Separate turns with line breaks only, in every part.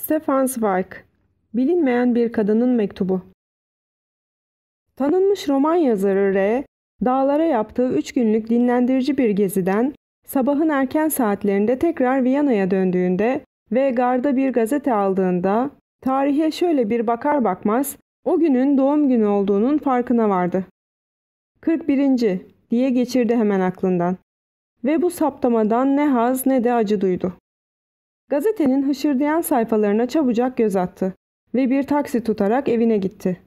Stefan Zweig Bilinmeyen Bir Kadının Mektubu Tanınmış roman yazarı R, dağlara yaptığı üç günlük dinlendirici bir geziden sabahın erken saatlerinde tekrar Viyana'ya döndüğünde ve garda bir gazete aldığında tarihe şöyle bir bakar bakmaz o günün doğum günü olduğunun farkına vardı. 41. diye geçirdi hemen aklından. Ve bu saptamadan ne haz ne de acı duydu. Gazetenin hışırdayan sayfalarına çabucak göz attı ve bir taksi tutarak evine gitti.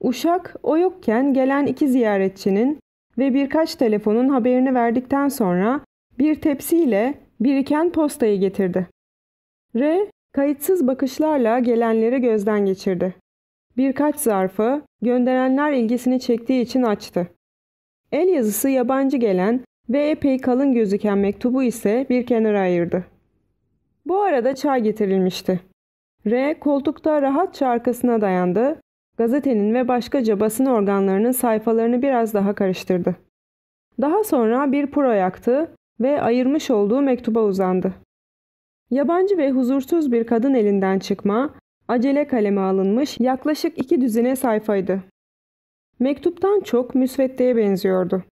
Uşak o yokken gelen iki ziyaretçinin ve birkaç telefonun haberini verdikten sonra bir tepsiyle biriken postayı getirdi. R, kayıtsız bakışlarla gelenleri gözden geçirdi. Birkaç zarfı gönderenler ilgisini çektiği için açtı. El yazısı yabancı gelen ve epey kalın gözüken mektubu ise bir kenara ayırdı. Bu arada çay getirilmişti. R koltukta rahatça arkasına dayandı, gazetenin ve başkaca basın organlarının sayfalarını biraz daha karıştırdı. Daha sonra bir pro yaktı ve ayırmış olduğu mektuba uzandı. Yabancı ve huzursuz bir kadın elinden çıkma, acele kaleme alınmış yaklaşık iki düzine sayfaydı. Mektuptan çok müsveddeye benziyordu.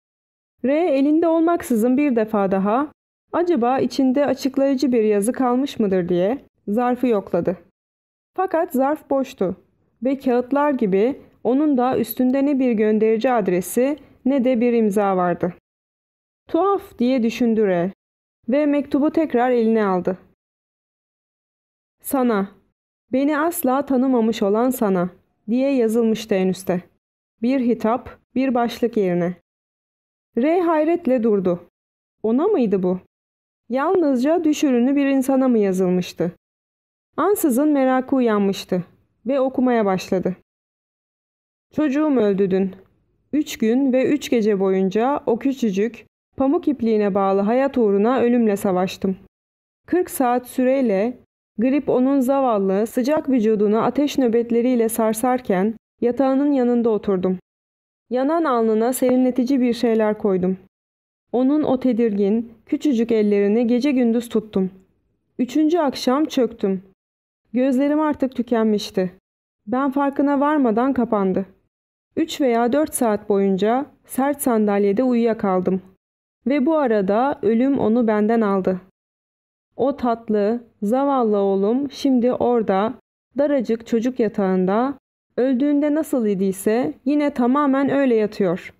R elinde olmaksızın bir defa daha Acaba içinde açıklayıcı bir yazı kalmış mıdır diye zarfı yokladı. Fakat zarf boştu ve kağıtlar gibi onun da üstünde ne bir gönderici adresi ne de bir imza vardı. Tuhaf diye düşündü R ve mektubu tekrar eline aldı. Sana, beni asla tanımamış olan sana diye yazılmıştı en üste. Bir hitap, bir başlık yerine. Rey hayretle durdu. Ona mıydı bu? Yalnızca düşürünü bir insana mı yazılmıştı? Ansızın merakı uyanmıştı ve okumaya başladı. Çocuğum öldü dün. Üç gün ve üç gece boyunca o küçücük, pamuk ipliğine bağlı hayat uğruna ölümle savaştım. 40 saat süreyle grip onun zavallı, sıcak vücudunu ateş nöbetleriyle sarsarken yatağının yanında oturdum. Yanan alnına serinletici bir şeyler koydum. Onun o tedirgin, Küçücük ellerini gece gündüz tuttum. Üçüncü akşam çöktüm. Gözlerim artık tükenmişti. Ben farkına varmadan kapandı. Üç veya dört saat boyunca sert sandalyede uyuyakaldım. Ve bu arada ölüm onu benden aldı. O tatlı, zavallı oğlum şimdi orada, daracık çocuk yatağında, öldüğünde nasıl idiyse yine tamamen öyle yatıyor.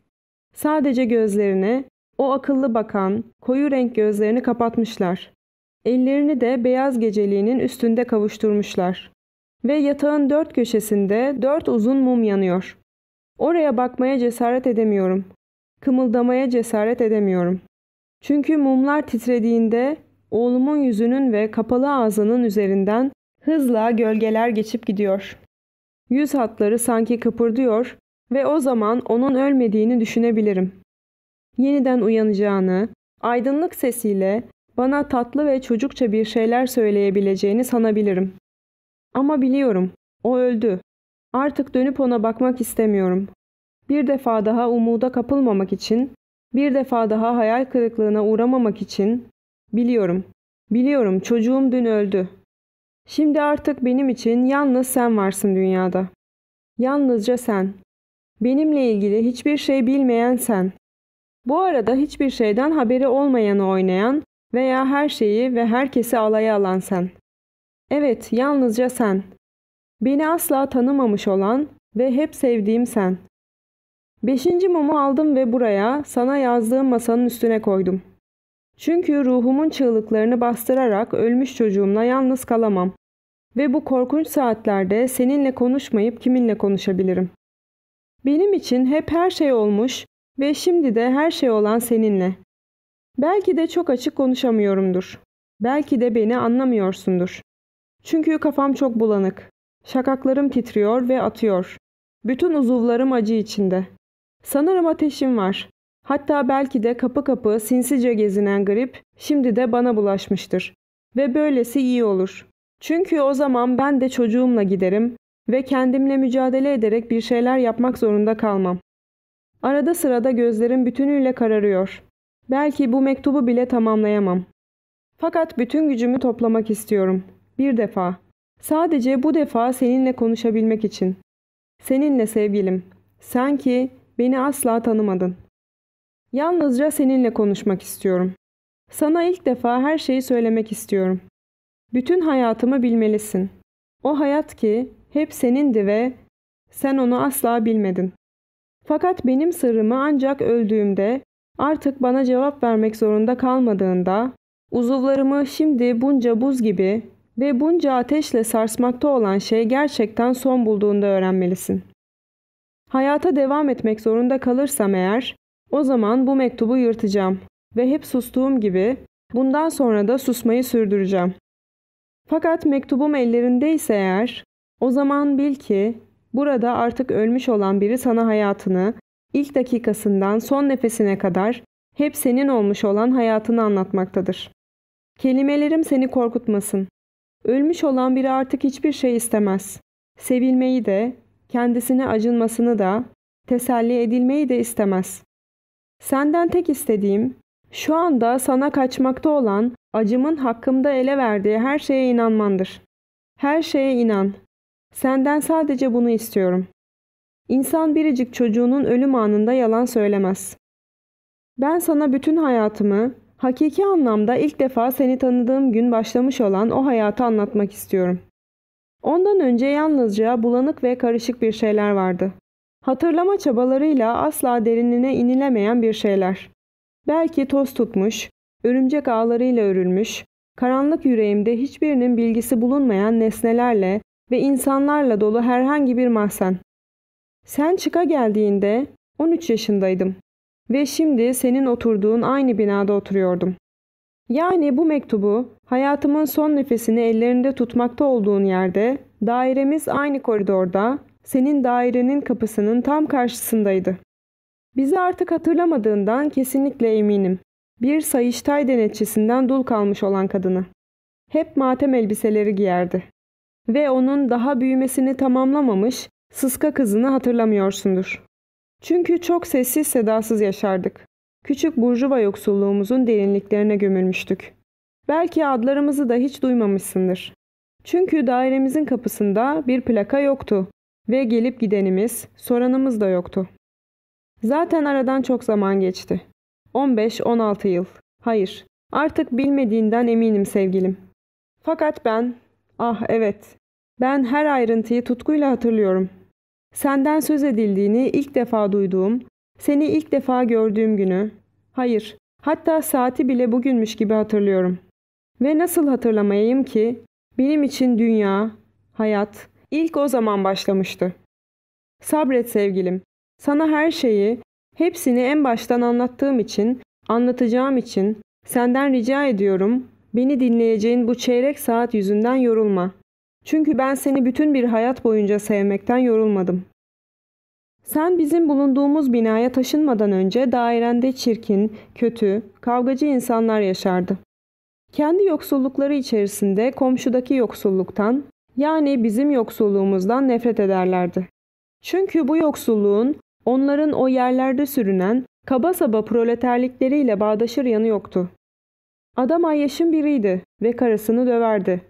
Sadece gözlerini o akıllı bakan, koyu renk gözlerini kapatmışlar. Ellerini de beyaz geceliğinin üstünde kavuşturmuşlar. Ve yatağın dört köşesinde dört uzun mum yanıyor. Oraya bakmaya cesaret edemiyorum. Kımıldamaya cesaret edemiyorum. Çünkü mumlar titrediğinde oğlumun yüzünün ve kapalı ağzının üzerinden hızla gölgeler geçip gidiyor. Yüz hatları sanki kıpırdıyor ve o zaman onun ölmediğini düşünebilirim yeniden uyanacağını, aydınlık sesiyle bana tatlı ve çocukça bir şeyler söyleyebileceğini sanabilirim. Ama biliyorum, o öldü. Artık dönüp ona bakmak istemiyorum. Bir defa daha umuda kapılmamak için, bir defa daha hayal kırıklığına uğramamak için, biliyorum, biliyorum çocuğum dün öldü. Şimdi artık benim için yalnız sen varsın dünyada. Yalnızca sen. Benimle ilgili hiçbir şey bilmeyen sen. Bu arada hiçbir şeyden haberi olmayanı oynayan veya her şeyi ve herkesi alaya alan sen. Evet, yalnızca sen. Beni asla tanımamış olan ve hep sevdiğim sen. Beşinci mumu aldım ve buraya sana yazdığım masanın üstüne koydum. Çünkü ruhumun çığlıklarını bastırarak ölmüş çocuğumla yalnız kalamam. Ve bu korkunç saatlerde seninle konuşmayıp kiminle konuşabilirim? Benim için hep her şey olmuş ve şimdi de her şey olan seninle. Belki de çok açık konuşamıyorumdur. Belki de beni anlamıyorsundur. Çünkü kafam çok bulanık. Şakaklarım titriyor ve atıyor. Bütün uzuvlarım acı içinde. Sanırım ateşim var. Hatta belki de kapı kapı sinsice gezinen grip şimdi de bana bulaşmıştır. Ve böylesi iyi olur. Çünkü o zaman ben de çocuğumla giderim ve kendimle mücadele ederek bir şeyler yapmak zorunda kalmam. Arada sırada gözlerim bütünüyle kararıyor. Belki bu mektubu bile tamamlayamam. Fakat bütün gücümü toplamak istiyorum. Bir defa. Sadece bu defa seninle konuşabilmek için. Seninle sevgilim. Sen ki beni asla tanımadın. Yalnızca seninle konuşmak istiyorum. Sana ilk defa her şeyi söylemek istiyorum. Bütün hayatımı bilmelisin. O hayat ki hep senindi ve sen onu asla bilmedin. Fakat benim sırrımı ancak öldüğümde, artık bana cevap vermek zorunda kalmadığında, uzuvlarımı şimdi bunca buz gibi ve bunca ateşle sarsmakta olan şey gerçekten son bulduğunda öğrenmelisin. Hayata devam etmek zorunda kalırsam eğer, o zaman bu mektubu yırtacağım ve hep sustuğum gibi bundan sonra da susmayı sürdüreceğim. Fakat mektubum ellerindeyse eğer, o zaman bil ki Burada artık ölmüş olan biri sana hayatını, ilk dakikasından son nefesine kadar hep senin olmuş olan hayatını anlatmaktadır. Kelimelerim seni korkutmasın. Ölmüş olan biri artık hiçbir şey istemez. Sevilmeyi de, kendisine acınmasını da, teselli edilmeyi de istemez. Senden tek istediğim, şu anda sana kaçmakta olan acımın hakkımda ele verdiği her şeye inanmandır. Her şeye inan. Senden sadece bunu istiyorum. İnsan biricik çocuğunun ölüm anında yalan söylemez. Ben sana bütün hayatımı, hakiki anlamda ilk defa seni tanıdığım gün başlamış olan o hayatı anlatmak istiyorum. Ondan önce yalnızca bulanık ve karışık bir şeyler vardı. Hatırlama çabalarıyla asla derinine inilemeyen bir şeyler. Belki toz tutmuş, örümcek ağlarıyla örülmüş, karanlık yüreğimde hiçbirinin bilgisi bulunmayan nesnelerle ve insanlarla dolu herhangi bir mahzen. Sen çıka geldiğinde 13 yaşındaydım ve şimdi senin oturduğun aynı binada oturuyordum. Yani bu mektubu hayatımın son nefesini ellerinde tutmakta olduğun yerde, dairemiz aynı koridorda, senin dairenin kapısının tam karşısındaydı. Bizi artık hatırlamadığından kesinlikle eminim. Bir sayıştay denetçisinden dul kalmış olan kadını. Hep matem elbiseleri giyerdi ve onun daha büyümesini tamamlamamış sıska kızını hatırlamıyorsundur. Çünkü çok sessiz sedasız yaşardık. Küçük burjuva yoksulluğumuzun derinliklerine gömülmüştük. Belki adlarımızı da hiç duymamışsındır. Çünkü dairemizin kapısında bir plaka yoktu ve gelip gidenimiz, soranımız da yoktu. Zaten aradan çok zaman geçti. 15-16 yıl. Hayır, artık bilmediğinden eminim sevgilim. Fakat ben Ah evet. Ben her ayrıntıyı tutkuyla hatırlıyorum. Senden söz edildiğini ilk defa duyduğum, seni ilk defa gördüğüm günü, hayır, hatta saati bile bugünmüş gibi hatırlıyorum. Ve nasıl hatırlamayayım ki? Benim için dünya, hayat ilk o zaman başlamıştı. Sabret sevgilim. Sana her şeyi, hepsini en baştan anlattığım için, anlatacağım için senden rica ediyorum Beni dinleyeceğin bu çeyrek saat yüzünden yorulma. Çünkü ben seni bütün bir hayat boyunca sevmekten yorulmadım. Sen bizim bulunduğumuz binaya taşınmadan önce dairende çirkin, kötü, kavgacı insanlar yaşardı. Kendi yoksullukları içerisinde komşudaki yoksulluktan, yani bizim yoksulluğumuzdan nefret ederlerdi. Çünkü bu yoksulluğun onların o yerlerde sürünen kaba saba proleterlikleriyle bağdaşır yanı yoktu. Adam ayyaşın biriydi ve karısını döverdi.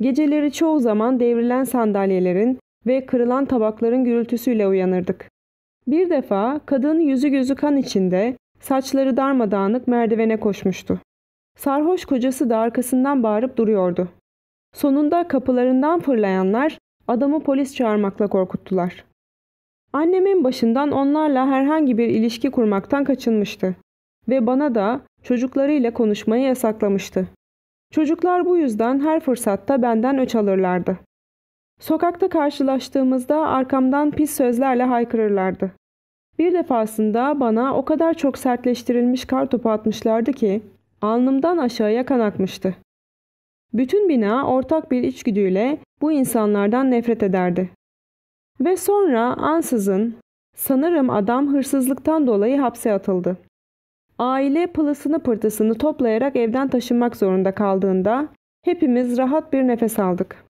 Geceleri çoğu zaman devrilen sandalyelerin ve kırılan tabakların gürültüsüyle uyanırdık. Bir defa kadın yüzü gözü kan içinde, saçları darmadağınık merdivene koşmuştu. Sarhoş kocası da arkasından bağırıp duruyordu. Sonunda kapılarından fırlayanlar adamı polis çağırmakla korkuttular. Annemin başından onlarla herhangi bir ilişki kurmaktan kaçınmıştı ve bana da çocuklarıyla konuşmayı yasaklamıştı. Çocuklar bu yüzden her fırsatta benden öç alırlardı. Sokakta karşılaştığımızda arkamdan pis sözlerle haykırırlardı. Bir defasında bana o kadar çok sertleştirilmiş kar topu atmışlardı ki alnımdan aşağıya kan akmıştı. Bütün bina ortak bir içgüdüyle bu insanlardan nefret ederdi. Ve sonra ansızın sanırım adam hırsızlıktan dolayı hapse atıldı. Aile pılısını pırtısını toplayarak evden taşınmak zorunda kaldığında hepimiz rahat bir nefes aldık.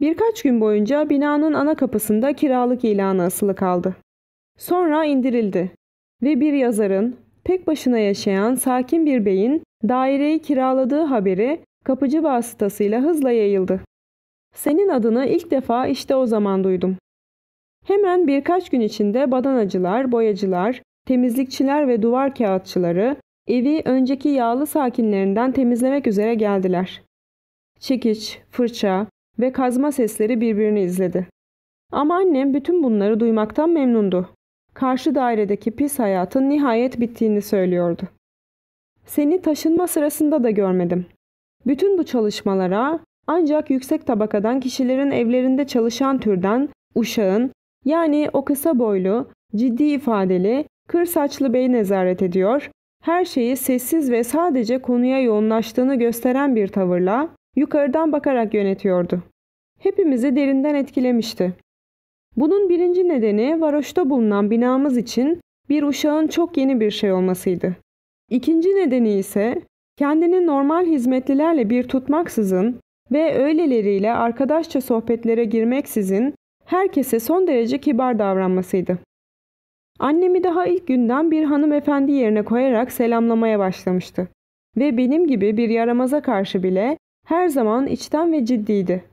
Birkaç gün boyunca binanın ana kapısında kiralık ilanı asılı kaldı. Sonra indirildi ve bir yazarın, tek başına yaşayan sakin bir beyin daireyi kiraladığı haberi kapıcı vasıtasıyla hızla yayıldı. Senin adını ilk defa işte o zaman duydum. Hemen birkaç gün içinde badanacılar, boyacılar, temizlikçiler ve duvar kağıtçıları evi önceki yağlı sakinlerinden temizlemek üzere geldiler. Çekiç, fırça ve kazma sesleri birbirini izledi. Ama annem bütün bunları duymaktan memnundu. Karşı dairedeki pis hayatın nihayet bittiğini söylüyordu. Seni taşınma sırasında da görmedim. Bütün bu çalışmalara ancak yüksek tabakadan kişilerin evlerinde çalışan türden uşağın yani o kısa boylu, ciddi ifadeli Kır saçlı bey nezaret ediyor. Her şeyi sessiz ve sadece konuya yoğunlaştığını gösteren bir tavırla yukarıdan bakarak yönetiyordu. Hepimizi derinden etkilemişti. Bunun birinci nedeni varoşta bulunan binamız için bir uşağın çok yeni bir şey olmasıydı. İkinci nedeni ise kendini normal hizmetlilerle bir tutmaksızın ve öyleleriyle arkadaşça sohbetlere girmeksizin herkese son derece kibar davranmasıydı. Annemi daha ilk günden bir hanımefendi yerine koyarak selamlamaya başlamıştı. Ve benim gibi bir yaramaza karşı bile her zaman içten ve ciddiydi.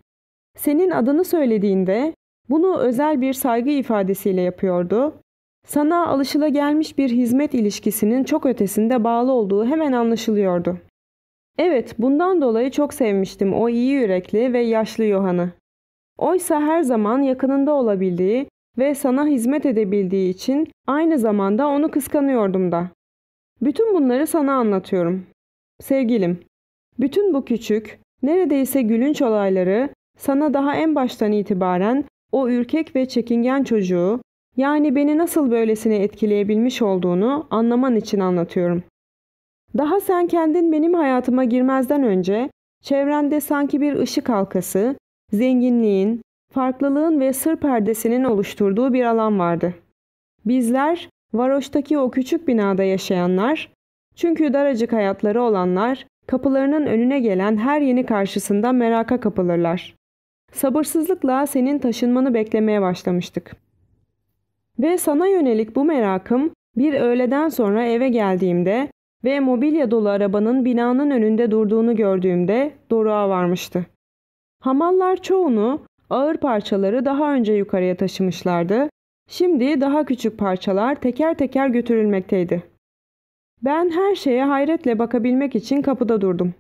Senin adını söylediğinde bunu özel bir saygı ifadesiyle yapıyordu. Sana alışılagelmiş bir hizmet ilişkisinin çok ötesinde bağlı olduğu hemen anlaşılıyordu. Evet, bundan dolayı çok sevmiştim o iyi yürekli ve yaşlı Yohan'ı. Oysa her zaman yakınında olabildiği ve sana hizmet edebildiği için aynı zamanda onu kıskanıyordum da. Bütün bunları sana anlatıyorum. Sevgilim, bütün bu küçük, neredeyse gülünç olayları sana daha en baştan itibaren o ürkek ve çekingen çocuğu, yani beni nasıl böylesine etkileyebilmiş olduğunu anlaman için anlatıyorum. Daha sen kendin benim hayatıma girmezden önce çevrende sanki bir ışık halkası, zenginliğin, farklılığın ve sır perdesinin oluşturduğu bir alan vardı. Bizler, varoştaki o küçük binada yaşayanlar, çünkü daracık hayatları olanlar, kapılarının önüne gelen her yeni karşısında meraka kapılırlar. Sabırsızlıkla senin taşınmanı beklemeye başlamıştık. Ve sana yönelik bu merakım bir öğleden sonra eve geldiğimde ve mobilya dolu arabanın binanın önünde durduğunu gördüğümde doruğa varmıştı. Hamallar çoğunu Ağır parçaları daha önce yukarıya taşımışlardı. Şimdi daha küçük parçalar teker teker götürülmekteydi. Ben her şeye hayretle bakabilmek için kapıda durdum.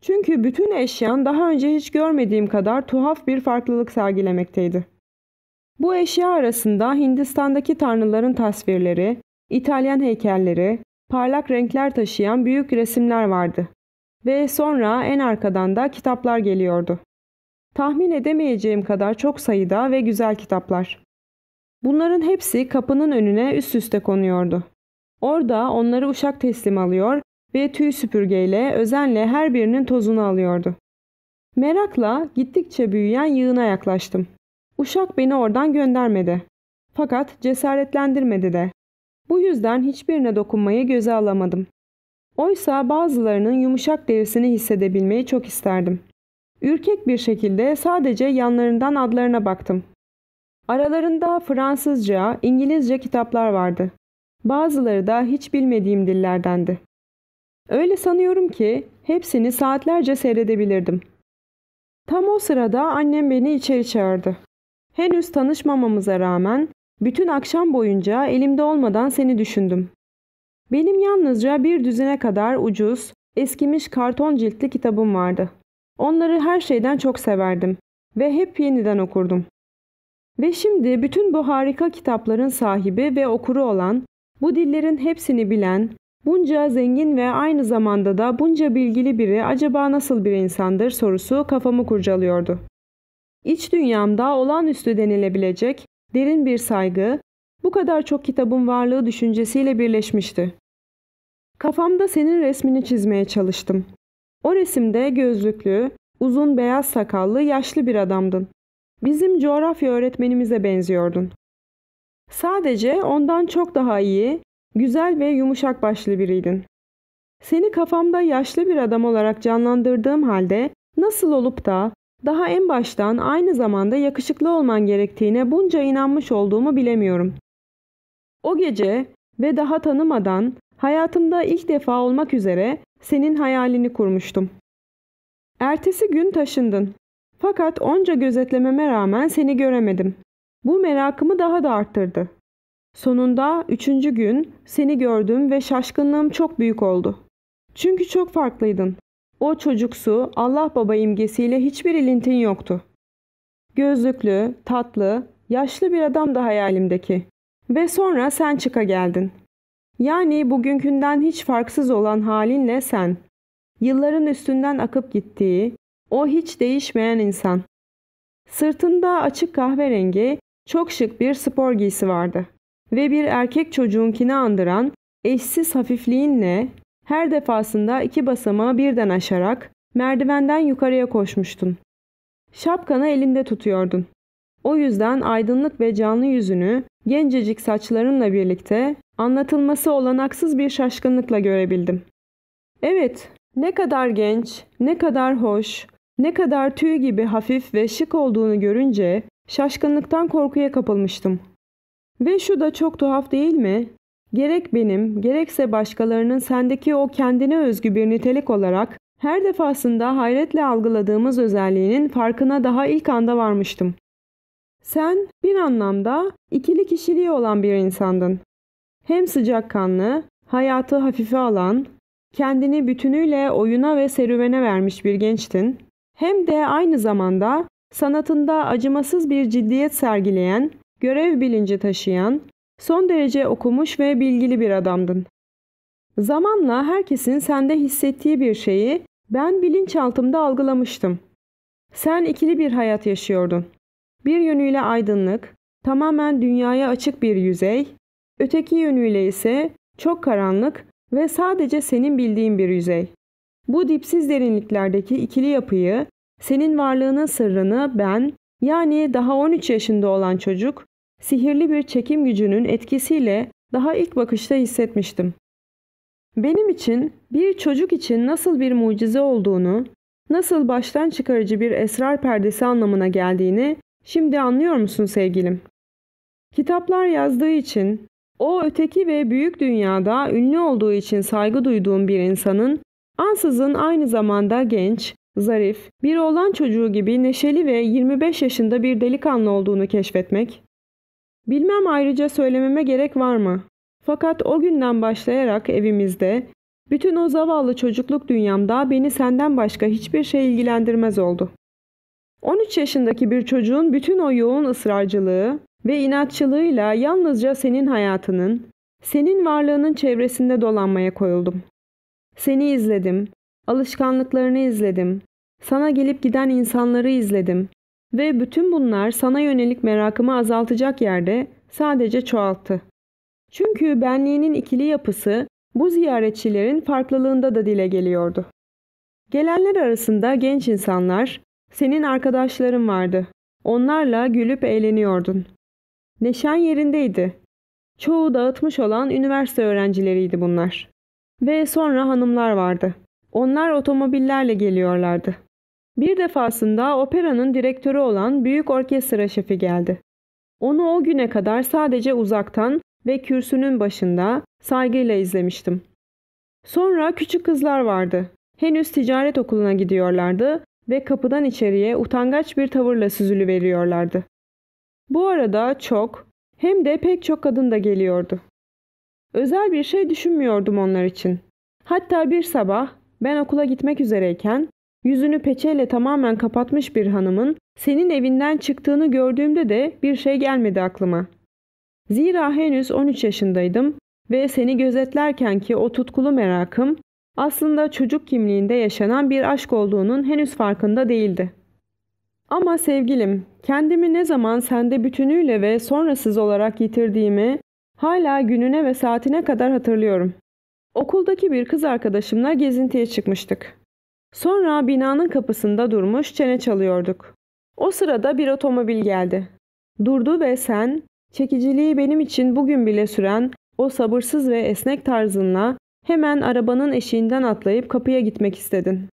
Çünkü bütün eşyan daha önce hiç görmediğim kadar tuhaf bir farklılık sergilemekteydi. Bu eşya arasında Hindistan'daki tanrıların tasvirleri, İtalyan heykelleri, parlak renkler taşıyan büyük resimler vardı. Ve sonra en arkadan da kitaplar geliyordu. Tahmin edemeyeceğim kadar çok sayıda ve güzel kitaplar. Bunların hepsi kapının önüne üst üste konuyordu. Orada onları uşak teslim alıyor ve tüy süpürgeyle özenle her birinin tozunu alıyordu. Merakla gittikçe büyüyen yığına yaklaştım. Uşak beni oradan göndermedi. Fakat cesaretlendirmedi de. Bu yüzden hiçbirine dokunmayı göze alamadım. Oysa bazılarının yumuşak derisini hissedebilmeyi çok isterdim. Ürkek bir şekilde sadece yanlarından adlarına baktım. Aralarında Fransızca, İngilizce kitaplar vardı. Bazıları da hiç bilmediğim dillerdendi. Öyle sanıyorum ki hepsini saatlerce seyredebilirdim. Tam o sırada annem beni içeri çağırdı. Henüz tanışmamamıza rağmen bütün akşam boyunca elimde olmadan seni düşündüm. Benim yalnızca bir düzine kadar ucuz, eskimiş karton ciltli kitabım vardı. Onları her şeyden çok severdim ve hep yeniden okurdum. Ve şimdi bütün bu harika kitapların sahibi ve okuru olan, bu dillerin hepsini bilen, bunca zengin ve aynı zamanda da bunca bilgili biri acaba nasıl bir insandır sorusu kafamı kurcalıyordu. İç dünyamda olağanüstü denilebilecek derin bir saygı, bu kadar çok kitabın varlığı düşüncesiyle birleşmişti. Kafamda senin resmini çizmeye çalıştım. O resimde gözlüklü, uzun beyaz sakallı yaşlı bir adamdın. Bizim coğrafya öğretmenimize benziyordun. Sadece ondan çok daha iyi, güzel ve yumuşak başlı biriydin. Seni kafamda yaşlı bir adam olarak canlandırdığım halde nasıl olup da daha en baştan aynı zamanda yakışıklı olman gerektiğine bunca inanmış olduğumu bilemiyorum. O gece ve daha tanımadan Hayatımda ilk defa olmak üzere senin hayalini kurmuştum. Ertesi gün taşındın. Fakat onca gözetlememe rağmen seni göremedim. Bu merakımı daha da arttırdı. Sonunda üçüncü gün seni gördüm ve şaşkınlığım çok büyük oldu. Çünkü çok farklıydın. O çocuksu Allah baba imgesiyle hiçbir ilintin yoktu. Gözlüklü, tatlı, yaşlı bir adamdı hayalimdeki. Ve sonra sen çıka geldin. Yani bugünkünden hiç farksız olan halinle sen. Yılların üstünden akıp gittiği, o hiç değişmeyen insan. Sırtında açık kahverengi, çok şık bir spor giysi vardı. Ve bir erkek çocuğunkini andıran eşsiz hafifliğinle her defasında iki basamağı birden aşarak merdivenden yukarıya koşmuştun. Şapkanı elinde tutuyordun. O yüzden aydınlık ve canlı yüzünü gencecik saçlarınla birlikte anlatılması olanaksız bir şaşkınlıkla görebildim. Evet, ne kadar genç, ne kadar hoş, ne kadar tüy gibi hafif ve şık olduğunu görünce şaşkınlıktan korkuya kapılmıştım. Ve şu da çok tuhaf değil mi? Gerek benim, gerekse başkalarının sendeki o kendine özgü bir nitelik olarak her defasında hayretle algıladığımız özelliğinin farkına daha ilk anda varmıştım. Sen bir anlamda ikili kişiliği olan bir insandın. Hem sıcakkanlı, hayatı hafife alan, kendini bütünüyle oyuna ve serüvene vermiş bir gençtin. Hem de aynı zamanda sanatında acımasız bir ciddiyet sergileyen, görev bilinci taşıyan, son derece okumuş ve bilgili bir adamdın. Zamanla herkesin sende hissettiği bir şeyi ben bilinçaltımda algılamıştım. Sen ikili bir hayat yaşıyordun. Bir yönüyle aydınlık, tamamen dünyaya açık bir yüzey, öteki yönüyle ise çok karanlık ve sadece senin bildiğin bir yüzey. Bu dipsiz derinliklerdeki ikili yapıyı, senin varlığının sırrını ben, yani daha 13 yaşında olan çocuk, sihirli bir çekim gücünün etkisiyle daha ilk bakışta hissetmiştim. Benim için bir çocuk için nasıl bir mucize olduğunu, nasıl baştan çıkarıcı bir esrar perdesi anlamına geldiğini Şimdi anlıyor musun sevgilim? Kitaplar yazdığı için, o öteki ve büyük dünyada ünlü olduğu için saygı duyduğum bir insanın, ansızın aynı zamanda genç, zarif, bir oğlan çocuğu gibi neşeli ve 25 yaşında bir delikanlı olduğunu keşfetmek. Bilmem ayrıca söylememe gerek var mı? Fakat o günden başlayarak evimizde, bütün o zavallı çocukluk dünyamda beni senden başka hiçbir şey ilgilendirmez oldu. 13 yaşındaki bir çocuğun bütün o yoğun ısrarcılığı ve inatçılığıyla yalnızca senin hayatının, senin varlığının çevresinde dolanmaya koyuldum. Seni izledim, alışkanlıklarını izledim, sana gelip giden insanları izledim ve bütün bunlar sana yönelik merakımı azaltacak yerde sadece çoğalttı. Çünkü benliğinin ikili yapısı bu ziyaretçilerin farklılığında da dile geliyordu. Gelenler arasında genç insanlar, senin arkadaşların vardı. Onlarla gülüp eğleniyordun. Neşen yerindeydi. Çoğu dağıtmış olan üniversite öğrencileriydi bunlar. Ve sonra hanımlar vardı. Onlar otomobillerle geliyorlardı. Bir defasında operanın direktörü olan büyük orkestra şefi geldi. Onu o güne kadar sadece uzaktan ve kürsünün başında saygıyla izlemiştim. Sonra küçük kızlar vardı. Henüz ticaret okuluna gidiyorlardı ve kapıdan içeriye utangaç bir tavırla süzülü veriyorlardı. Bu arada çok hem de pek çok kadın da geliyordu. Özel bir şey düşünmüyordum onlar için. Hatta bir sabah ben okula gitmek üzereyken yüzünü peçeyle tamamen kapatmış bir hanımın senin evinden çıktığını gördüğümde de bir şey gelmedi aklıma. Zira henüz 13 yaşındaydım ve seni gözetlerken ki o tutkulu merakım aslında çocuk kimliğinde yaşanan bir aşk olduğunun henüz farkında değildi. Ama sevgilim, kendimi ne zaman sende bütünüyle ve sonrasız olarak yitirdiğimi hala gününe ve saatine kadar hatırlıyorum. Okuldaki bir kız arkadaşımla gezintiye çıkmıştık. Sonra binanın kapısında durmuş çene çalıyorduk. O sırada bir otomobil geldi. Durdu ve sen, çekiciliği benim için bugün bile süren o sabırsız ve esnek tarzınla Hemen arabanın eşiğinden atlayıp kapıya gitmek istedin.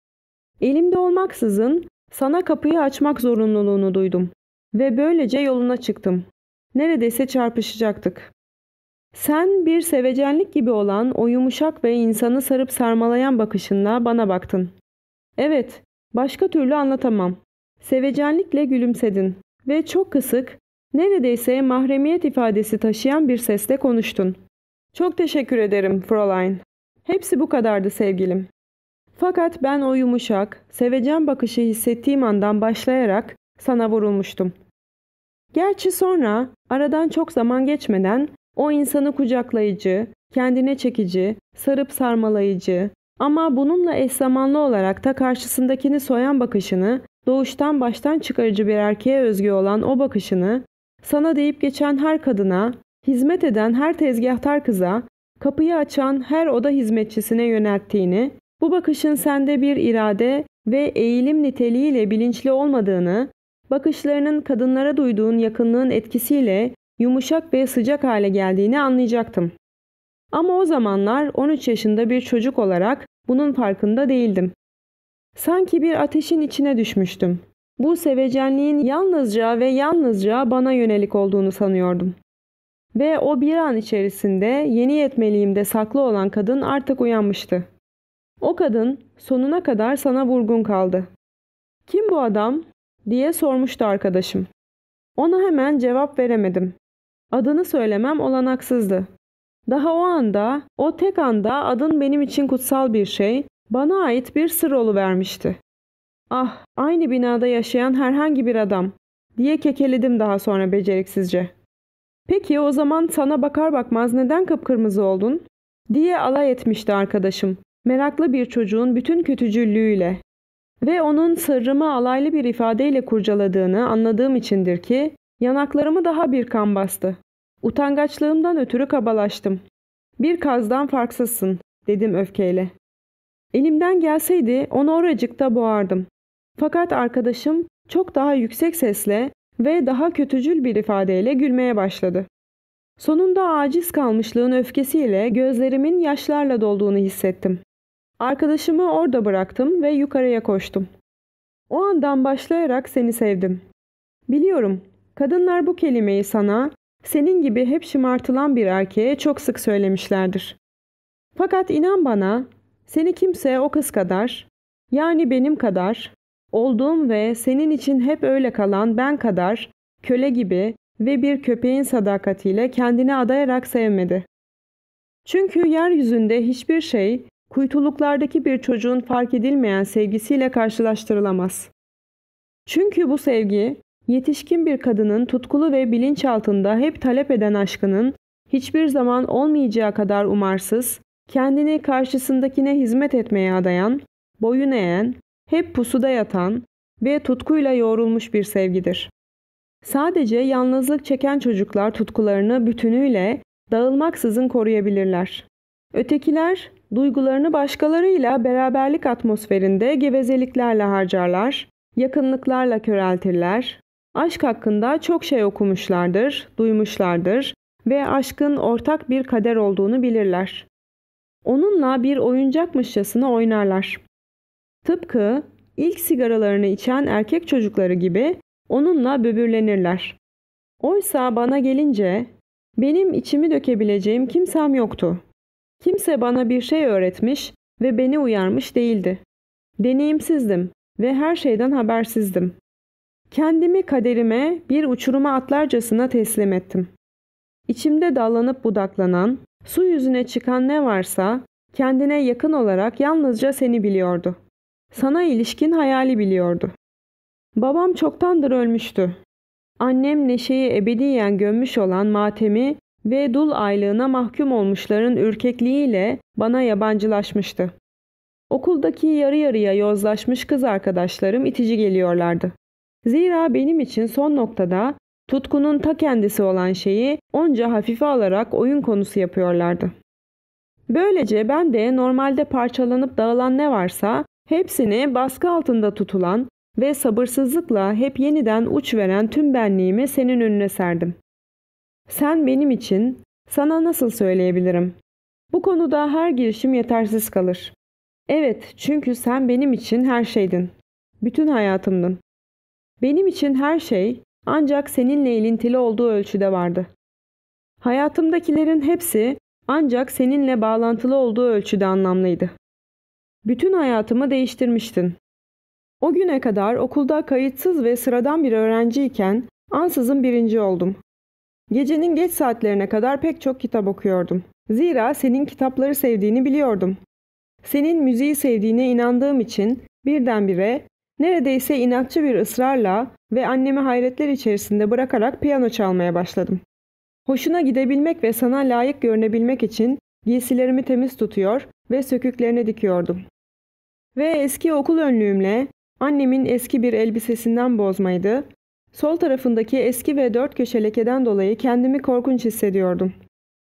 Elimde olmaksızın sana kapıyı açmak zorunluluğunu duydum ve böylece yoluna çıktım. Neredeyse çarpışacaktık. Sen bir sevecenlik gibi olan o yumuşak ve insanı sarıp sarmalayan bakışınla bana baktın. Evet, başka türlü anlatamam. Sevecenlikle gülümsedin ve çok kısık, neredeyse mahremiyet ifadesi taşıyan bir sesle konuştun. Çok teşekkür ederim, Fräulein. Hepsi bu kadardı sevgilim. Fakat ben o yumuşak, sevecen bakışı hissettiğim andan başlayarak sana vurulmuştum. Gerçi sonra aradan çok zaman geçmeden o insanı kucaklayıcı, kendine çekici, sarıp sarmalayıcı ama bununla eş zamanlı olarak da karşısındakini soyan bakışını, doğuştan baştan çıkarıcı bir erkeğe özgü olan o bakışını, sana deyip geçen her kadına, hizmet eden her tezgahtar kıza kapıyı açan her oda hizmetçisine yönelttiğini, bu bakışın sende bir irade ve eğilim niteliğiyle bilinçli olmadığını, bakışlarının kadınlara duyduğun yakınlığın etkisiyle yumuşak ve sıcak hale geldiğini anlayacaktım. Ama o zamanlar 13 yaşında bir çocuk olarak bunun farkında değildim. Sanki bir ateşin içine düşmüştüm. Bu sevecenliğin yalnızca ve yalnızca bana yönelik olduğunu sanıyordum. Ve o bir an içerisinde yeni yetmeliğimde saklı olan kadın artık uyanmıştı. O kadın sonuna kadar sana vurgun kaldı. Kim bu adam? diye sormuştu arkadaşım. Ona hemen cevap veremedim. Adını söylemem olanaksızdı. Daha o anda, o tek anda adın benim için kutsal bir şey, bana ait bir sır vermişti. Ah, aynı binada yaşayan herhangi bir adam diye kekeledim daha sonra beceriksizce. Peki o zaman sana bakar bakmaz neden kıpkırmızı oldun? diye alay etmişti arkadaşım. Meraklı bir çocuğun bütün kötücüllüğüyle ve onun sırrımı alaylı bir ifadeyle kurcaladığını anladığım içindir ki yanaklarımı daha bir kan bastı. Utangaçlığımdan ötürü kabalaştım. Bir kazdan farksızsın dedim öfkeyle. Elimden gelseydi onu oracıkta boğardım. Fakat arkadaşım çok daha yüksek sesle ve daha kötücül bir ifadeyle gülmeye başladı. Sonunda aciz kalmışlığın öfkesiyle gözlerimin yaşlarla dolduğunu hissettim. Arkadaşımı orada bıraktım ve yukarıya koştum. O andan başlayarak seni sevdim. Biliyorum, kadınlar bu kelimeyi sana, senin gibi hep şımartılan bir erkeğe çok sık söylemişlerdir. Fakat inan bana, seni kimse o kız kadar, yani benim kadar, Olduğum ve senin için hep öyle kalan ben kadar köle gibi ve bir köpeğin sadakatiyle kendini adayarak sevmedi. Çünkü yeryüzünde hiçbir şey kuytuluklardaki bir çocuğun fark edilmeyen sevgisiyle karşılaştırılamaz. Çünkü bu sevgi yetişkin bir kadının tutkulu ve bilinç altında hep talep eden aşkının hiçbir zaman olmayacağı kadar umarsız, kendini karşısındakine hizmet etmeye adayan, boyun eğen, hep pusuda yatan ve tutkuyla yoğrulmuş bir sevgidir. Sadece yalnızlık çeken çocuklar tutkularını bütünüyle dağılmaksızın koruyabilirler. Ötekiler duygularını başkalarıyla beraberlik atmosferinde gevezeliklerle harcarlar, yakınlıklarla köreltirler, aşk hakkında çok şey okumuşlardır, duymuşlardır ve aşkın ortak bir kader olduğunu bilirler. Onunla bir oyuncakmışçasına oynarlar. Tıpkı ilk sigaralarını içen erkek çocukları gibi onunla böbürlenirler. Oysa bana gelince benim içimi dökebileceğim kimsem yoktu. Kimse bana bir şey öğretmiş ve beni uyarmış değildi. Deneyimsizdim ve her şeyden habersizdim. Kendimi kaderime bir uçuruma atlarcasına teslim ettim. İçimde dallanıp budaklanan, su yüzüne çıkan ne varsa kendine yakın olarak yalnızca seni biliyordu.'' Sana ilişkin hayali biliyordu. Babam çoktandır ölmüştü. Annem neşeyi ebediyen gömmüş olan matemi ve dul aylığına mahkum olmuşların ürkekliğiyle bana yabancılaşmıştı. Okuldaki yarı yarıya yozlaşmış kız arkadaşlarım itici geliyorlardı. Zira benim için son noktada tutkunun ta kendisi olan şeyi onca hafife alarak oyun konusu yapıyorlardı. Böylece ben de normalde parçalanıp dağılan ne varsa Hepsini baskı altında tutulan ve sabırsızlıkla hep yeniden uç veren tüm benliğimi senin önüne serdim. Sen benim için, sana nasıl söyleyebilirim? Bu konuda her girişim yetersiz kalır. Evet, çünkü sen benim için her şeydin. Bütün hayatımdın. Benim için her şey ancak seninle ilintili olduğu ölçüde vardı. Hayatımdakilerin hepsi ancak seninle bağlantılı olduğu ölçüde anlamlıydı. Bütün hayatımı değiştirmiştin. O güne kadar okulda kayıtsız ve sıradan bir öğrenciyken ansızın birinci oldum. Gecenin geç saatlerine kadar pek çok kitap okuyordum. Zira senin kitapları sevdiğini biliyordum. Senin müziği sevdiğine inandığım için birdenbire neredeyse inatçı bir ısrarla ve annemi hayretler içerisinde bırakarak piyano çalmaya başladım. Hoşuna gidebilmek ve sana layık görünebilmek için Giysilerimi temiz tutuyor ve söküklerini dikiyordum. Ve eski okul önlüğümle annemin eski bir elbisesinden bozmaydı, sol tarafındaki eski ve dört köşe lekeden dolayı kendimi korkunç hissediyordum.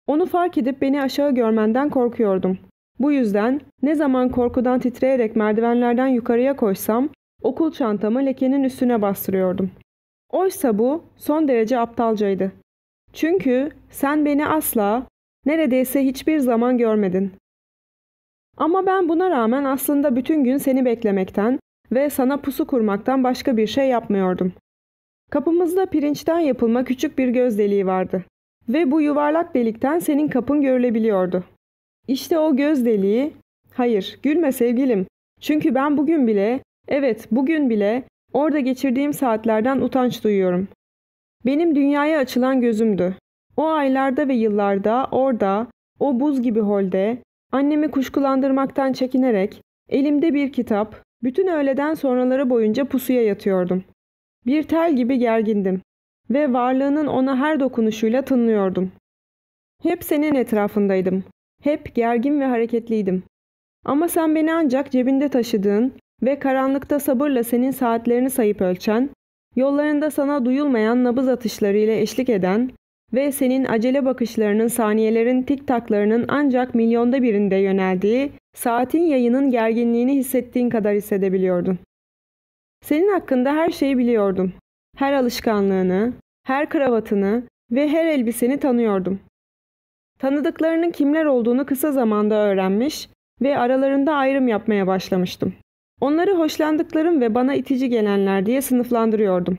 Onu fark edip beni aşağı görmenden korkuyordum. Bu yüzden ne zaman korkudan titreyerek merdivenlerden yukarıya koşsam okul çantamı lekenin üstüne bastırıyordum. Oysa bu son derece aptalcaydı. Çünkü sen beni asla Neredeyse hiçbir zaman görmedin. Ama ben buna rağmen aslında bütün gün seni beklemekten ve sana pusu kurmaktan başka bir şey yapmıyordum. Kapımızda pirinçten yapılma küçük bir göz deliği vardı ve bu yuvarlak delikten senin kapın görülebiliyordu. İşte o göz deliği, hayır gülme sevgilim çünkü ben bugün bile, evet bugün bile orada geçirdiğim saatlerden utanç duyuyorum. Benim dünyaya açılan gözümdü o aylarda ve yıllarda orada, o buz gibi holde, annemi kuşkulandırmaktan çekinerek, elimde bir kitap, bütün öğleden sonraları boyunca pusuya yatıyordum. Bir tel gibi gergindim ve varlığının ona her dokunuşuyla tınlıyordum. Hep senin etrafındaydım. Hep gergin ve hareketliydim. Ama sen beni ancak cebinde taşıdığın ve karanlıkta sabırla senin saatlerini sayıp ölçen, yollarında sana duyulmayan nabız atışlarıyla eşlik eden ve senin acele bakışlarının saniyelerin tik taklarının ancak milyonda birinde yöneldiği, saatin yayının gerginliğini hissettiğin kadar hissedebiliyordun. Senin hakkında her şeyi biliyordum. Her alışkanlığını, her kravatını ve her elbiseni tanıyordum. Tanıdıklarının kimler olduğunu kısa zamanda öğrenmiş ve aralarında ayrım yapmaya başlamıştım. Onları hoşlandıklarım ve bana itici gelenler diye sınıflandırıyordum.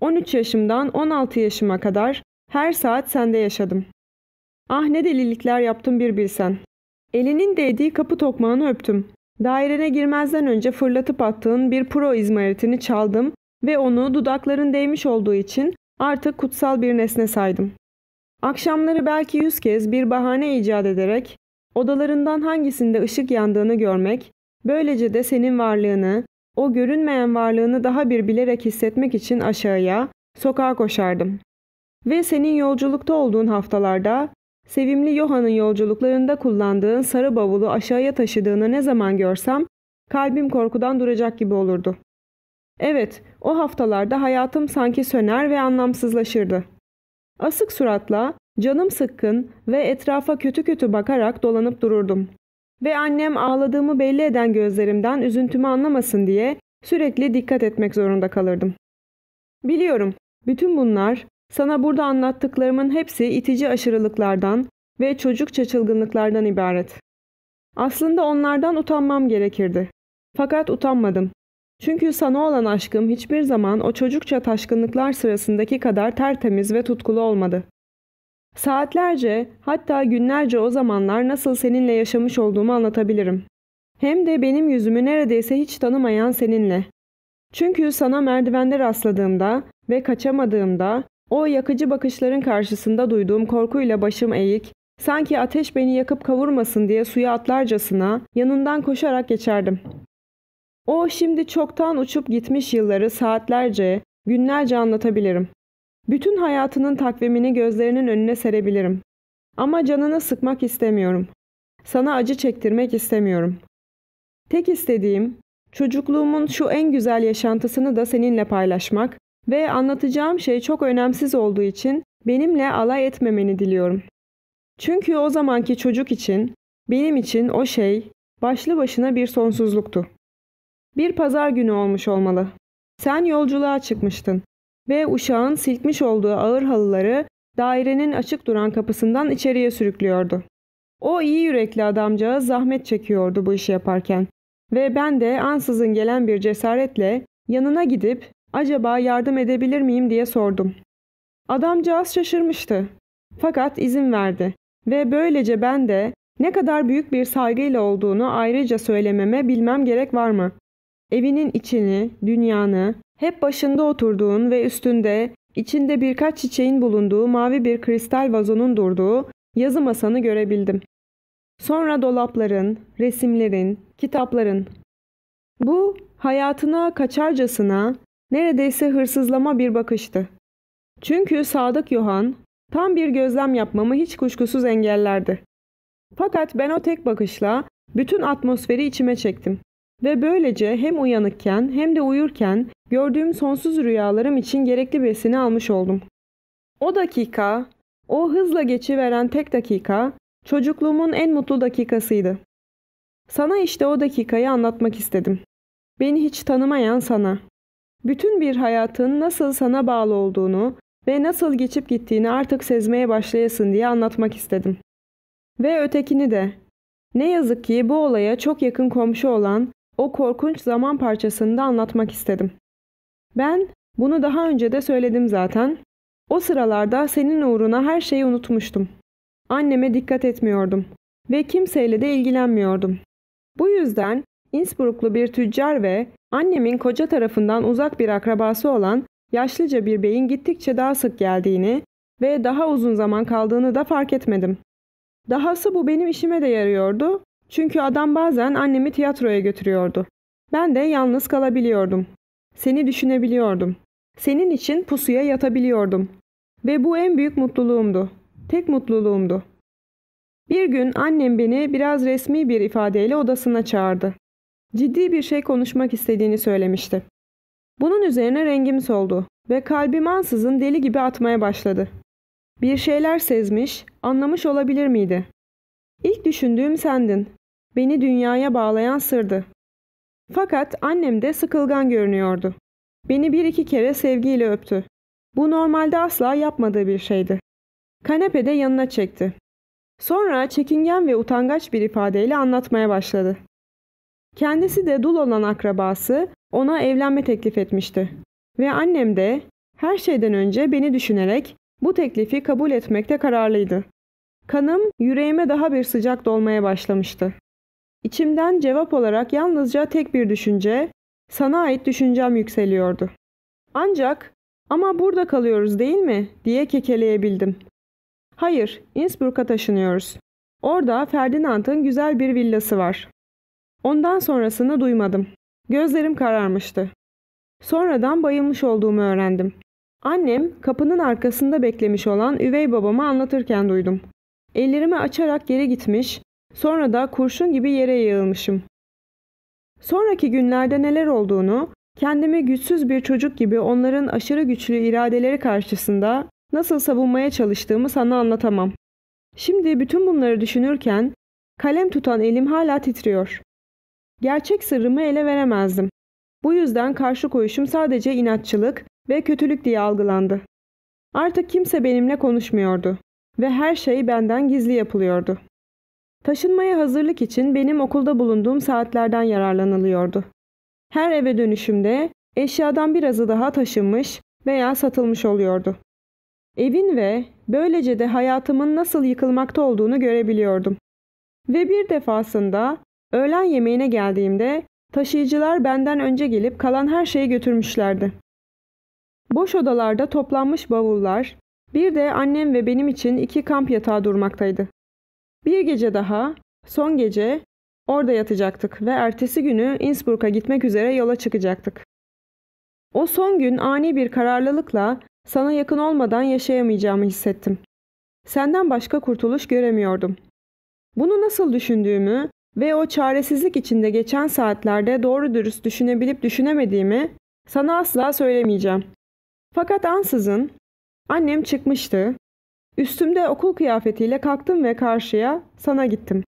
13 yaşımdan 16 yaşıma kadar her saat sende yaşadım. Ah ne delilikler yaptım bir bilsen. Elinin değdiği kapı tokmağını öptüm. Dairene girmezden önce fırlatıp attığın bir pro izmaritini çaldım ve onu dudakların değmiş olduğu için artık kutsal bir nesne saydım. Akşamları belki yüz kez bir bahane icat ederek odalarından hangisinde ışık yandığını görmek, böylece de senin varlığını, o görünmeyen varlığını daha bir bilerek hissetmek için aşağıya, sokağa koşardım ve senin yolculukta olduğun haftalarda sevimli Yohan'ın yolculuklarında kullandığın sarı bavulu aşağıya taşıdığını ne zaman görsem kalbim korkudan duracak gibi olurdu. Evet, o haftalarda hayatım sanki söner ve anlamsızlaşırdı. Asık suratla, canım sıkkın ve etrafa kötü kötü bakarak dolanıp dururdum. Ve annem ağladığımı belli eden gözlerimden üzüntümü anlamasın diye sürekli dikkat etmek zorunda kalırdım. Biliyorum, bütün bunlar sana burada anlattıklarımın hepsi itici aşırılıklardan ve çocukça çılgınlıklardan ibaret. Aslında onlardan utanmam gerekirdi. Fakat utanmadım. Çünkü sana olan aşkım hiçbir zaman o çocukça taşkınlıklar sırasındaki kadar tertemiz ve tutkulu olmadı. Saatlerce, hatta günlerce o zamanlar nasıl seninle yaşamış olduğumu anlatabilirim. Hem de benim yüzümü neredeyse hiç tanımayan seninle. Çünkü sana merdivende rastladığımda ve kaçamadığımda o yakıcı bakışların karşısında duyduğum korkuyla başım eğik, sanki ateş beni yakıp kavurmasın diye suya atlarcasına yanından koşarak geçerdim. O şimdi çoktan uçup gitmiş yılları saatlerce, günlerce anlatabilirim. Bütün hayatının takvimini gözlerinin önüne serebilirim. Ama canını sıkmak istemiyorum. Sana acı çektirmek istemiyorum. Tek istediğim çocukluğumun şu en güzel yaşantısını da seninle paylaşmak ve anlatacağım şey çok önemsiz olduğu için benimle alay etmemeni diliyorum. Çünkü o zamanki çocuk için, benim için o şey başlı başına bir sonsuzluktu. Bir pazar günü olmuş olmalı. Sen yolculuğa çıkmıştın ve uşağın silkmiş olduğu ağır halıları dairenin açık duran kapısından içeriye sürüklüyordu. O iyi yürekli adamcağız zahmet çekiyordu bu işi yaparken ve ben de ansızın gelen bir cesaretle yanına gidip Acaba yardım edebilir miyim diye sordum. Adamcağız şaşırmıştı. Fakat izin verdi ve böylece ben de ne kadar büyük bir saygıyla olduğunu ayrıca söylememe bilmem gerek var mı? Evinin içini, dünyanı, hep başında oturduğun ve üstünde, içinde birkaç çiçeğin bulunduğu mavi bir kristal vazonun durduğu yazı masanı görebildim. Sonra dolapların, resimlerin, kitapların. Bu hayatına kaçarcasına Neredeyse hırsızlama bir bakıştı. Çünkü Sadık Yohan tam bir gözlem yapmamı hiç kuşkusuz engellerdi. Fakat ben o tek bakışla bütün atmosferi içime çektim. Ve böylece hem uyanıkken hem de uyurken gördüğüm sonsuz rüyalarım için gerekli besini almış oldum. O dakika, o hızla geçiveren tek dakika çocukluğumun en mutlu dakikasıydı. Sana işte o dakikayı anlatmak istedim. Beni hiç tanımayan sana. Bütün bir hayatın nasıl sana bağlı olduğunu ve nasıl geçip gittiğini artık sezmeye başlayasın diye anlatmak istedim. Ve ötekini de. Ne yazık ki bu olaya çok yakın komşu olan o korkunç zaman parçasını da anlatmak istedim. Ben bunu daha önce de söyledim zaten. O sıralarda senin uğruna her şeyi unutmuştum. Anneme dikkat etmiyordum ve kimseyle de ilgilenmiyordum. Bu yüzden Innsbrucklu bir tüccar ve Annemin koca tarafından uzak bir akrabası olan yaşlıca bir beyin gittikçe daha sık geldiğini ve daha uzun zaman kaldığını da fark etmedim. Dahası bu benim işime de yarıyordu çünkü adam bazen annemi tiyatroya götürüyordu. Ben de yalnız kalabiliyordum. Seni düşünebiliyordum. Senin için pusuya yatabiliyordum. Ve bu en büyük mutluluğumdu. Tek mutluluğumdu. Bir gün annem beni biraz resmi bir ifadeyle odasına çağırdı. Ciddi bir şey konuşmak istediğini söylemişti. Bunun üzerine rengim soldu ve kalbim ansızın deli gibi atmaya başladı. Bir şeyler sezmiş, anlamış olabilir miydi? İlk düşündüğüm sendin. Beni dünyaya bağlayan sırdı. Fakat annem de sıkılgan görünüyordu. Beni bir iki kere sevgiyle öptü. Bu normalde asla yapmadığı bir şeydi. Kanepede yanına çekti. Sonra çekingen ve utangaç bir ifadeyle anlatmaya başladı. Kendisi de dul olan akrabası ona evlenme teklif etmişti. Ve annem de her şeyden önce beni düşünerek bu teklifi kabul etmekte kararlıydı. Kanım yüreğime daha bir sıcak dolmaya başlamıştı. İçimden cevap olarak yalnızca tek bir düşünce, sana ait düşüncem yükseliyordu. Ancak ama burada kalıyoruz değil mi diye kekeleyebildim. Hayır, Innsbruck'a taşınıyoruz. Orada Ferdinand'ın güzel bir villası var. Ondan sonrasını duymadım. Gözlerim kararmıştı. Sonradan bayılmış olduğumu öğrendim. Annem kapının arkasında beklemiş olan üvey babamı anlatırken duydum. Ellerimi açarak yere gitmiş, sonra da kurşun gibi yere yığılmışım. Sonraki günlerde neler olduğunu, kendimi güçsüz bir çocuk gibi onların aşırı güçlü iradeleri karşısında nasıl savunmaya çalıştığımı sana anlatamam. Şimdi bütün bunları düşünürken kalem tutan elim hala titriyor. Gerçek sırrımı ele veremezdim. Bu yüzden karşı koyuşum sadece inatçılık ve kötülük diye algılandı. Artık kimse benimle konuşmuyordu ve her şey benden gizli yapılıyordu. Taşınmaya hazırlık için benim okulda bulunduğum saatlerden yararlanılıyordu. Her eve dönüşümde eşyadan birazı daha taşınmış veya satılmış oluyordu. Evin ve böylece de hayatımın nasıl yıkılmakta olduğunu görebiliyordum. Ve bir defasında Öğlen yemeğine geldiğimde taşıyıcılar benden önce gelip kalan her şeyi götürmüşlerdi. Boş odalarda toplanmış bavullar, bir de annem ve benim için iki kamp yatağı durmaktaydı. Bir gece daha, son gece orada yatacaktık ve ertesi günü Innsbruck'a gitmek üzere yola çıkacaktık. O son gün ani bir kararlılıkla sana yakın olmadan yaşayamayacağımı hissettim. Senden başka kurtuluş göremiyordum. Bunu nasıl düşündüğümü ve o çaresizlik içinde geçen saatlerde doğru dürüst düşünebilip düşünemediğimi sana asla söylemeyeceğim. Fakat ansızın annem çıkmıştı. Üstümde okul kıyafetiyle kalktım ve karşıya sana gittim.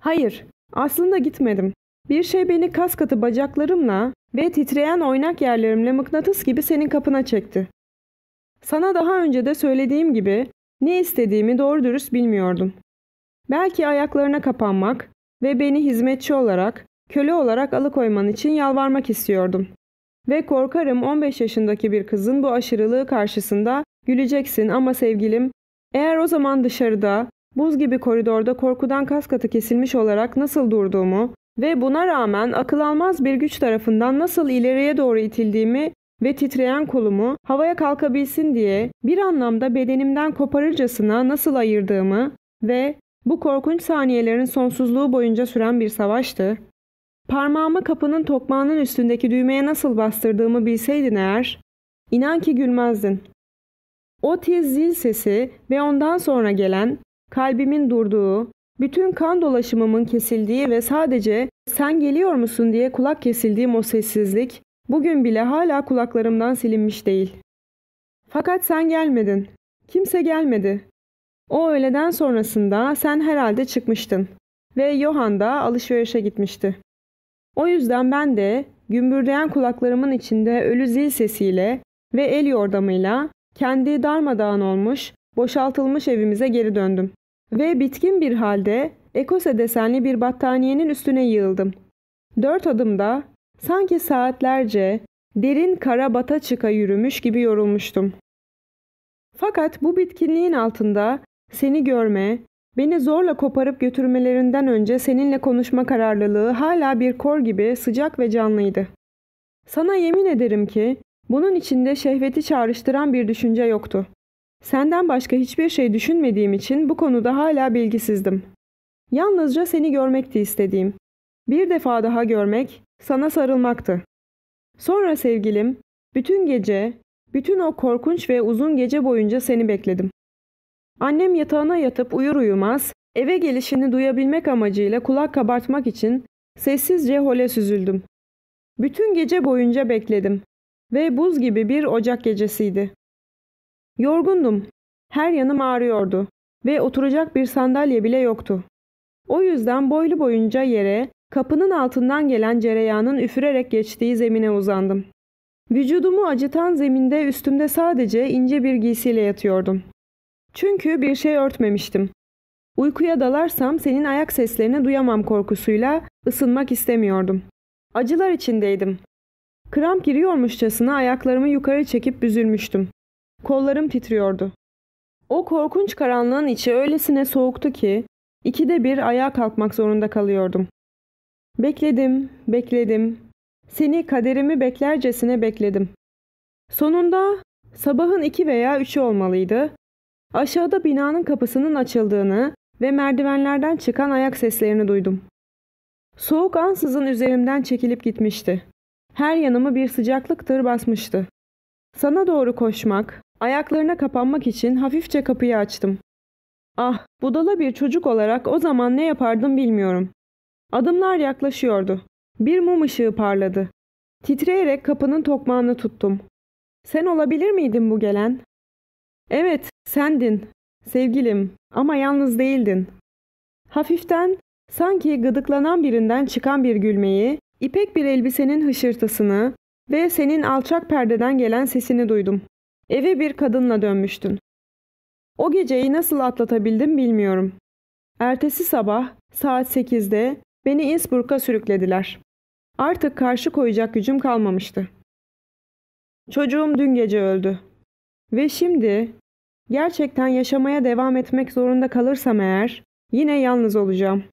Hayır, aslında gitmedim. Bir şey beni kas katı bacaklarımla ve titreyen oynak yerlerimle mıknatıs gibi senin kapına çekti. Sana daha önce de söylediğim gibi ne istediğimi doğru dürüst bilmiyordum. Belki ayaklarına kapanmak, ve beni hizmetçi olarak, köle olarak alıkoyman için yalvarmak istiyordum. Ve korkarım 15 yaşındaki bir kızın bu aşırılığı karşısında güleceksin ama sevgilim, eğer o zaman dışarıda, buz gibi koridorda korkudan kas katı kesilmiş olarak nasıl durduğumu ve buna rağmen akıl almaz bir güç tarafından nasıl ileriye doğru itildiğimi ve titreyen kolumu havaya kalkabilsin diye bir anlamda bedenimden koparırcasına nasıl ayırdığımı ve bu korkunç saniyelerin sonsuzluğu boyunca süren bir savaştı. Parmağımı kapının tokmağının üstündeki düğmeye nasıl bastırdığımı bilseydin eğer, inan ki gülmezdin. O tiz zil sesi ve ondan sonra gelen, kalbimin durduğu, bütün kan dolaşımımın kesildiği ve sadece sen geliyor musun diye kulak kesildiğim o sessizlik, bugün bile hala kulaklarımdan silinmiş değil. Fakat sen gelmedin. Kimse gelmedi. O öğleden sonrasında sen herhalde çıkmıştın ve Johan da alışverişe gitmişti. O yüzden ben de gümbürdeyen kulaklarımın içinde ölü zil sesiyle ve el yordamıyla kendi darmadağın olmuş, boşaltılmış evimize geri döndüm. Ve bitkin bir halde ekose desenli bir battaniyenin üstüne yığıldım. Dört adımda sanki saatlerce derin kara bata çıka yürümüş gibi yorulmuştum. Fakat bu bitkinliğin altında seni görme, beni zorla koparıp götürmelerinden önce seninle konuşma kararlılığı hala bir kor gibi sıcak ve canlıydı. Sana yemin ederim ki bunun içinde şehveti çağrıştıran bir düşünce yoktu. Senden başka hiçbir şey düşünmediğim için bu konuda hala bilgisizdim. Yalnızca seni görmekti istediğim. Bir defa daha görmek, sana sarılmaktı. Sonra sevgilim, bütün gece, bütün o korkunç ve uzun gece boyunca seni bekledim. Annem yatağına yatıp uyur uyumaz eve gelişini duyabilmek amacıyla kulak kabartmak için sessizce hole süzüldüm. Bütün gece boyunca bekledim ve buz gibi bir ocak gecesiydi. Yorgundum. Her yanım ağrıyordu ve oturacak bir sandalye bile yoktu. O yüzden boylu boyunca yere, kapının altından gelen cereyanın üfürerek geçtiği zemine uzandım. Vücudumu acıtan zeminde üstümde sadece ince bir giysiyle yatıyordum. Çünkü bir şey örtmemiştim. Uykuya dalarsam senin ayak seslerini duyamam korkusuyla ısınmak istemiyordum. Acılar içindeydim. Kramp giriyormuşçasına ayaklarımı yukarı çekip büzülmüştüm. Kollarım titriyordu. O korkunç karanlığın içi öylesine soğuktu ki ikide bir ayağa kalkmak zorunda kalıyordum. Bekledim, bekledim. Seni kaderimi beklercesine bekledim. Sonunda sabahın iki veya üçü olmalıydı. Aşağıda binanın kapısının açıldığını ve merdivenlerden çıkan ayak seslerini duydum. Soğuk ansızın üzerimden çekilip gitmişti. Her yanımı bir sıcaklık tır basmıştı. Sana doğru koşmak, ayaklarına kapanmak için hafifçe kapıyı açtım. Ah, budala bir çocuk olarak o zaman ne yapardım bilmiyorum. Adımlar yaklaşıyordu. Bir mum ışığı parladı. Titreyerek kapının tokmağını tuttum. Sen olabilir miydin bu gelen? Evet, Sendin, sevgilim ama yalnız değildin. Hafiften sanki gıdıklanan birinden çıkan bir gülmeyi, ipek bir elbisenin hışırtısını ve senin alçak perdeden gelen sesini duydum. Eve bir kadınla dönmüştün. O geceyi nasıl atlatabildim bilmiyorum. Ertesi sabah saat 8'de beni Innsbruck'a sürüklediler. Artık karşı koyacak gücüm kalmamıştı. Çocuğum dün gece öldü. Ve şimdi Gerçekten yaşamaya devam etmek zorunda kalırsam eğer yine yalnız olacağım.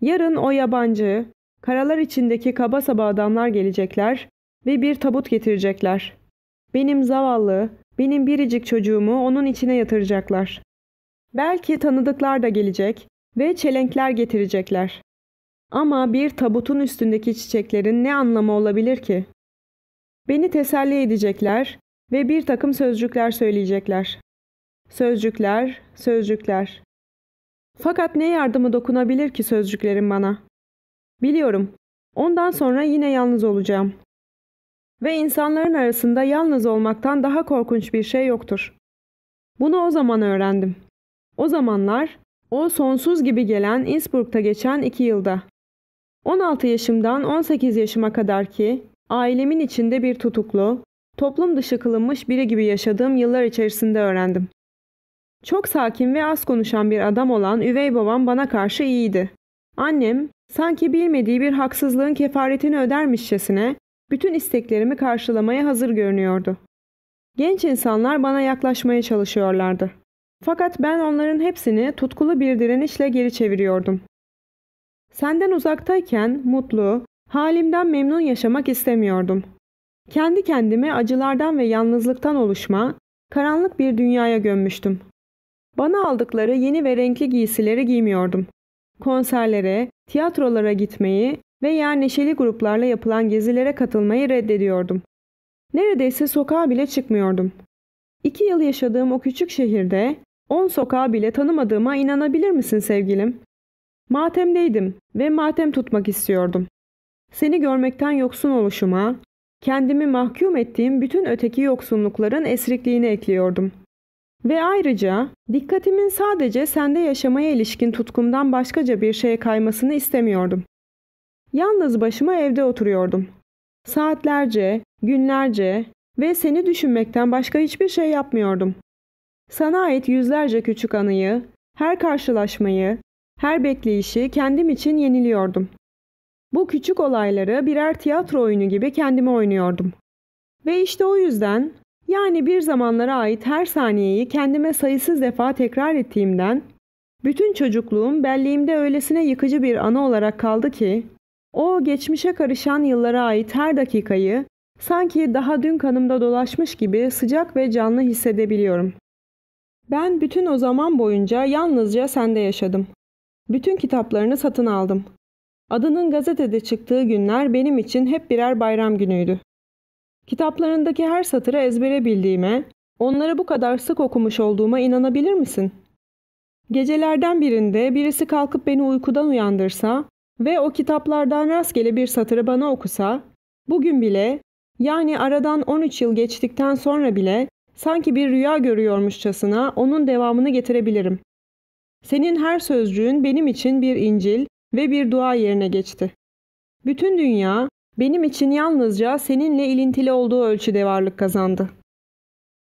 Yarın o yabancı, karalar içindeki kaba saba adamlar gelecekler ve bir tabut getirecekler. Benim zavallı, benim biricik çocuğumu onun içine yatıracaklar. Belki tanıdıklar da gelecek ve çelenkler getirecekler. Ama bir tabutun üstündeki çiçeklerin ne anlamı olabilir ki? Beni teselli edecekler ve bir takım sözcükler söyleyecekler. Sözcükler, sözcükler. Fakat ne yardımı dokunabilir ki sözcüklerin bana? Biliyorum. Ondan sonra yine yalnız olacağım. Ve insanların arasında yalnız olmaktan daha korkunç bir şey yoktur. Bunu o zaman öğrendim. O zamanlar, o sonsuz gibi gelen Innsbruck'ta geçen iki yılda. 16 yaşımdan 18 yaşıma kadar ki ailemin içinde bir tutuklu, toplum dışı kılınmış biri gibi yaşadığım yıllar içerisinde öğrendim. Çok sakin ve az konuşan bir adam olan üvey babam bana karşı iyiydi. Annem sanki bilmediği bir haksızlığın kefaretini ödermişçesine bütün isteklerimi karşılamaya hazır görünüyordu. Genç insanlar bana yaklaşmaya çalışıyorlardı. Fakat ben onların hepsini tutkulu bir direnişle geri çeviriyordum. Senden uzaktayken mutlu, halimden memnun yaşamak istemiyordum. Kendi kendimi acılardan ve yalnızlıktan oluşma, karanlık bir dünyaya gömmüştüm. Bana aldıkları yeni ve renkli giysileri giymiyordum. Konserlere, tiyatrolara gitmeyi veya neşeli gruplarla yapılan gezilere katılmayı reddediyordum. Neredeyse sokağa bile çıkmıyordum. İki yıl yaşadığım o küçük şehirde on sokağı bile tanımadığıma inanabilir misin sevgilim? Matemdeydim ve matem tutmak istiyordum. Seni görmekten yoksun oluşuma, kendimi mahkum ettiğim bütün öteki yoksunlukların esrikliğini ekliyordum. Ve ayrıca dikkatimin sadece sende yaşamaya ilişkin tutkumdan başkaca bir şeye kaymasını istemiyordum. Yalnız başıma evde oturuyordum. Saatlerce, günlerce ve seni düşünmekten başka hiçbir şey yapmıyordum. Sana ait yüzlerce küçük anıyı, her karşılaşmayı, her bekleyişi kendim için yeniliyordum. Bu küçük olayları birer tiyatro oyunu gibi kendime oynuyordum. Ve işte o yüzden yani bir zamanlara ait her saniyeyi kendime sayısız defa tekrar ettiğimden, bütün çocukluğum belleğimde öylesine yıkıcı bir ana olarak kaldı ki, o geçmişe karışan yıllara ait her dakikayı sanki daha dün kanımda dolaşmış gibi sıcak ve canlı hissedebiliyorum. Ben bütün o zaman boyunca yalnızca sende yaşadım. Bütün kitaplarını satın aldım. Adının gazetede çıktığı günler benim için hep birer bayram günüydü. Kitaplarındaki her satırı ezbere bildiğime, onları bu kadar sık okumuş olduğuma inanabilir misin? Gecelerden birinde birisi kalkıp beni uykudan uyandırsa ve o kitaplardan rastgele bir satırı bana okusa, bugün bile, yani aradan 13 yıl geçtikten sonra bile sanki bir rüya görüyormuşçasına onun devamını getirebilirim. Senin her sözcüğün benim için bir incil ve bir dua yerine geçti. Bütün dünya benim için yalnızca seninle ilintili olduğu ölçüde varlık kazandı.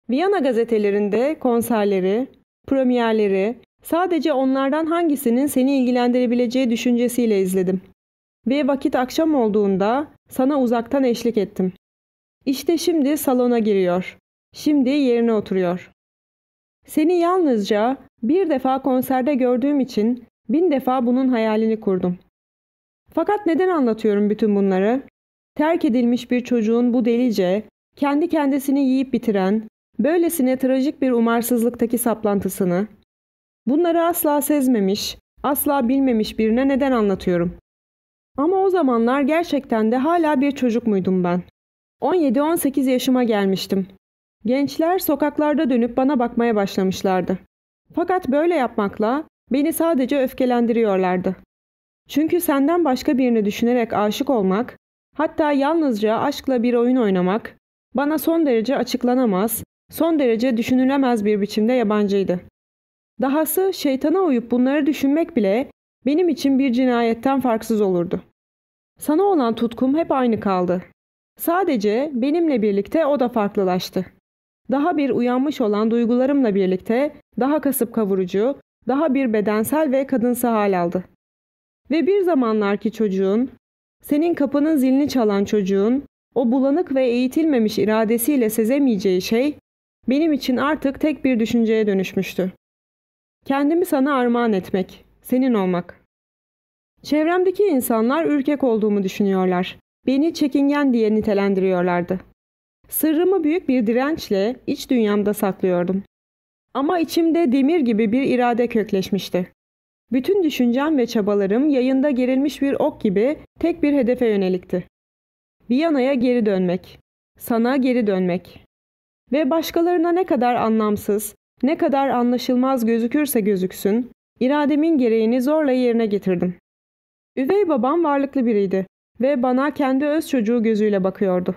Viyana gazetelerinde konserleri, premierleri, sadece onlardan hangisinin seni ilgilendirebileceği düşüncesiyle izledim. Ve vakit akşam olduğunda sana uzaktan eşlik ettim. İşte şimdi salona giriyor. Şimdi yerine oturuyor. Seni yalnızca bir defa konserde gördüğüm için bin defa bunun hayalini kurdum. Fakat neden anlatıyorum bütün bunları? Terk edilmiş bir çocuğun bu delice, kendi kendisini yiyip bitiren, böylesine trajik bir umarsızlıktaki saplantısını, bunları asla sezmemiş, asla bilmemiş birine neden anlatıyorum. Ama o zamanlar gerçekten de hala bir çocuk muydum ben? 17-18 yaşıma gelmiştim. Gençler sokaklarda dönüp bana bakmaya başlamışlardı. Fakat böyle yapmakla beni sadece öfkelendiriyorlardı. Çünkü senden başka birini düşünerek aşık olmak, Hatta yalnızca aşkla bir oyun oynamak bana son derece açıklanamaz, son derece düşünülemez bir biçimde yabancıydı. Dahası şeytana uyup bunları düşünmek bile benim için bir cinayetten farksız olurdu. Sana olan tutkum hep aynı kaldı. Sadece benimle birlikte o da farklılaştı. Daha bir uyanmış olan duygularımla birlikte daha kasıp kavurucu, daha bir bedensel ve kadınsı hal aldı. Ve bir zamanlarki çocuğun, senin kapının zilini çalan çocuğun o bulanık ve eğitilmemiş iradesiyle sezemeyeceği şey benim için artık tek bir düşünceye dönüşmüştü. Kendimi sana armağan etmek, senin olmak. Çevremdeki insanlar ürkek olduğumu düşünüyorlar. Beni çekingen diye nitelendiriyorlardı. Sırrımı büyük bir dirençle iç dünyamda saklıyordum. Ama içimde demir gibi bir irade kökleşmişti. Bütün düşüncem ve çabalarım yayında gerilmiş bir ok gibi tek bir hedefe yönelikti. Viyana'ya geri dönmek, sana geri dönmek. Ve başkalarına ne kadar anlamsız, ne kadar anlaşılmaz gözükürse gözüksün, irademin gereğini zorla yerine getirdim. Üvey babam varlıklı biriydi ve bana kendi öz çocuğu gözüyle bakıyordu.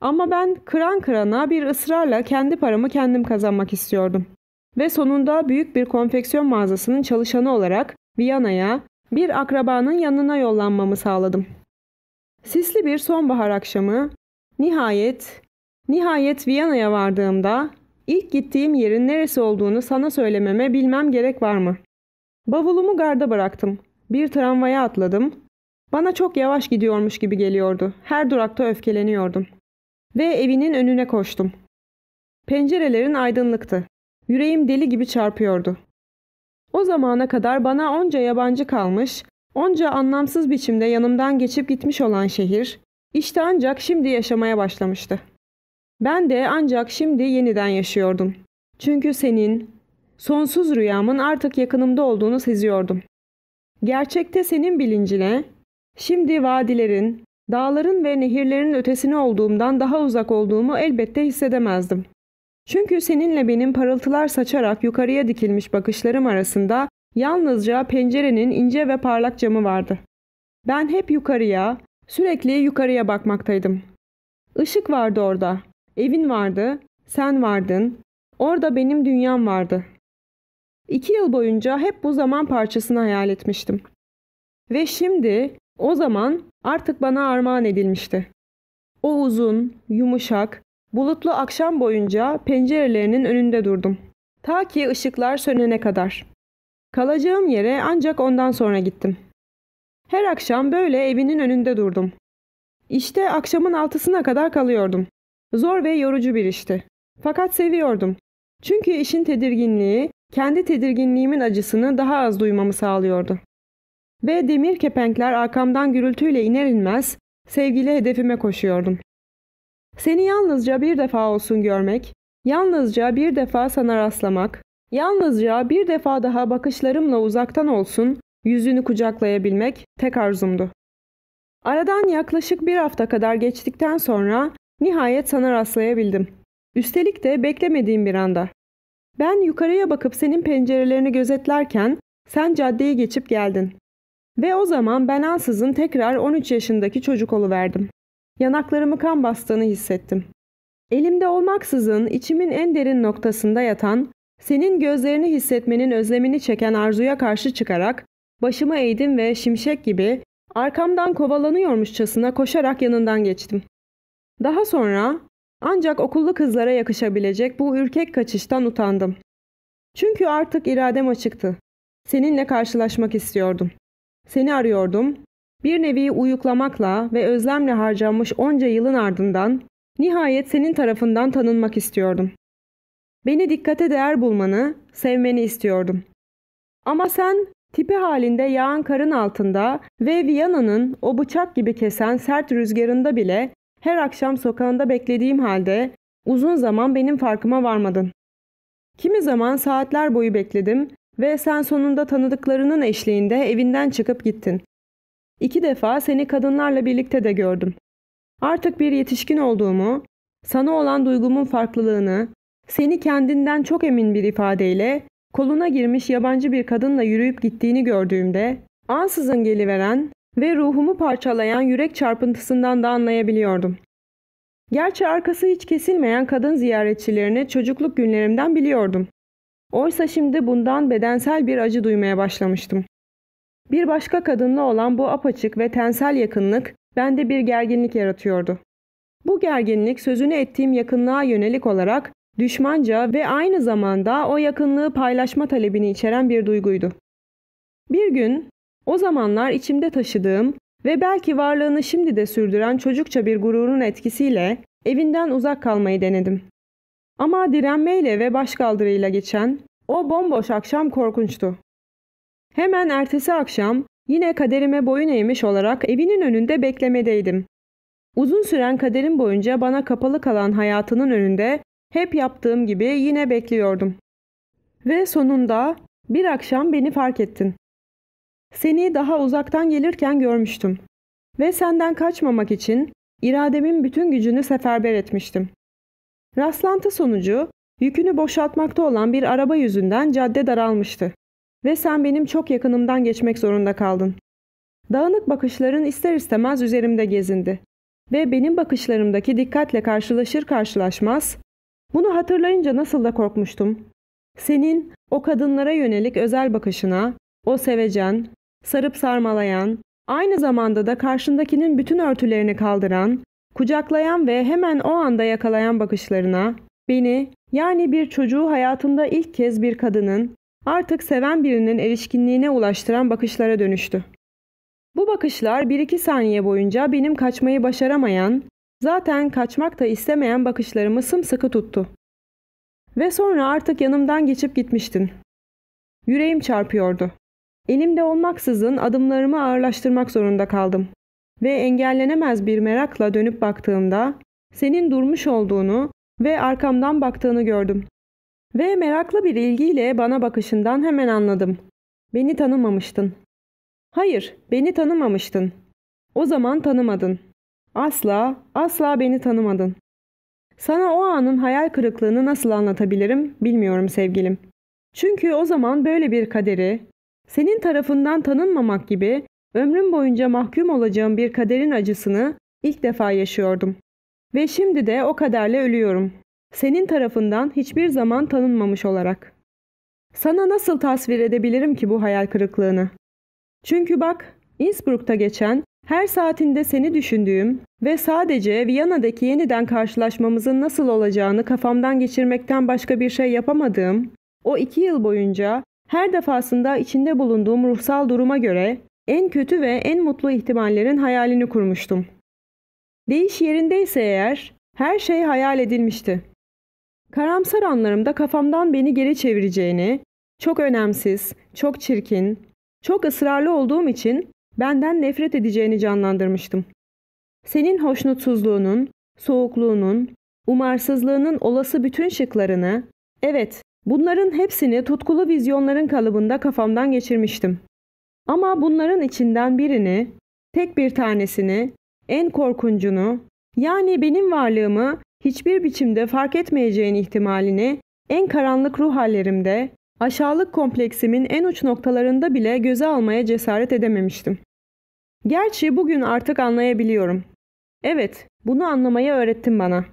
Ama ben kıran kırana bir ısrarla kendi paramı kendim kazanmak istiyordum ve sonunda büyük bir konfeksiyon mağazasının çalışanı olarak Viyana'ya bir akrabanın yanına yollanmamı sağladım. Sisli bir sonbahar akşamı nihayet nihayet Viyana'ya vardığımda ilk gittiğim yerin neresi olduğunu sana söylememe bilmem gerek var mı? Bavulumu garda bıraktım. Bir tramvaya atladım. Bana çok yavaş gidiyormuş gibi geliyordu. Her durakta öfkeleniyordum. Ve evinin önüne koştum. Pencerelerin aydınlıktı. Yüreğim deli gibi çarpıyordu. O zamana kadar bana onca yabancı kalmış, onca anlamsız biçimde yanımdan geçip gitmiş olan şehir, işte ancak şimdi yaşamaya başlamıştı. Ben de ancak şimdi yeniden yaşıyordum. Çünkü senin, sonsuz rüyamın artık yakınımda olduğunu seziyordum. Gerçekte senin bilincine, şimdi vadilerin, dağların ve nehirlerin ötesine olduğumdan daha uzak olduğumu elbette hissedemezdim. Çünkü seninle benim parıltılar saçarak yukarıya dikilmiş bakışlarım arasında yalnızca pencerenin ince ve parlak camı vardı. Ben hep yukarıya, sürekli yukarıya bakmaktaydım. Işık vardı orada, evin vardı, sen vardın, orada benim dünyam vardı. İki yıl boyunca hep bu zaman parçasını hayal etmiştim. Ve şimdi, o zaman artık bana armağan edilmişti. O uzun, yumuşak, Bulutlu akşam boyunca pencerelerinin önünde durdum. Ta ki ışıklar sönene kadar. Kalacağım yere ancak ondan sonra gittim. Her akşam böyle evinin önünde durdum. İşte akşamın altısına kadar kalıyordum. Zor ve yorucu bir işti. Fakat seviyordum. Çünkü işin tedirginliği, kendi tedirginliğimin acısını daha az duymamı sağlıyordu. Ve demir kepenkler arkamdan gürültüyle iner inmez sevgili hedefime koşuyordum. Seni yalnızca bir defa olsun görmek, yalnızca bir defa sana rastlamak, yalnızca bir defa daha bakışlarımla uzaktan olsun, yüzünü kucaklayabilmek tek arzumdu. Aradan yaklaşık bir hafta kadar geçtikten sonra nihayet sana rastlayabildim. Üstelik de beklemediğim bir anda. Ben yukarıya bakıp senin pencerelerini gözetlerken sen caddeyi geçip geldin. Ve o zaman ben ansızın tekrar 13 yaşındaki çocuk verdim. Yanaklarımı kan bastığını hissettim. Elimde olmaksızın içimin en derin noktasında yatan, senin gözlerini hissetmenin özlemini çeken arzuya karşı çıkarak başımı eğdim ve şimşek gibi arkamdan kovalanıyormuşçasına koşarak yanından geçtim. Daha sonra ancak okullu kızlara yakışabilecek bu ürkek kaçıştan utandım. Çünkü artık iradem açıktı. Seninle karşılaşmak istiyordum. Seni arıyordum bir nevi uyuklamakla ve özlemle harcanmış onca yılın ardından nihayet senin tarafından tanınmak istiyordum. Beni dikkate değer bulmanı, sevmeni istiyordum. Ama sen tipi halinde yağan karın altında ve Viyana'nın o bıçak gibi kesen sert rüzgarında bile her akşam sokağında beklediğim halde uzun zaman benim farkıma varmadın. Kimi zaman saatler boyu bekledim ve sen sonunda tanıdıklarının eşliğinde evinden çıkıp gittin. İki defa seni kadınlarla birlikte de gördüm. Artık bir yetişkin olduğumu, sana olan duygumun farklılığını, seni kendinden çok emin bir ifadeyle koluna girmiş yabancı bir kadınla yürüyüp gittiğini gördüğümde ansızın geliveren ve ruhumu parçalayan yürek çarpıntısından da anlayabiliyordum. Gerçi arkası hiç kesilmeyen kadın ziyaretçilerini çocukluk günlerimden biliyordum. Oysa şimdi bundan bedensel bir acı duymaya başlamıştım. Bir başka kadınla olan bu apaçık ve tensel yakınlık bende bir gerginlik yaratıyordu. Bu gerginlik sözünü ettiğim yakınlığa yönelik olarak düşmanca ve aynı zamanda o yakınlığı paylaşma talebini içeren bir duyguydu. Bir gün o zamanlar içimde taşıdığım ve belki varlığını şimdi de sürdüren çocukça bir gururun etkisiyle evinden uzak kalmayı denedim. Ama direnmeyle ve başkaldırıyla geçen o bomboş akşam korkunçtu. Hemen ertesi akşam yine kaderime boyun eğmiş olarak evinin önünde beklemedeydim. Uzun süren kaderim boyunca bana kapalı kalan hayatının önünde hep yaptığım gibi yine bekliyordum. Ve sonunda bir akşam beni fark ettin. Seni daha uzaktan gelirken görmüştüm ve senden kaçmamak için irademin bütün gücünü seferber etmiştim. Rastlantı sonucu yükünü boşaltmakta olan bir araba yüzünden cadde daralmıştı. Ve sen benim çok yakınımdan geçmek zorunda kaldın. Dağınık bakışların ister istemez üzerimde gezindi. Ve benim bakışlarımdaki dikkatle karşılaşır karşılaşmaz, bunu hatırlayınca nasıl da korkmuştum. Senin o kadınlara yönelik özel bakışına, o sevecen, sarıp sarmalayan, aynı zamanda da karşındakinin bütün örtülerini kaldıran, kucaklayan ve hemen o anda yakalayan bakışlarına, beni yani bir çocuğu hayatında ilk kez bir kadının, artık seven birinin erişkinliğine ulaştıran bakışlara dönüştü. Bu bakışlar 1-2 saniye boyunca benim kaçmayı başaramayan, zaten kaçmak da istemeyen bakışlarımı sımsıkı tuttu. Ve sonra artık yanımdan geçip gitmiştin. Yüreğim çarpıyordu. Elimde olmaksızın adımlarımı ağırlaştırmak zorunda kaldım. Ve engellenemez bir merakla dönüp baktığımda senin durmuş olduğunu ve arkamdan baktığını gördüm. Ve meraklı bir ilgiyle bana bakışından hemen anladım. Beni tanımamıştın. Hayır, beni tanımamıştın. O zaman tanımadın. Asla, asla beni tanımadın. Sana o anın hayal kırıklığını nasıl anlatabilirim bilmiyorum sevgilim. Çünkü o zaman böyle bir kaderi, senin tarafından tanınmamak gibi ömrüm boyunca mahkum olacağım bir kaderin acısını ilk defa yaşıyordum. Ve şimdi de o kaderle ölüyorum. Senin tarafından hiçbir zaman tanınmamış olarak. Sana nasıl tasvir edebilirim ki bu hayal kırıklığını? Çünkü bak, Innsbruck'ta geçen, her saatinde seni düşündüğüm ve sadece Viyana'daki yeniden karşılaşmamızın nasıl olacağını kafamdan geçirmekten başka bir şey yapamadığım, o iki yıl boyunca her defasında içinde bulunduğum ruhsal duruma göre en kötü ve en mutlu ihtimallerin hayalini kurmuştum. Değiş yerindeyse eğer, her şey hayal edilmişti. Karamsar anlarımda kafamdan beni geri çevireceğini, çok önemsiz, çok çirkin, çok ısrarlı olduğum için benden nefret edeceğini canlandırmıştım. Senin hoşnutsuzluğunun, soğukluğunun, umarsızlığının olası bütün şıklarını, evet bunların hepsini tutkulu vizyonların kalıbında kafamdan geçirmiştim. Ama bunların içinden birini, tek bir tanesini, en korkuncunu, yani benim varlığımı hiçbir biçimde fark etmeyeceğin ihtimalini en karanlık ruh hallerimde, aşağılık kompleksimin en uç noktalarında bile göze almaya cesaret edememiştim. Gerçi bugün artık anlayabiliyorum. Evet, bunu anlamayı öğrettin bana.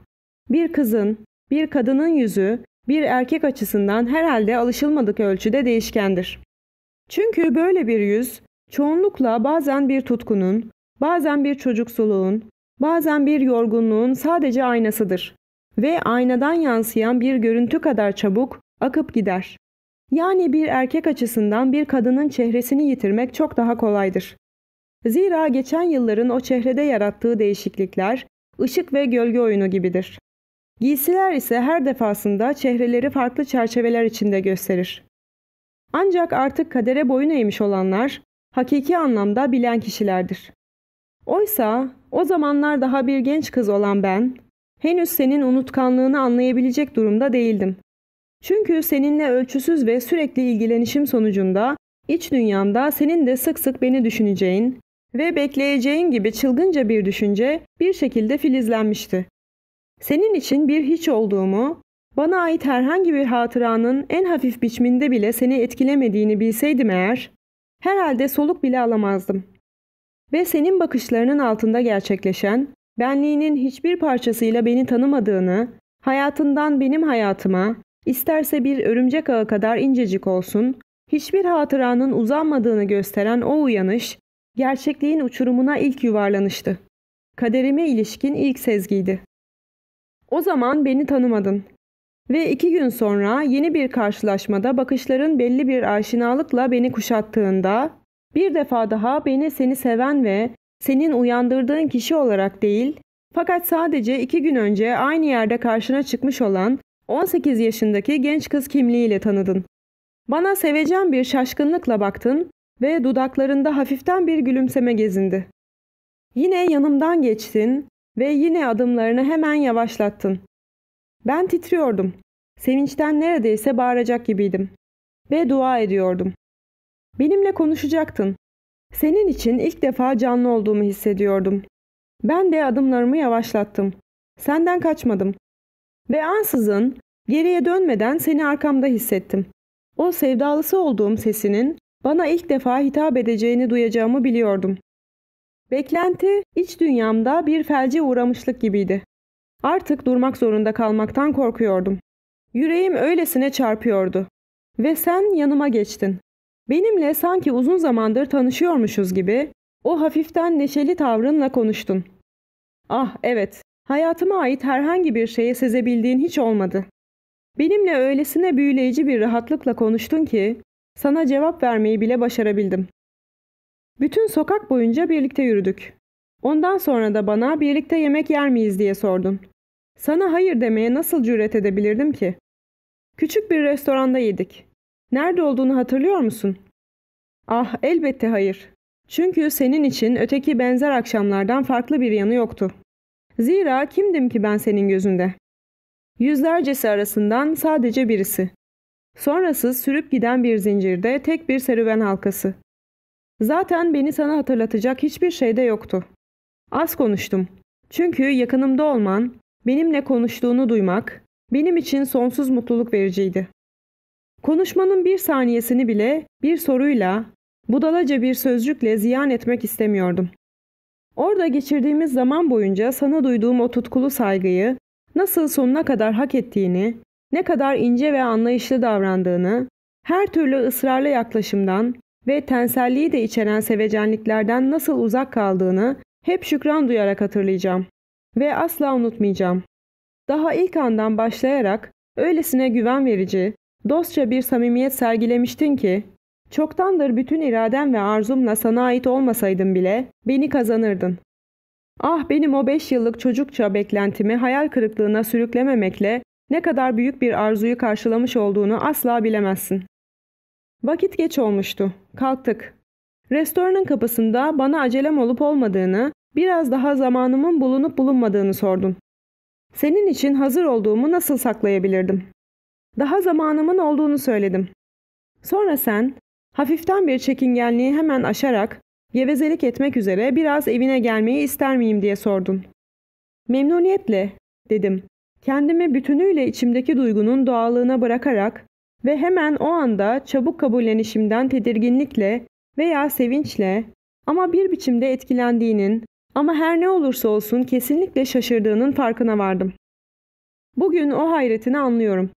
Bir kızın, bir kadının yüzü bir erkek açısından herhalde alışılmadık ölçüde değişkendir. Çünkü böyle bir yüz çoğunlukla bazen bir tutkunun, bazen bir çocuksuluğun, bazen bir yorgunluğun sadece aynasıdır ve aynadan yansıyan bir görüntü kadar çabuk akıp gider. Yani bir erkek açısından bir kadının çehresini yitirmek çok daha kolaydır. Zira geçen yılların o çehrede yarattığı değişiklikler ışık ve gölge oyunu gibidir. Giysiler ise her defasında çehreleri farklı çerçeveler içinde gösterir. Ancak artık kadere boyun eğmiş olanlar hakiki anlamda bilen kişilerdir. Oysa o zamanlar daha bir genç kız olan ben, henüz senin unutkanlığını anlayabilecek durumda değildim. Çünkü seninle ölçüsüz ve sürekli ilgilenişim sonucunda iç dünyamda senin de sık sık beni düşüneceğin ve bekleyeceğin gibi çılgınca bir düşünce bir şekilde filizlenmişti. Senin için bir hiç olduğumu, bana ait herhangi bir hatıranın en hafif biçiminde bile seni etkilemediğini bilseydim eğer, herhalde soluk bile alamazdım.'' Ve senin bakışlarının altında gerçekleşen, benliğinin hiçbir parçasıyla beni tanımadığını, hayatından benim hayatıma, isterse bir örümcek ağı kadar incecik olsun, hiçbir hatıranın uzanmadığını gösteren o uyanış, gerçekliğin uçurumuna ilk yuvarlanıştı. Kaderime ilişkin ilk sezgiydi. O zaman beni tanımadın. Ve iki gün sonra yeni bir karşılaşmada bakışların belli bir aşinalıkla beni kuşattığında bir defa daha beni seni seven ve senin uyandırdığın kişi olarak değil, fakat sadece iki gün önce aynı yerde karşına çıkmış olan 18 yaşındaki genç kız kimliğiyle tanıdın. Bana sevecen bir şaşkınlıkla baktın ve dudaklarında hafiften bir gülümseme gezindi. Yine yanımdan geçtin ve yine adımlarını hemen yavaşlattın. Ben titriyordum. Sevinçten neredeyse bağıracak gibiydim. Ve dua ediyordum. Benimle konuşacaktın. Senin için ilk defa canlı olduğumu hissediyordum. Ben de adımlarımı yavaşlattım. Senden kaçmadım. Ve ansızın geriye dönmeden seni arkamda hissettim. O sevdalısı olduğum sesinin bana ilk defa hitap edeceğini duyacağımı biliyordum. Beklenti iç dünyamda bir felce uğramışlık gibiydi. Artık durmak zorunda kalmaktan korkuyordum. Yüreğim öylesine çarpıyordu. Ve sen yanıma geçtin. Benimle sanki uzun zamandır tanışıyormuşuz gibi o hafiften neşeli tavrınla konuştun. Ah evet, hayatıma ait herhangi bir şeyi sezebildiğin hiç olmadı. Benimle öylesine büyüleyici bir rahatlıkla konuştun ki sana cevap vermeyi bile başarabildim. Bütün sokak boyunca birlikte yürüdük. Ondan sonra da bana birlikte yemek yer miyiz diye sordun. Sana hayır demeye nasıl cüret edebilirdim ki? Küçük bir restoranda yedik. Nerede olduğunu hatırlıyor musun? Ah, elbette hayır. Çünkü senin için öteki benzer akşamlardan farklı bir yanı yoktu. Zira kimdim ki ben senin gözünde? Yüzlercesi arasından sadece birisi. Sonrası sürüp giden bir zincirde tek bir serüven halkası. Zaten beni sana hatırlatacak hiçbir şey de yoktu. Az konuştum. Çünkü yakınımda olman, benimle konuştuğunu duymak, benim için sonsuz mutluluk vericiydi. Konuşmanın bir saniyesini bile bir soruyla, budalaca bir sözcükle ziyan etmek istemiyordum. Orada geçirdiğimiz zaman boyunca sana duyduğum o tutkulu saygıyı nasıl sonuna kadar hak ettiğini, ne kadar ince ve anlayışlı davrandığını, her türlü ısrarlı yaklaşımdan ve tenselliği de içeren sevecenliklerden nasıl uzak kaldığını hep şükran duyarak hatırlayacağım ve asla unutmayacağım. Daha ilk andan başlayarak öylesine güven verici, dostça bir samimiyet sergilemiştin ki, çoktandır bütün iradem ve arzumla sana ait olmasaydım bile beni kazanırdın. Ah benim o beş yıllık çocukça beklentimi hayal kırıklığına sürüklememekle ne kadar büyük bir arzuyu karşılamış olduğunu asla bilemezsin. Vakit geç olmuştu. Kalktık. Restoranın kapısında bana acelem olup olmadığını, biraz daha zamanımın bulunup bulunmadığını sordun. Senin için hazır olduğumu nasıl saklayabilirdim? Daha zamanımın olduğunu söyledim. Sonra sen hafiften bir çekingenliği hemen aşarak gevezelik etmek üzere biraz evine gelmeyi ister miyim diye sordun. Memnuniyetle dedim. Kendimi bütünüyle içimdeki duygunun doğallığına bırakarak ve hemen o anda çabuk kabullenişimden tedirginlikle veya sevinçle ama bir biçimde etkilendiğinin ama her ne olursa olsun kesinlikle şaşırdığının farkına vardım. Bugün o hayretini anlıyorum.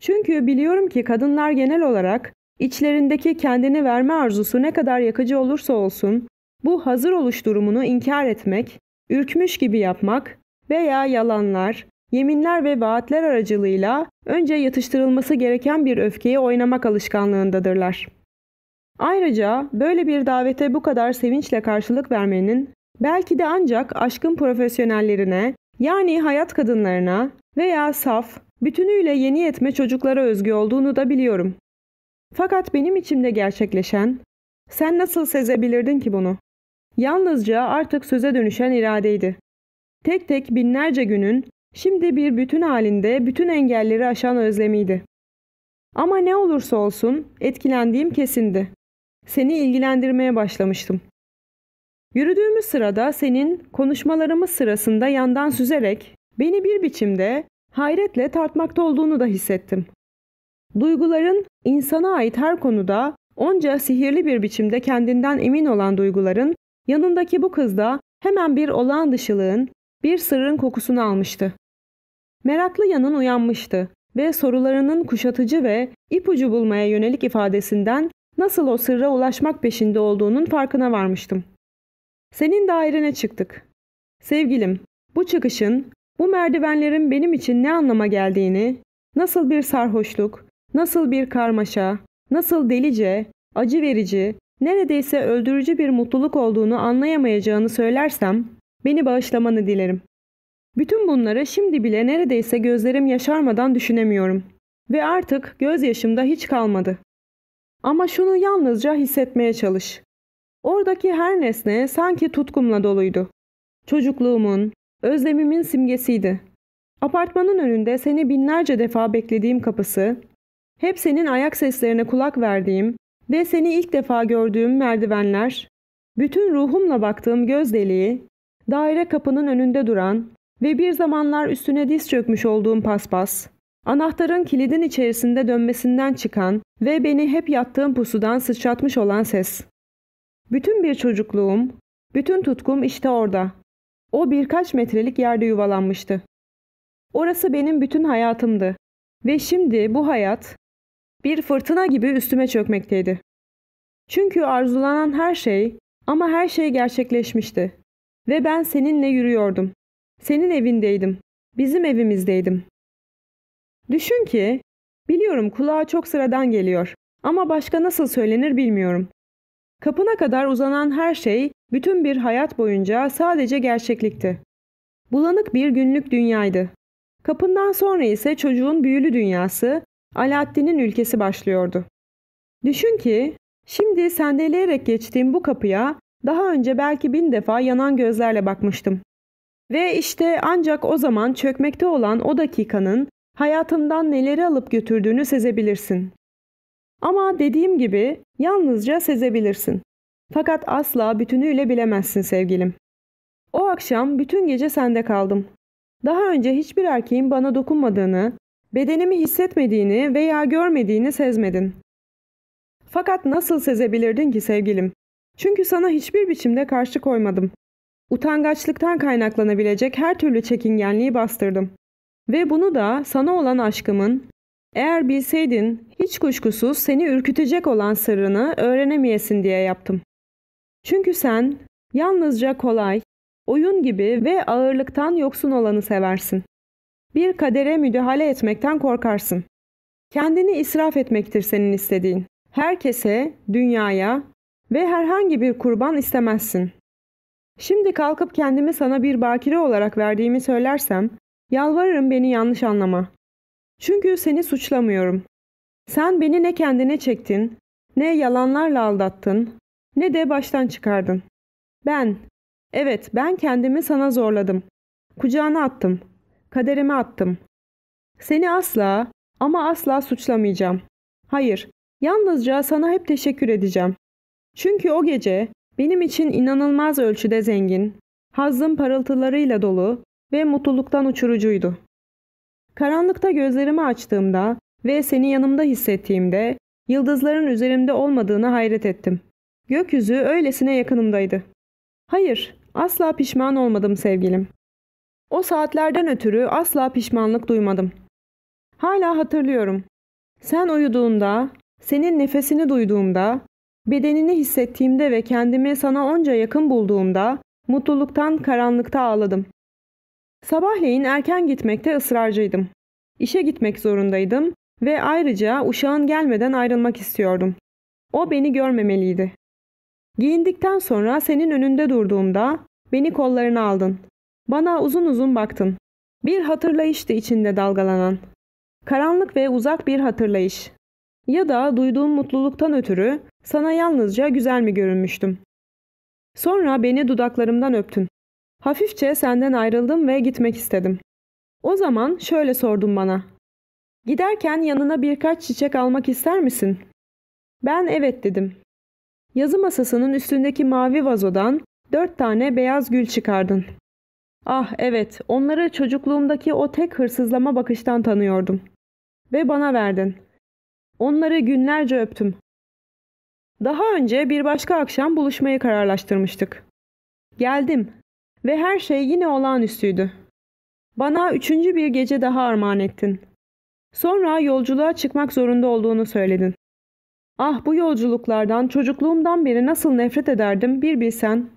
Çünkü biliyorum ki kadınlar genel olarak içlerindeki kendini verme arzusu ne kadar yakıcı olursa olsun bu hazır oluş durumunu inkar etmek, ürkmüş gibi yapmak veya yalanlar, yeminler ve vaatler aracılığıyla önce yatıştırılması gereken bir öfkeyi oynamak alışkanlığındadırlar. Ayrıca böyle bir davete bu kadar sevinçle karşılık vermenin belki de ancak aşkın profesyonellerine yani hayat kadınlarına veya saf, Bütünüyle yeni yetme çocuklara özgü olduğunu da biliyorum. Fakat benim içimde gerçekleşen, sen nasıl sezebilirdin ki bunu? Yalnızca artık söze dönüşen iradeydi. Tek tek binlerce günün, şimdi bir bütün halinde bütün engelleri aşan özlemiydi. Ama ne olursa olsun etkilendiğim kesindi. Seni ilgilendirmeye başlamıştım. Yürüdüğümüz sırada senin konuşmalarımız sırasında yandan süzerek beni bir biçimde hayretle tartmakta olduğunu da hissettim. Duyguların insana ait her konuda onca sihirli bir biçimde kendinden emin olan duyguların yanındaki bu kızda hemen bir olağan dışılığın, bir sırrın kokusunu almıştı. Meraklı yanın uyanmıştı ve sorularının kuşatıcı ve ipucu bulmaya yönelik ifadesinden nasıl o sırra ulaşmak peşinde olduğunun farkına varmıştım. Senin dairene çıktık. Sevgilim, bu çıkışın bu merdivenlerin benim için ne anlama geldiğini, nasıl bir sarhoşluk, nasıl bir karmaşa, nasıl delice, acı verici, neredeyse öldürücü bir mutluluk olduğunu anlayamayacağını söylersem beni bağışlamanı dilerim. Bütün bunları şimdi bile neredeyse gözlerim yaşarmadan düşünemiyorum ve artık gözyaşımda hiç kalmadı. Ama şunu yalnızca hissetmeye çalış. Oradaki her nesne sanki tutkumla doluydu. Çocukluğumun, özlemimin simgesiydi. Apartmanın önünde seni binlerce defa beklediğim kapısı, hep senin ayak seslerine kulak verdiğim ve seni ilk defa gördüğüm merdivenler, bütün ruhumla baktığım göz deliği, daire kapının önünde duran ve bir zamanlar üstüne diz çökmüş olduğum paspas, anahtarın kilidin içerisinde dönmesinden çıkan ve beni hep yattığım pusudan sıçratmış olan ses. Bütün bir çocukluğum, bütün tutkum işte orada. O birkaç metrelik yerde yuvalanmıştı. Orası benim bütün hayatımdı. Ve şimdi bu hayat bir fırtına gibi üstüme çökmekteydi. Çünkü arzulanan her şey ama her şey gerçekleşmişti. Ve ben seninle yürüyordum. Senin evindeydim. Bizim evimizdeydim. Düşün ki, biliyorum kulağa çok sıradan geliyor ama başka nasıl söylenir bilmiyorum. Kapına kadar uzanan her şey bütün bir hayat boyunca sadece gerçeklikti. Bulanık bir günlük dünyaydı. Kapından sonra ise çocuğun büyülü dünyası, Alaaddin'in ülkesi başlıyordu. Düşün ki, şimdi sendeleyerek geçtiğim bu kapıya daha önce belki bin defa yanan gözlerle bakmıştım. Ve işte ancak o zaman çökmekte olan o dakikanın hayatımdan neleri alıp götürdüğünü sezebilirsin. Ama dediğim gibi yalnızca sezebilirsin. Fakat asla bütünüyle bilemezsin sevgilim. O akşam bütün gece sende kaldım. Daha önce hiçbir erkeğin bana dokunmadığını, bedenimi hissetmediğini veya görmediğini sezmedin. Fakat nasıl sezebilirdin ki sevgilim? Çünkü sana hiçbir biçimde karşı koymadım. Utangaçlıktan kaynaklanabilecek her türlü çekingenliği bastırdım. Ve bunu da sana olan aşkımın, eğer bilseydin hiç kuşkusuz seni ürkütecek olan sırrını öğrenemeyesin diye yaptım. Çünkü sen yalnızca kolay, oyun gibi ve ağırlıktan yoksun olanı seversin. Bir kadere müdahale etmekten korkarsın. Kendini israf etmektir senin istediğin. Herkese, dünyaya ve herhangi bir kurban istemezsin. Şimdi kalkıp kendimi sana bir bakire olarak verdiğimi söylersem, yalvarırım beni yanlış anlama. Çünkü seni suçlamıyorum. Sen beni ne kendine çektin, ne yalanlarla aldattın, ne de baştan çıkardın. Ben, evet ben kendimi sana zorladım. Kucağına attım. Kaderime attım. Seni asla ama asla suçlamayacağım. Hayır, yalnızca sana hep teşekkür edeceğim. Çünkü o gece benim için inanılmaz ölçüde zengin, hazzın parıltılarıyla dolu ve mutluluktan uçurucuydu. Karanlıkta gözlerimi açtığımda ve seni yanımda hissettiğimde yıldızların üzerimde olmadığını hayret ettim. Gökyüzü öylesine yakınımdaydı. Hayır, asla pişman olmadım sevgilim. O saatlerden ötürü asla pişmanlık duymadım. Hala hatırlıyorum. Sen uyuduğunda, senin nefesini duyduğumda, bedenini hissettiğimde ve kendimi sana onca yakın bulduğumda mutluluktan karanlıkta ağladım. Sabahleyin erken gitmekte ısrarcıydım. İşe gitmek zorundaydım ve ayrıca uşağın gelmeden ayrılmak istiyordum. O beni görmemeliydi. Giyindikten sonra senin önünde durduğumda beni kollarına aldın. Bana uzun uzun baktın. Bir hatırlayıştı içinde dalgalanan. Karanlık ve uzak bir hatırlayış. Ya da duyduğum mutluluktan ötürü sana yalnızca güzel mi görünmüştüm. Sonra beni dudaklarımdan öptün. Hafifçe senden ayrıldım ve gitmek istedim. O zaman şöyle sordun bana. Giderken yanına birkaç çiçek almak ister misin? Ben evet dedim. Yazı masasının üstündeki mavi vazodan dört tane beyaz gül çıkardın. Ah evet, onları çocukluğumdaki o tek hırsızlama bakıştan tanıyordum. Ve bana verdin. Onları günlerce öptüm. Daha önce bir başka akşam buluşmayı kararlaştırmıştık. Geldim ve her şey yine olağanüstüydü. Bana üçüncü bir gece daha armağan ettin. Sonra yolculuğa çıkmak zorunda olduğunu söyledin. Ah bu yolculuklardan çocukluğumdan beri nasıl nefret ederdim bir bilsen.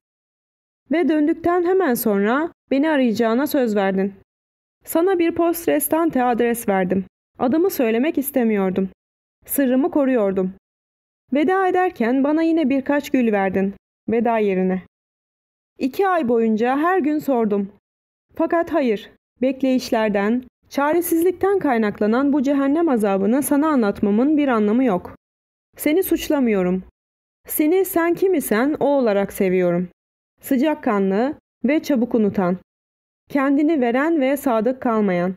Ve döndükten hemen sonra beni arayacağına söz verdin. Sana bir post restante adres verdim. Adımı söylemek istemiyordum. Sırrımı koruyordum. Veda ederken bana yine birkaç gül verdin. Veda yerine. İki ay boyunca her gün sordum. Fakat hayır, bekleyişlerden, çaresizlikten kaynaklanan bu cehennem azabını sana anlatmamın bir anlamı yok. Seni suçlamıyorum. Seni sen kim o olarak seviyorum. Sıcakkanlı ve çabuk unutan. Kendini veren ve sadık kalmayan.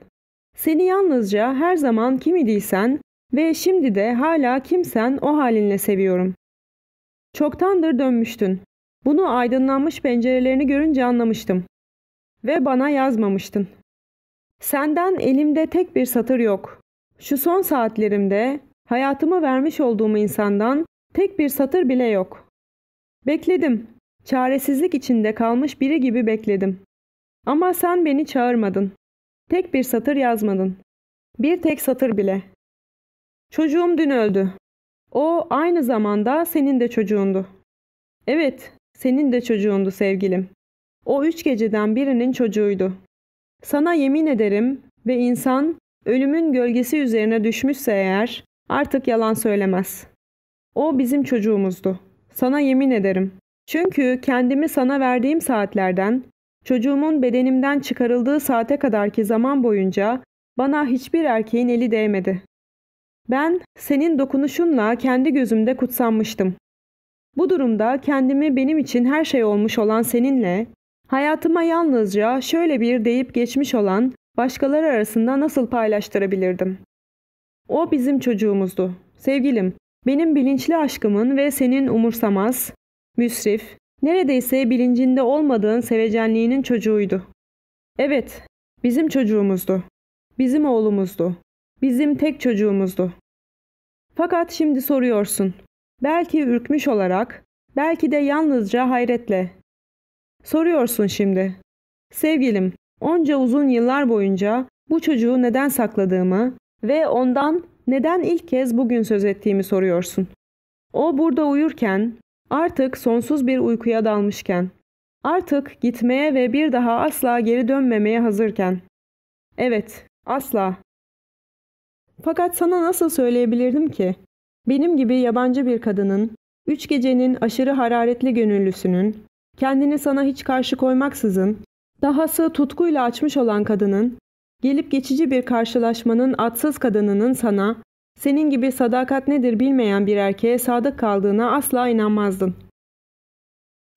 Seni yalnızca her zaman kim idiysen ve şimdi de hala kimsen o halinle seviyorum. Çoktandır dönmüştün. Bunu aydınlanmış pencerelerini görünce anlamıştım. Ve bana yazmamıştın. Senden elimde tek bir satır yok. Şu son saatlerimde Hayatımı vermiş olduğum insandan tek bir satır bile yok. Bekledim. Çaresizlik içinde kalmış biri gibi bekledim. Ama sen beni çağırmadın. Tek bir satır yazmadın. Bir tek satır bile. Çocuğum dün öldü. O aynı zamanda senin de çocuğundu. Evet, senin de çocuğundu sevgilim. O üç geceden birinin çocuğuydu. Sana yemin ederim ve insan ölümün gölgesi üzerine düşmüşse eğer Artık yalan söylemez. O bizim çocuğumuzdu. Sana yemin ederim. Çünkü kendimi sana verdiğim saatlerden, çocuğumun bedenimden çıkarıldığı saate kadarki zaman boyunca bana hiçbir erkeğin eli değmedi. Ben senin dokunuşunla kendi gözümde kutsanmıştım. Bu durumda kendimi benim için her şey olmuş olan seninle, hayatıma yalnızca şöyle bir deyip geçmiş olan başkaları arasında nasıl paylaştırabilirdim? O bizim çocuğumuzdu. Sevgilim, benim bilinçli aşkımın ve senin umursamaz, müsrif, neredeyse bilincinde olmadığın sevecenliğinin çocuğuydu. Evet, bizim çocuğumuzdu. Bizim oğlumuzdu. Bizim tek çocuğumuzdu. Fakat şimdi soruyorsun. Belki ürkmüş olarak, belki de yalnızca hayretle. Soruyorsun şimdi. Sevgilim, onca uzun yıllar boyunca bu çocuğu neden sakladığımı, ve ondan neden ilk kez bugün söz ettiğimi soruyorsun. O burada uyurken, artık sonsuz bir uykuya dalmışken, artık gitmeye ve bir daha asla geri dönmemeye hazırken. Evet, asla. Fakat sana nasıl söyleyebilirdim ki? Benim gibi yabancı bir kadının, üç gecenin aşırı hararetli gönüllüsünün, kendini sana hiç karşı koymaksızın, dahası tutkuyla açmış olan kadının, Gelip geçici bir karşılaşmanın atsız kadınının sana, senin gibi sadakat nedir bilmeyen bir erkeğe sadık kaldığına asla inanmazdın.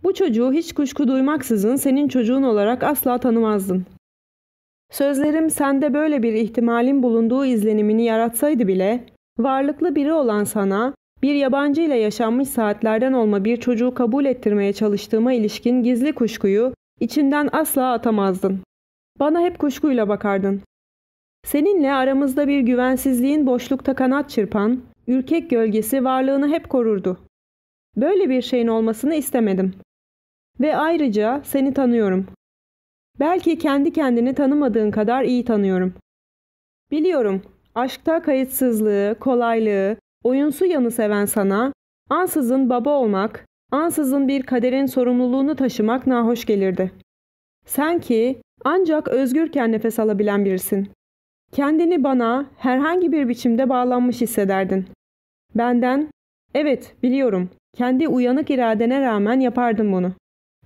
Bu çocuğu hiç kuşku duymaksızın senin çocuğun olarak asla tanımazdın. Sözlerim sende böyle bir ihtimalin bulunduğu izlenimini yaratsaydı bile, varlıklı biri olan sana bir yabancı ile yaşanmış saatlerden olma bir çocuğu kabul ettirmeye çalıştığıma ilişkin gizli kuşkuyu içinden asla atamazdın. Bana hep kuşkuyla bakardın. Seninle aramızda bir güvensizliğin boşlukta kanat çırpan, ürkek gölgesi varlığını hep korurdu. Böyle bir şeyin olmasını istemedim. Ve ayrıca seni tanıyorum. Belki kendi kendini tanımadığın kadar iyi tanıyorum. Biliyorum, aşkta kayıtsızlığı, kolaylığı, oyunsu yanı seven sana, ansızın baba olmak, ansızın bir kaderin sorumluluğunu taşımak nahoş gelirdi. Sen ki ancak özgürken nefes alabilen birisin. Kendini bana herhangi bir biçimde bağlanmış hissederdin. Benden, evet biliyorum, kendi uyanık iradene rağmen yapardın bunu.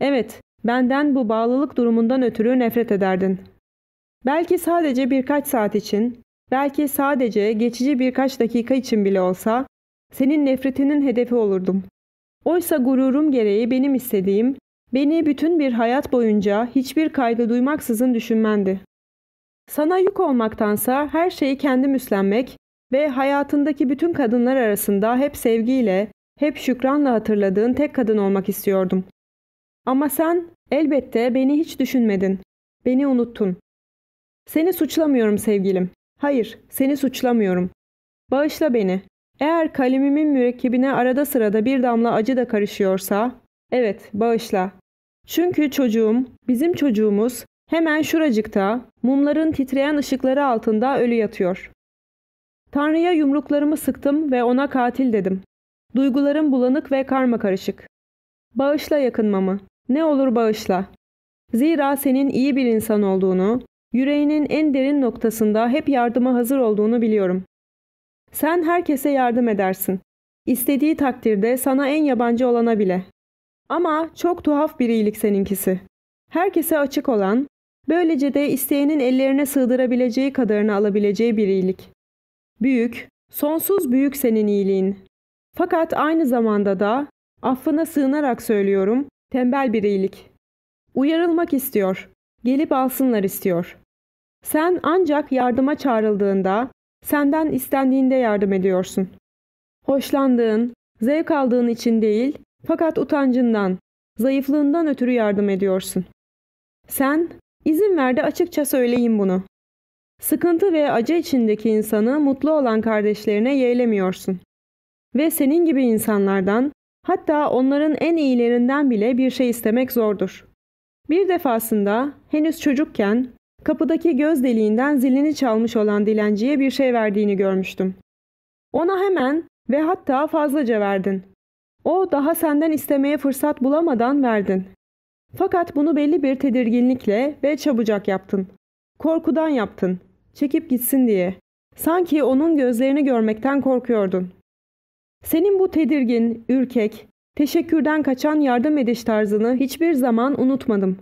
Evet, benden bu bağlılık durumundan ötürü nefret ederdin. Belki sadece birkaç saat için, belki sadece geçici birkaç dakika için bile olsa, senin nefretinin hedefi olurdum. Oysa gururum gereği benim istediğim Beni bütün bir hayat boyunca hiçbir kaygı duymaksızın düşünmendi. Sana yük olmaktansa her şeyi kendim üstlenmek ve hayatındaki bütün kadınlar arasında hep sevgiyle, hep şükranla hatırladığın tek kadın olmak istiyordum. Ama sen elbette beni hiç düşünmedin. Beni unuttun. Seni suçlamıyorum sevgilim. Hayır, seni suçlamıyorum. Bağışla beni. Eğer kalemimin mürekkebine arada sırada bir damla acı da karışıyorsa, evet, bağışla. Çünkü çocuğum, bizim çocuğumuz hemen şuracıkta mumların titreyen ışıkları altında ölü yatıyor. Tanrı'ya yumruklarımı sıktım ve ona katil dedim. Duygularım bulanık ve karma karışık. Bağışla yakınmamı. Ne olur bağışla. Zira senin iyi bir insan olduğunu, yüreğinin en derin noktasında hep yardıma hazır olduğunu biliyorum. Sen herkese yardım edersin. İstediği takdirde sana en yabancı olana bile. Ama çok tuhaf bir iyilik seninkisi. Herkese açık olan, böylece de isteyenin ellerine sığdırabileceği kadarını alabileceği bir iyilik. Büyük, sonsuz büyük senin iyiliğin. Fakat aynı zamanda da, affına sığınarak söylüyorum, tembel bir iyilik. Uyarılmak istiyor, gelip alsınlar istiyor. Sen ancak yardıma çağrıldığında, senden istendiğinde yardım ediyorsun. Hoşlandığın, zevk aldığın için değil, fakat utancından, zayıflığından ötürü yardım ediyorsun. Sen, izin ver de açıkça söyleyeyim bunu. Sıkıntı ve acı içindeki insanı mutlu olan kardeşlerine yeğlemiyorsun. Ve senin gibi insanlardan, hatta onların en iyilerinden bile bir şey istemek zordur. Bir defasında, henüz çocukken, kapıdaki göz deliğinden zilini çalmış olan dilenciye bir şey verdiğini görmüştüm. Ona hemen ve hatta fazlaca verdin. O daha senden istemeye fırsat bulamadan verdin. Fakat bunu belli bir tedirginlikle ve çabucak yaptın. Korkudan yaptın. Çekip gitsin diye. Sanki onun gözlerini görmekten korkuyordun. Senin bu tedirgin, ürkek, teşekkürden kaçan yardım ediş tarzını hiçbir zaman unutmadım.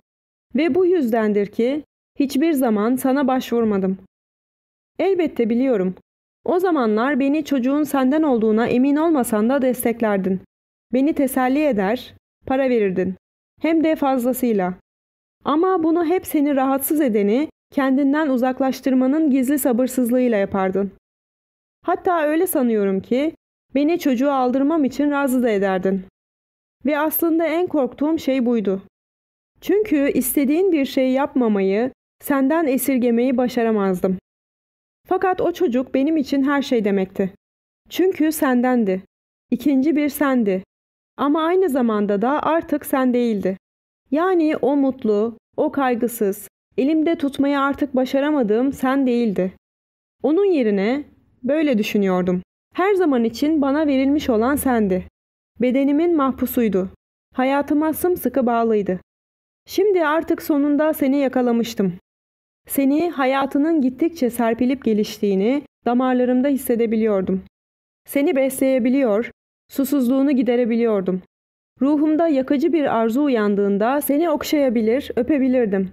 Ve bu yüzdendir ki hiçbir zaman sana başvurmadım. Elbette biliyorum. O zamanlar beni çocuğun senden olduğuna emin olmasan da desteklerdin. Beni teselli eder, para verirdin. Hem de fazlasıyla. Ama bunu hep seni rahatsız edeni kendinden uzaklaştırmanın gizli sabırsızlığıyla yapardın. Hatta öyle sanıyorum ki beni çocuğu aldırmam için razı da ederdin. Ve aslında en korktuğum şey buydu. Çünkü istediğin bir şey yapmamayı, senden esirgemeyi başaramazdım. Fakat o çocuk benim için her şey demekti. Çünkü sendendi. İkinci bir sendi. Ama aynı zamanda da artık sen değildi. Yani o mutlu, o kaygısız, elimde tutmayı artık başaramadığım sen değildi. Onun yerine böyle düşünüyordum. Her zaman için bana verilmiş olan sendi. Bedenimin mahpusuydu. Hayatıma sımsıkı bağlıydı. Şimdi artık sonunda seni yakalamıştım. Seni hayatının gittikçe serpilip geliştiğini damarlarımda hissedebiliyordum. Seni besleyebiliyor, Susuzluğunu giderebiliyordum. Ruhumda yakıcı bir arzu uyandığında seni okşayabilir, öpebilirdim.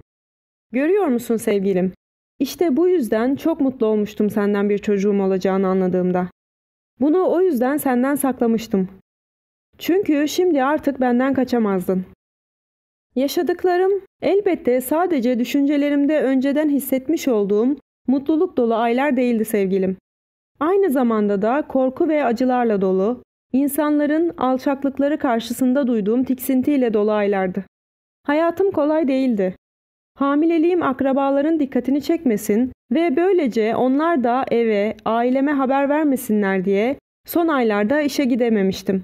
Görüyor musun sevgilim? İşte bu yüzden çok mutlu olmuştum senden bir çocuğum olacağını anladığımda. Bunu o yüzden senden saklamıştım. Çünkü şimdi artık benden kaçamazdın. Yaşadıklarım elbette sadece düşüncelerimde önceden hissetmiş olduğum mutluluk dolu aylar değildi sevgilim. Aynı zamanda da korku ve acılarla dolu, İnsanların alçaklıkları karşısında duyduğum tiksintiyle dolu aylardı. Hayatım kolay değildi. Hamileliğim akrabaların dikkatini çekmesin ve böylece onlar da eve, aileme haber vermesinler diye son aylarda işe gidememiştim.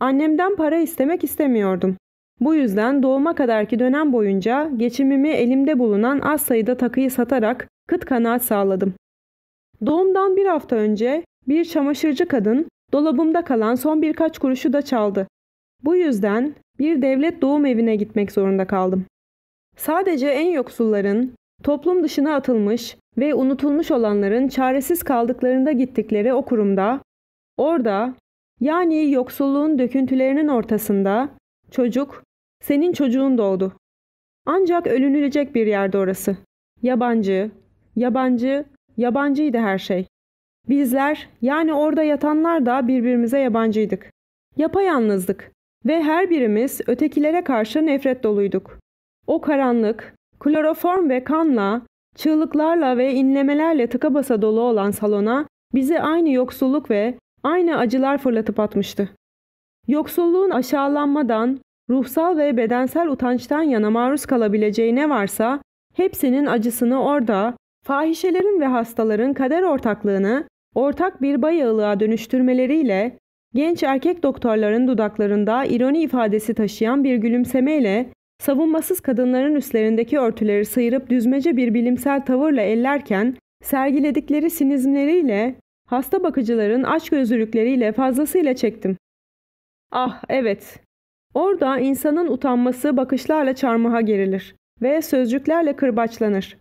Annemden para istemek istemiyordum. Bu yüzden doğuma kadarki dönem boyunca geçimimi elimde bulunan az sayıda takıyı satarak kıt kanaat sağladım. Doğumdan bir hafta önce bir çamaşırcı kadın Dolabımda kalan son birkaç kuruşu da çaldı. Bu yüzden bir devlet doğum evine gitmek zorunda kaldım. Sadece en yoksulların, toplum dışına atılmış ve unutulmuş olanların çaresiz kaldıklarında gittikleri o kurumda, orada yani yoksulluğun döküntülerinin ortasında çocuk, senin çocuğun doğdu. Ancak ölünülecek bir yerde orası. Yabancı, yabancı, yabancıydı her şey. Bizler yani orada yatanlar da birbirimize yabancıydık. Yapayalnızdık ve her birimiz ötekilere karşı nefret doluyduk. O karanlık, kloroform ve kanla, çığlıklarla ve inlemelerle tıka basa dolu olan salona bizi aynı yoksulluk ve aynı acılar fırlatıp atmıştı. Yoksulluğun aşağılanmadan, ruhsal ve bedensel utançtan yana maruz kalabileceği ne varsa hepsinin acısını orada, fahişelerin ve hastaların kader ortaklığını ortak bir bayağılığa dönüştürmeleriyle genç erkek doktorların dudaklarında ironi ifadesi taşıyan bir gülümsemeyle savunmasız kadınların üstlerindeki örtüleri sıyırıp düzmece bir bilimsel tavırla ellerken sergiledikleri sinizmleriyle hasta bakıcıların açgözlülükleriyle fazlasıyla çektim. Ah evet. Orada insanın utanması bakışlarla çarmıha gerilir ve sözcüklerle kırbaçlanır.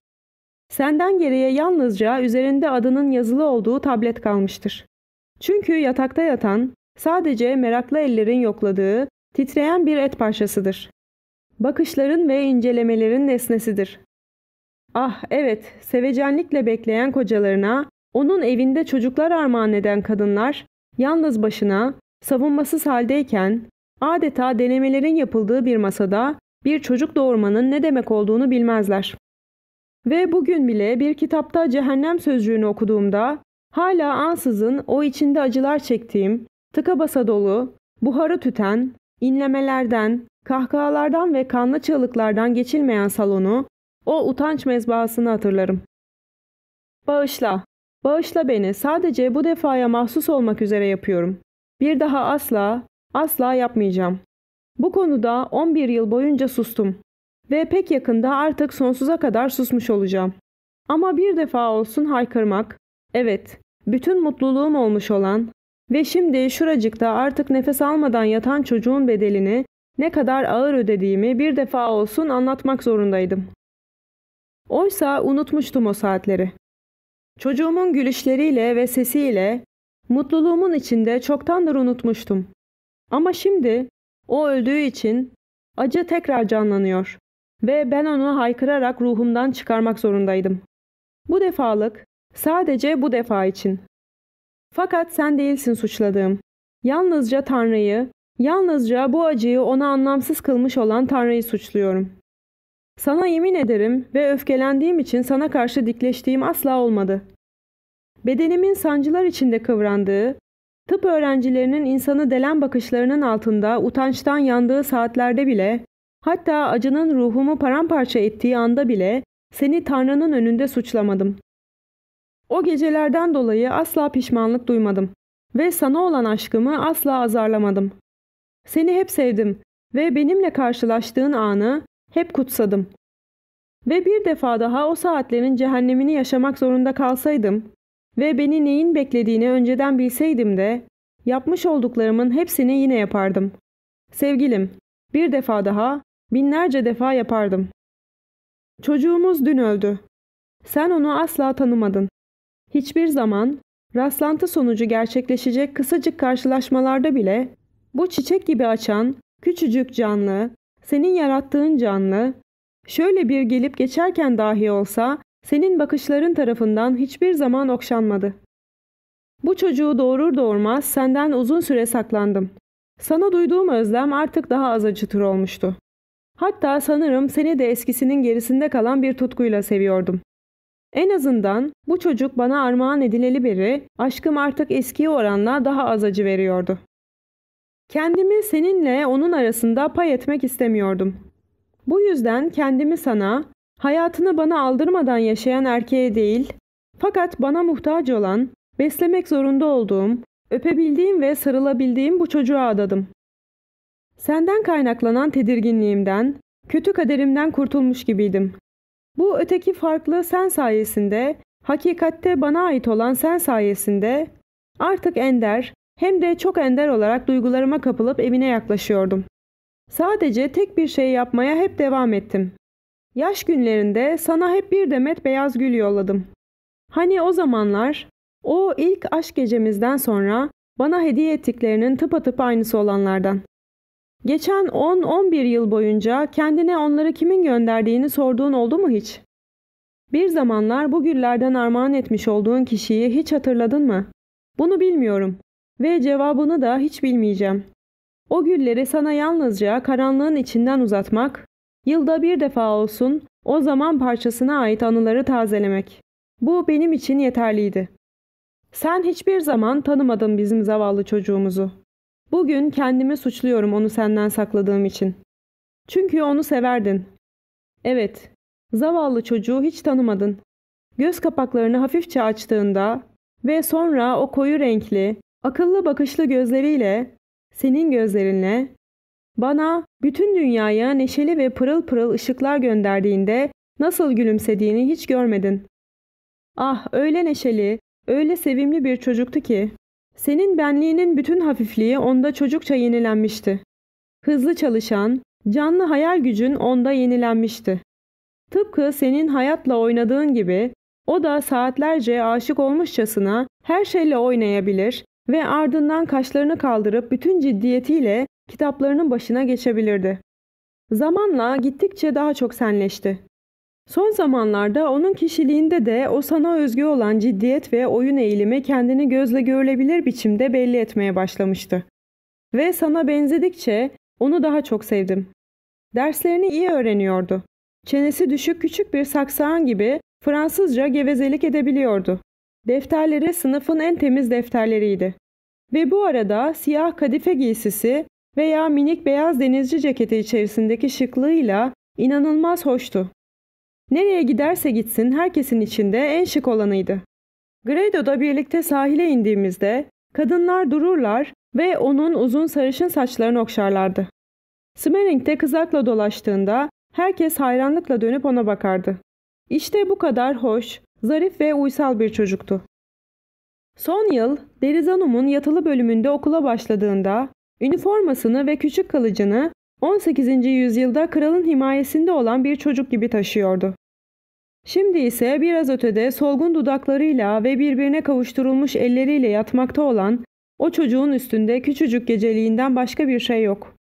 Senden geriye yalnızca üzerinde adının yazılı olduğu tablet kalmıştır. Çünkü yatakta yatan, sadece meraklı ellerin yokladığı, titreyen bir et parçasıdır. Bakışların ve incelemelerin nesnesidir. Ah evet, sevecenlikle bekleyen kocalarına, onun evinde çocuklar armağan eden kadınlar, yalnız başına, savunmasız haldeyken, adeta denemelerin yapıldığı bir masada bir çocuk doğurmanın ne demek olduğunu bilmezler. Ve bugün bile bir kitapta cehennem sözcüğünü okuduğumda hala ansızın o içinde acılar çektiğim, tıka basa dolu, buharı tüten, inlemelerden, kahkahalardan ve kanlı çığlıklardan geçilmeyen salonu, o utanç mezbahasını hatırlarım. Bağışla, bağışla beni sadece bu defaya mahsus olmak üzere yapıyorum. Bir daha asla, asla yapmayacağım. Bu konuda 11 yıl boyunca sustum. Ve pek yakında artık sonsuza kadar susmuş olacağım. Ama bir defa olsun haykırmak, evet, bütün mutluluğum olmuş olan ve şimdi şuracıkta artık nefes almadan yatan çocuğun bedelini ne kadar ağır ödediğimi bir defa olsun anlatmak zorundaydım. Oysa unutmuştum o saatleri. Çocuğumun gülüşleriyle ve sesiyle mutluluğumun içinde çoktandır unutmuştum. Ama şimdi o öldüğü için acı tekrar canlanıyor ve ben onu haykırarak ruhumdan çıkarmak zorundaydım. Bu defalık, sadece bu defa için. Fakat sen değilsin suçladığım. Yalnızca Tanrı'yı, yalnızca bu acıyı ona anlamsız kılmış olan Tanrı'yı suçluyorum. Sana yemin ederim ve öfkelendiğim için sana karşı dikleştiğim asla olmadı. Bedenimin sancılar içinde kıvrandığı, tıp öğrencilerinin insanı delen bakışlarının altında utançtan yandığı saatlerde bile Hatta acının ruhumu paramparça ettiği anda bile seni Tanrı'nın önünde suçlamadım. O gecelerden dolayı asla pişmanlık duymadım ve sana olan aşkımı asla azarlamadım. Seni hep sevdim ve benimle karşılaştığın anı hep kutsadım. Ve bir defa daha o saatlerin cehennemini yaşamak zorunda kalsaydım ve beni neyin beklediğini önceden bilseydim de yapmış olduklarımın hepsini yine yapardım. Sevgilim, bir defa daha Binlerce defa yapardım. Çocuğumuz dün öldü. Sen onu asla tanımadın. Hiçbir zaman rastlantı sonucu gerçekleşecek kısacık karşılaşmalarda bile bu çiçek gibi açan, küçücük canlı, senin yarattığın canlı, şöyle bir gelip geçerken dahi olsa senin bakışların tarafından hiçbir zaman okşanmadı. Bu çocuğu doğurur doğurmaz senden uzun süre saklandım. Sana duyduğum özlem artık daha az acıtır olmuştu. Hatta sanırım seni de eskisinin gerisinde kalan bir tutkuyla seviyordum. En azından bu çocuk bana armağan edileli biri, aşkım artık eskiye oranla daha az acı veriyordu. Kendimi seninle onun arasında pay etmek istemiyordum. Bu yüzden kendimi sana, hayatını bana aldırmadan yaşayan erkeğe değil, fakat bana muhtaç olan, beslemek zorunda olduğum, öpebildiğim ve sarılabildiğim bu çocuğa adadım. Senden kaynaklanan tedirginliğimden, kötü kaderimden kurtulmuş gibiydim. Bu öteki farklı sen sayesinde, hakikatte bana ait olan sen sayesinde artık ender hem de çok ender olarak duygularıma kapılıp evine yaklaşıyordum. Sadece tek bir şey yapmaya hep devam ettim. Yaş günlerinde sana hep bir demet beyaz gül yolladım. Hani o zamanlar, o ilk aşk gecemizden sonra bana hediye ettiklerinin tıpatıp aynısı olanlardan. Geçen 10-11 yıl boyunca kendine onları kimin gönderdiğini sorduğun oldu mu hiç? Bir zamanlar bu güllerden armağan etmiş olduğun kişiyi hiç hatırladın mı? Bunu bilmiyorum ve cevabını da hiç bilmeyeceğim. O gülleri sana yalnızca karanlığın içinden uzatmak, yılda bir defa olsun o zaman parçasına ait anıları tazelemek. Bu benim için yeterliydi. Sen hiçbir zaman tanımadın bizim zavallı çocuğumuzu.'' Bugün kendimi suçluyorum onu senden sakladığım için. Çünkü onu severdin. Evet, zavallı çocuğu hiç tanımadın. Göz kapaklarını hafifçe açtığında ve sonra o koyu renkli, akıllı bakışlı gözleriyle, senin gözlerinle, bana bütün dünyaya neşeli ve pırıl pırıl ışıklar gönderdiğinde nasıl gülümsediğini hiç görmedin. Ah öyle neşeli, öyle sevimli bir çocuktu ki. Senin benliğinin bütün hafifliği onda çocukça yenilenmişti. Hızlı çalışan, canlı hayal gücün onda yenilenmişti. Tıpkı senin hayatla oynadığın gibi o da saatlerce aşık olmuşçasına her şeyle oynayabilir ve ardından kaşlarını kaldırıp bütün ciddiyetiyle kitaplarının başına geçebilirdi. Zamanla gittikçe daha çok senleşti. Son zamanlarda onun kişiliğinde de o sana özgü olan ciddiyet ve oyun eğilimi kendini gözle görülebilir biçimde belli etmeye başlamıştı. Ve sana benzedikçe onu daha çok sevdim. Derslerini iyi öğreniyordu. Çenesi düşük küçük bir saksağın gibi Fransızca gevezelik edebiliyordu. Defterleri sınıfın en temiz defterleriydi. Ve bu arada siyah kadife giysisi veya minik beyaz denizci ceketi içerisindeki şıklığıyla inanılmaz hoştu. Nereye giderse gitsin herkesin içinde en şık olanıydı. Grado'da birlikte sahile indiğimizde kadınlar dururlar ve onun uzun sarışın saçlarını okşarlardı. Smering'de kızakla dolaştığında herkes hayranlıkla dönüp ona bakardı. İşte bu kadar hoş, zarif ve uysal bir çocuktu. Son yıl Derizanum'un yatılı bölümünde okula başladığında üniformasını ve küçük kılıcını 18. yüzyılda kralın himayesinde olan bir çocuk gibi taşıyordu. Şimdi ise biraz ötede solgun dudaklarıyla ve birbirine kavuşturulmuş elleriyle yatmakta olan o çocuğun üstünde küçücük geceliğinden başka bir şey yok.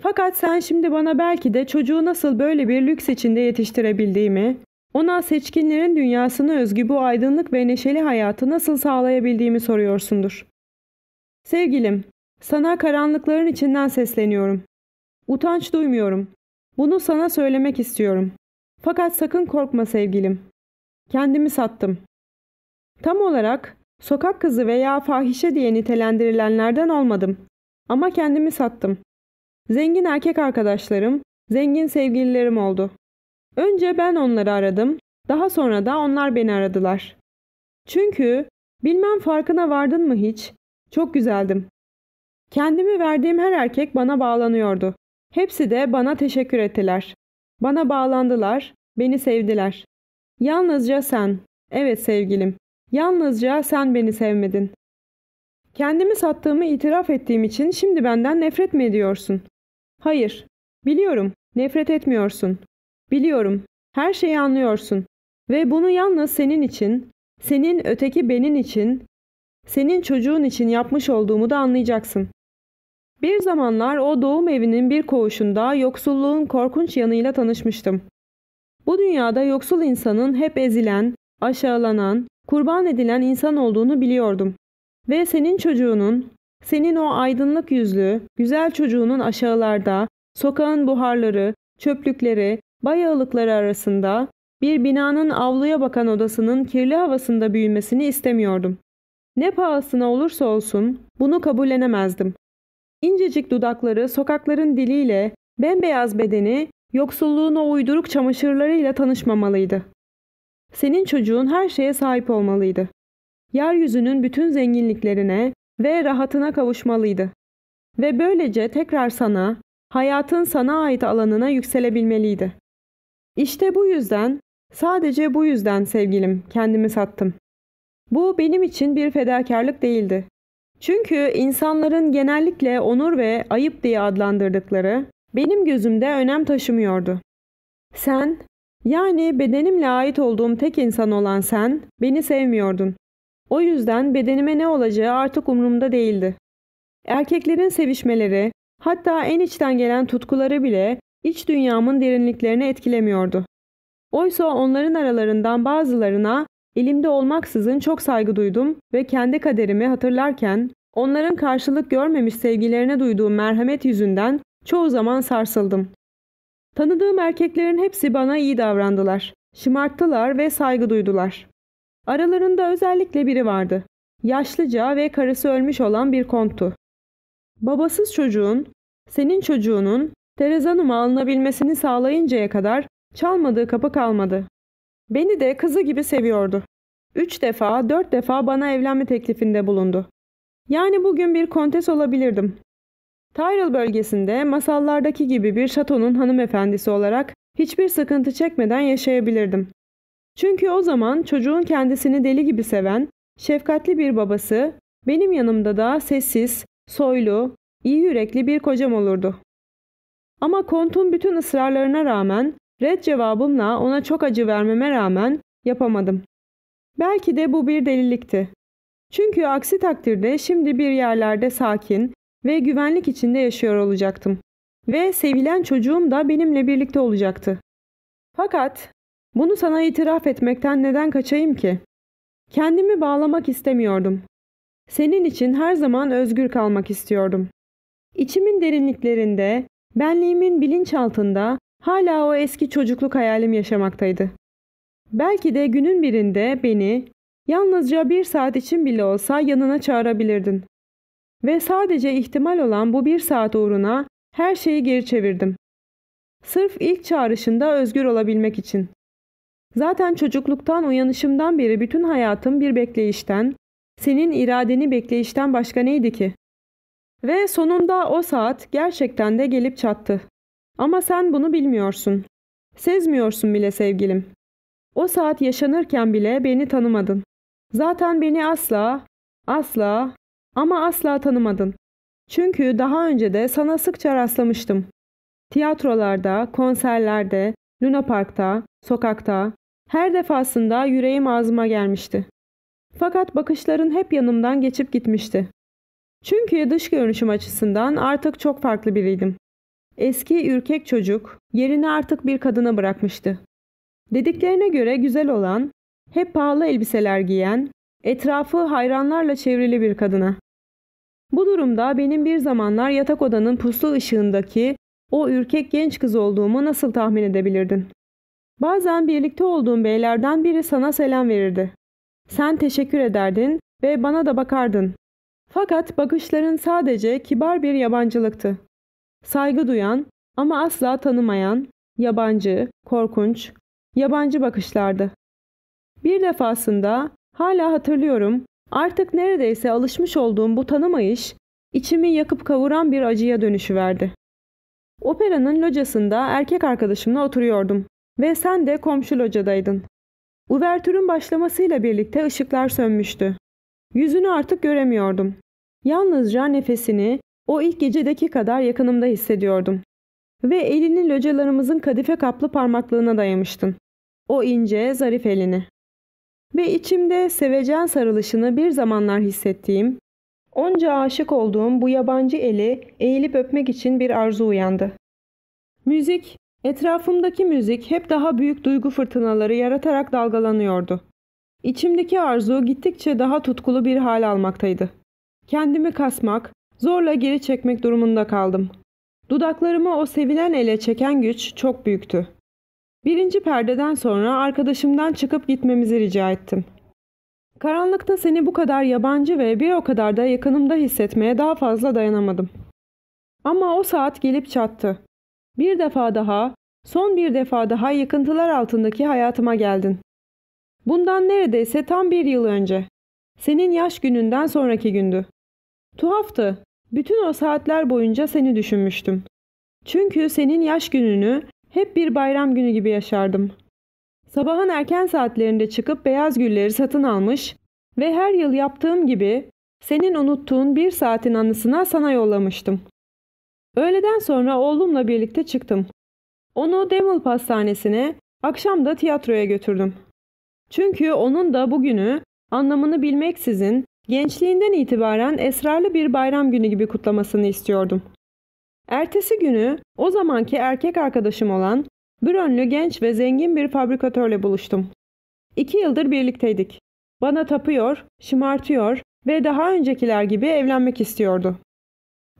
Fakat sen şimdi bana belki de çocuğu nasıl böyle bir lüks içinde yetiştirebildiğimi, ona seçkinlerin dünyasını özgü bu aydınlık ve neşeli hayatı nasıl sağlayabildiğimi soruyorsundur. Sevgilim, sana karanlıkların içinden sesleniyorum. Utanç duymuyorum. Bunu sana söylemek istiyorum. Fakat sakın korkma sevgilim. Kendimi sattım. Tam olarak sokak kızı veya fahişe diye nitelendirilenlerden olmadım. Ama kendimi sattım. Zengin erkek arkadaşlarım, zengin sevgililerim oldu. Önce ben onları aradım, daha sonra da onlar beni aradılar. Çünkü bilmem farkına vardın mı hiç? Çok güzeldim. Kendimi verdiğim her erkek bana bağlanıyordu. Hepsi de bana teşekkür ettiler. Bana bağlandılar, beni sevdiler. Yalnızca sen. Evet sevgilim. Yalnızca sen beni sevmedin. Kendimi sattığımı itiraf ettiğim için şimdi benden nefret mi ediyorsun? Hayır. Biliyorum. Nefret etmiyorsun. Biliyorum. Her şeyi anlıyorsun. Ve bunu yalnız senin için, senin öteki benin için, senin çocuğun için yapmış olduğumu da anlayacaksın. Bir zamanlar o doğum evinin bir koğuşunda yoksulluğun korkunç yanıyla tanışmıştım. Bu dünyada yoksul insanın hep ezilen, aşağılanan, kurban edilen insan olduğunu biliyordum. Ve senin çocuğunun, senin o aydınlık yüzlü, güzel çocuğunun aşağılarda, sokağın buharları, çöplükleri, bayağılıkları arasında bir binanın avluya bakan odasının kirli havasında büyümesini istemiyordum. Ne pahasına olursa olsun bunu kabullenemezdim. İncecik dudakları sokakların diliyle, bembeyaz bedeni yoksulluğun o uyduruk çamaşırlarıyla tanışmamalıydı. Senin çocuğun her şeye sahip olmalıydı. Yeryüzünün bütün zenginliklerine ve rahatına kavuşmalıydı. Ve böylece tekrar sana, hayatın sana ait alanına yükselebilmeliydi. İşte bu yüzden, sadece bu yüzden sevgilim, kendimi sattım. Bu benim için bir fedakarlık değildi. Çünkü insanların genellikle onur ve ayıp diye adlandırdıkları benim gözümde önem taşımıyordu. Sen, yani bedenimle ait olduğum tek insan olan sen, beni sevmiyordun. O yüzden bedenime ne olacağı artık umurumda değildi. Erkeklerin sevişmeleri, hatta en içten gelen tutkuları bile iç dünyamın derinliklerini etkilemiyordu. Oysa onların aralarından bazılarına Elimde olmaksızın çok saygı duydum ve kendi kaderimi hatırlarken onların karşılık görmemiş sevgilerine duyduğum merhamet yüzünden çoğu zaman sarsıldım. Tanıdığım erkeklerin hepsi bana iyi davrandılar. Şımarttılar ve saygı duydular. Aralarında özellikle biri vardı. Yaşlıca ve karısı ölmüş olan bir konttu. Babasız çocuğun, senin çocuğunun Terezanum'a alınabilmesini sağlayıncaya kadar çalmadığı kapı kalmadı. Beni de kızı gibi seviyordu. Üç defa, dört defa bana evlenme teklifinde bulundu. Yani bugün bir kontes olabilirdim. Tyrell bölgesinde masallardaki gibi bir şatonun hanımefendisi olarak hiçbir sıkıntı çekmeden yaşayabilirdim. Çünkü o zaman çocuğun kendisini deli gibi seven, şefkatli bir babası, benim yanımda da sessiz, soylu, iyi yürekli bir kocam olurdu. Ama kontun bütün ısrarlarına rağmen Red cevabımla ona çok acı vermeme rağmen yapamadım. Belki de bu bir delilikti. Çünkü aksi takdirde şimdi bir yerlerde sakin ve güvenlik içinde yaşıyor olacaktım. Ve sevilen çocuğum da benimle birlikte olacaktı. Fakat bunu sana itiraf etmekten neden kaçayım ki? Kendimi bağlamak istemiyordum. Senin için her zaman özgür kalmak istiyordum. İçimin derinliklerinde, benliğimin bilinçaltında Hala o eski çocukluk hayalim yaşamaktaydı. Belki de günün birinde beni yalnızca bir saat için bile olsa yanına çağırabilirdin. Ve sadece ihtimal olan bu bir saat uğruna her şeyi geri çevirdim. Sırf ilk çağrışında özgür olabilmek için. Zaten çocukluktan uyanışımdan beri bütün hayatım bir bekleyişten, senin iradeni bekleyişten başka neydi ki? Ve sonunda o saat gerçekten de gelip çattı. Ama sen bunu bilmiyorsun. Sezmiyorsun bile sevgilim. O saat yaşanırken bile beni tanımadın. Zaten beni asla, asla ama asla tanımadın. Çünkü daha önce de sana sıkça rastlamıştım. Tiyatrolarda, konserlerde, Luna Park'ta, sokakta, her defasında yüreğim ağzıma gelmişti. Fakat bakışların hep yanımdan geçip gitmişti. Çünkü dış görünüşüm açısından artık çok farklı biriydim. Eski ürkek çocuk yerini artık bir kadına bırakmıştı. Dediklerine göre güzel olan, hep pahalı elbiseler giyen, etrafı hayranlarla çevrili bir kadına. Bu durumda benim bir zamanlar yatak odanın puslu ışığındaki o ürkek genç kız olduğumu nasıl tahmin edebilirdin? Bazen birlikte olduğum beylerden biri sana selam verirdi. Sen teşekkür ederdin ve bana da bakardın. Fakat bakışların sadece kibar bir yabancılıktı. Saygı duyan ama asla tanımayan, yabancı, korkunç, yabancı bakışlardı. Bir defasında hala hatırlıyorum artık neredeyse alışmış olduğum bu tanımayış içimi yakıp kavuran bir acıya dönüşüverdi. Operanın locasında erkek arkadaşımla oturuyordum ve sen de komşu locadaydın. Uvertürün başlamasıyla birlikte ışıklar sönmüştü. Yüzünü artık göremiyordum. Yalnızca nefesini o ilk gecedeki kadar yakınımda hissediyordum. Ve elini localarımızın kadife kaplı parmaklığına dayamıştın. O ince, zarif elini. Ve içimde sevecen sarılışını bir zamanlar hissettiğim, onca aşık olduğum bu yabancı eli eğilip öpmek için bir arzu uyandı. Müzik, etrafımdaki müzik hep daha büyük duygu fırtınaları yaratarak dalgalanıyordu. İçimdeki arzu gittikçe daha tutkulu bir hal almaktaydı. Kendimi kasmak, Zorla geri çekmek durumunda kaldım. Dudaklarımı o sevilen ele çeken güç çok büyüktü. Birinci perdeden sonra arkadaşımdan çıkıp gitmemizi rica ettim. Karanlıkta seni bu kadar yabancı ve bir o kadar da yakınımda hissetmeye daha fazla dayanamadım. Ama o saat gelip çattı. Bir defa daha, son bir defa daha yıkıntılar altındaki hayatıma geldin. Bundan neredeyse tam bir yıl önce. Senin yaş gününden sonraki gündü. Tuhaftı. Bütün o saatler boyunca seni düşünmüştüm. Çünkü senin yaş gününü hep bir bayram günü gibi yaşardım. Sabahın erken saatlerinde çıkıp beyaz gülleri satın almış ve her yıl yaptığım gibi senin unuttuğun bir saatin anısına sana yollamıştım. Öğleden sonra oğlumla birlikte çıktım. Onu Demel Pastanesi'ne, akşam da tiyatroya götürdüm. Çünkü onun da bugünü anlamını bilmeksizin Gençliğinden itibaren esrarlı bir bayram günü gibi kutlamasını istiyordum. Ertesi günü o zamanki erkek arkadaşım olan Brönlü genç ve zengin bir fabrikatörle buluştum. İki yıldır birlikteydik. Bana tapıyor, şımartıyor ve daha öncekiler gibi evlenmek istiyordu.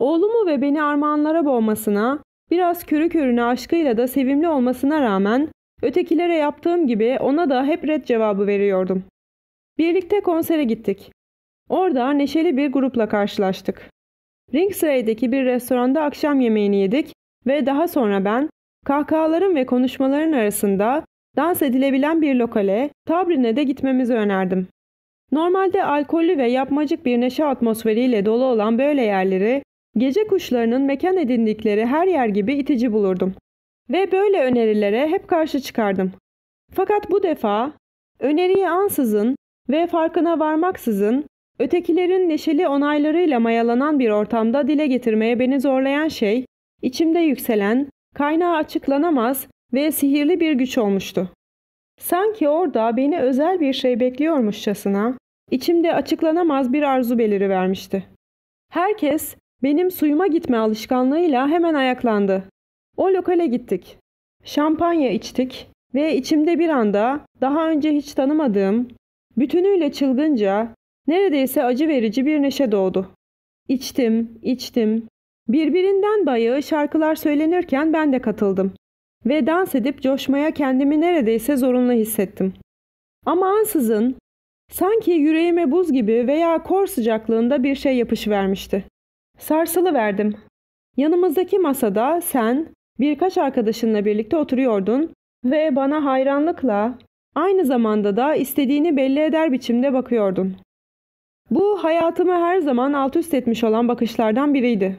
Oğlumu ve beni armağanlara boğmasına, biraz körü körüne aşkıyla da sevimli olmasına rağmen ötekilere yaptığım gibi ona da hep red cevabı veriyordum. Birlikte konsere gittik. Orada neşeli bir grupla karşılaştık. Ringsray'deki bir restoranda akşam yemeğini yedik ve daha sonra ben kahkahaların ve konuşmaların arasında dans edilebilen bir lokale, Tabrin'e de gitmemizi önerdim. Normalde alkollü ve yapmacık bir neşe atmosferiyle dolu olan böyle yerleri gece kuşlarının mekan edindikleri her yer gibi itici bulurdum. Ve böyle önerilere hep karşı çıkardım. Fakat bu defa öneriyi ansızın ve farkına varmaksızın Ötekilerin neşeli onaylarıyla mayalanan bir ortamda dile getirmeye beni zorlayan şey, içimde yükselen, kaynağı açıklanamaz ve sihirli bir güç olmuştu. Sanki orada beni özel bir şey bekliyormuşçasına, içimde açıklanamaz bir arzu beliri vermişti. Herkes benim suyuma gitme alışkanlığıyla hemen ayaklandı. O lokale gittik. Şampanya içtik ve içimde bir anda daha önce hiç tanımadığım, bütünüyle çılgınca, Neredeyse acı verici bir neşe doğdu. İçtim, içtim. Birbirinden bayağı şarkılar söylenirken ben de katıldım. Ve dans edip coşmaya kendimi neredeyse zorunlu hissettim. Ama ansızın sanki yüreğime buz gibi veya kor sıcaklığında bir şey yapışıvermişti. Sarsılı verdim. Yanımızdaki masada sen birkaç arkadaşınla birlikte oturuyordun ve bana hayranlıkla aynı zamanda da istediğini belli eder biçimde bakıyordun. Bu hayatımı her zaman alt üst etmiş olan bakışlardan biriydi.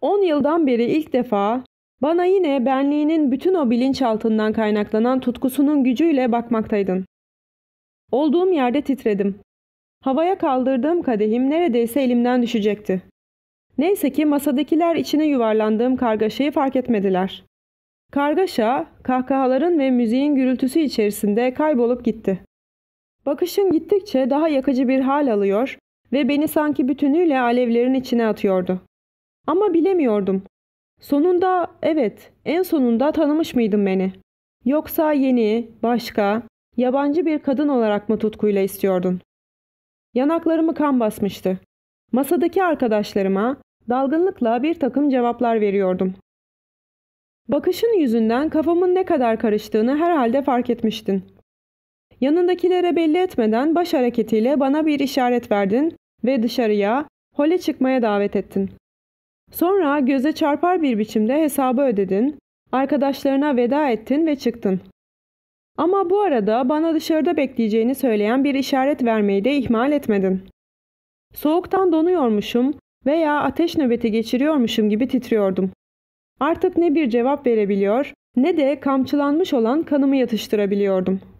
10 yıldan beri ilk defa bana yine benliğinin bütün o bilinçaltından kaynaklanan tutkusunun gücüyle bakmaktaydın. Olduğum yerde titredim. Havaya kaldırdığım kadehim neredeyse elimden düşecekti. Neyse ki masadakiler içine yuvarlandığım kargaşayı fark etmediler. Kargaşa, kahkahaların ve müziğin gürültüsü içerisinde kaybolup gitti. Bakışın gittikçe daha yakıcı bir hal alıyor ve beni sanki bütünüyle alevlerin içine atıyordu. Ama bilemiyordum. Sonunda evet, en sonunda tanımış mıydım beni? Yoksa yeni, başka, yabancı bir kadın olarak mı tutkuyla istiyordun? Yanaklarımı kan basmıştı. Masadaki arkadaşlarıma dalgınlıkla bir takım cevaplar veriyordum. Bakışın yüzünden kafamın ne kadar karıştığını herhalde fark etmiştin. Yanındakilere belli etmeden baş hareketiyle bana bir işaret verdin ve dışarıya, hole çıkmaya davet ettin. Sonra göze çarpar bir biçimde hesabı ödedin, arkadaşlarına veda ettin ve çıktın. Ama bu arada bana dışarıda bekleyeceğini söyleyen bir işaret vermeyi de ihmal etmedin. Soğuktan donuyormuşum veya ateş nöbeti geçiriyormuşum gibi titriyordum. Artık ne bir cevap verebiliyor ne de kamçılanmış olan kanımı yatıştırabiliyordum.''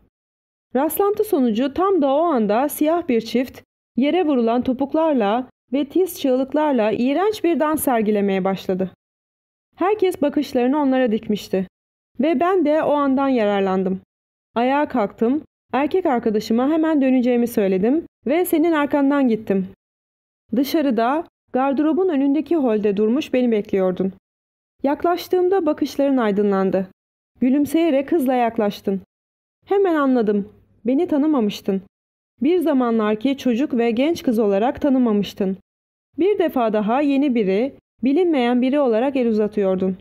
Rastlantı sonucu tam da o anda siyah bir çift yere vurulan topuklarla ve tiz çığlıklarla iğrenç bir dans sergilemeye başladı. Herkes bakışlarını onlara dikmişti ve ben de o andan yararlandım. Ayağa kalktım, erkek arkadaşıma hemen döneceğimi söyledim ve senin arkandan gittim. Dışarıda gardırobun önündeki holde durmuş beni bekliyordun. Yaklaştığımda bakışların aydınlandı. Gülümseyerek hızla yaklaştın. Hemen anladım. Beni tanımamıştın. Bir zamanlarki çocuk ve genç kız olarak tanımamıştın. Bir defa daha yeni biri, bilinmeyen biri olarak el uzatıyordun.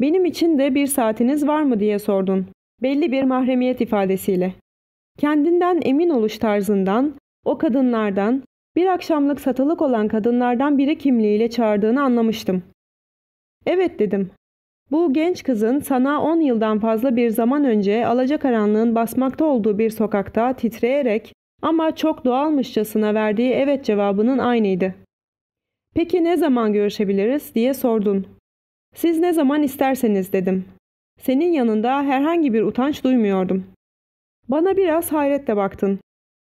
Benim için de bir saatiniz var mı diye sordun. Belli bir mahremiyet ifadesiyle. Kendinden emin oluş tarzından, o kadınlardan, bir akşamlık satılık olan kadınlardan biri kimliğiyle çağırdığını anlamıştım. Evet dedim bu genç kızın sana 10 yıldan fazla bir zaman önce alacakaranlığın basmakta olduğu bir sokakta titreyerek ama çok doğalmışçasına verdiği evet cevabının aynıydı. Peki ne zaman görüşebiliriz diye sordun. Siz ne zaman isterseniz dedim. Senin yanında herhangi bir utanç duymuyordum. Bana biraz hayretle baktın.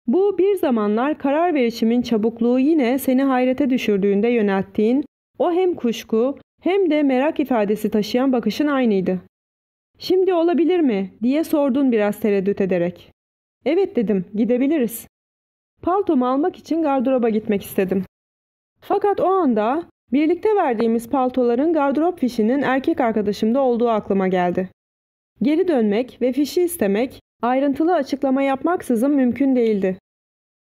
Bu bir zamanlar karar verişimin çabukluğu yine seni hayrete düşürdüğünde yönelttiğin o hem kuşku hem de merak ifadesi taşıyan bakışın aynıydı. Şimdi olabilir mi diye sordun biraz tereddüt ederek. Evet dedim gidebiliriz. Paltomu almak için gardıroba gitmek istedim. Fakat o anda birlikte verdiğimiz paltoların gardırop fişinin erkek arkadaşımda olduğu aklıma geldi. Geri dönmek ve fişi istemek ayrıntılı açıklama yapmaksızın mümkün değildi.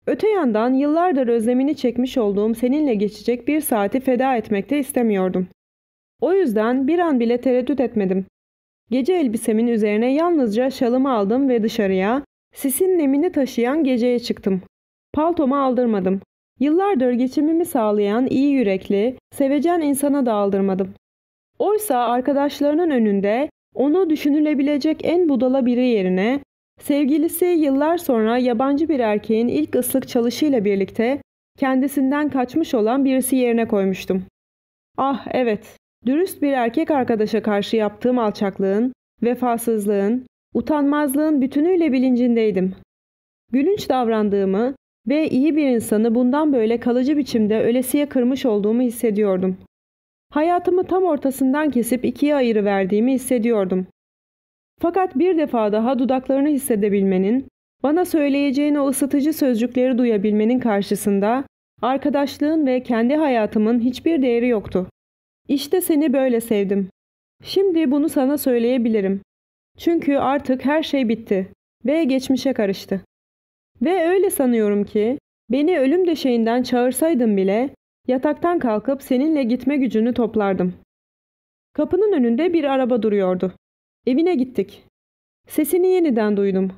Öte yandan yıllardır özlemini çekmiş olduğum seninle geçecek bir saati feda etmek de istemiyordum. O yüzden bir an bile tereddüt etmedim. Gece elbisemin üzerine yalnızca şalımı aldım ve dışarıya, sisin nemini taşıyan geceye çıktım. Paltomu aldırmadım. Yıllardır geçimimi sağlayan iyi yürekli, sevecen insana da aldırmadım. Oysa arkadaşlarının önünde onu düşünülebilecek en budala biri yerine sevgilisi yıllar sonra yabancı bir erkeğin ilk ıslık çalışıyla birlikte kendisinden kaçmış olan birisi yerine koymuştum. Ah evet, Dürüst bir erkek arkadaşa karşı yaptığım alçaklığın, vefasızlığın, utanmazlığın bütünüyle bilincindeydim. Gülünç davrandığımı ve iyi bir insanı bundan böyle kalıcı biçimde ölesiye kırmış olduğumu hissediyordum. Hayatımı tam ortasından kesip ikiye ayırıverdiğimi hissediyordum. Fakat bir defa daha dudaklarını hissedebilmenin, bana söyleyeceğin o ısıtıcı sözcükleri duyabilmenin karşısında arkadaşlığın ve kendi hayatımın hiçbir değeri yoktu. İşte seni böyle sevdim. Şimdi bunu sana söyleyebilirim. Çünkü artık her şey bitti ve geçmişe karıştı. Ve öyle sanıyorum ki beni ölüm döşeğinden çağırsaydın bile yataktan kalkıp seninle gitme gücünü toplardım. Kapının önünde bir araba duruyordu. Evine gittik. Sesini yeniden duydum.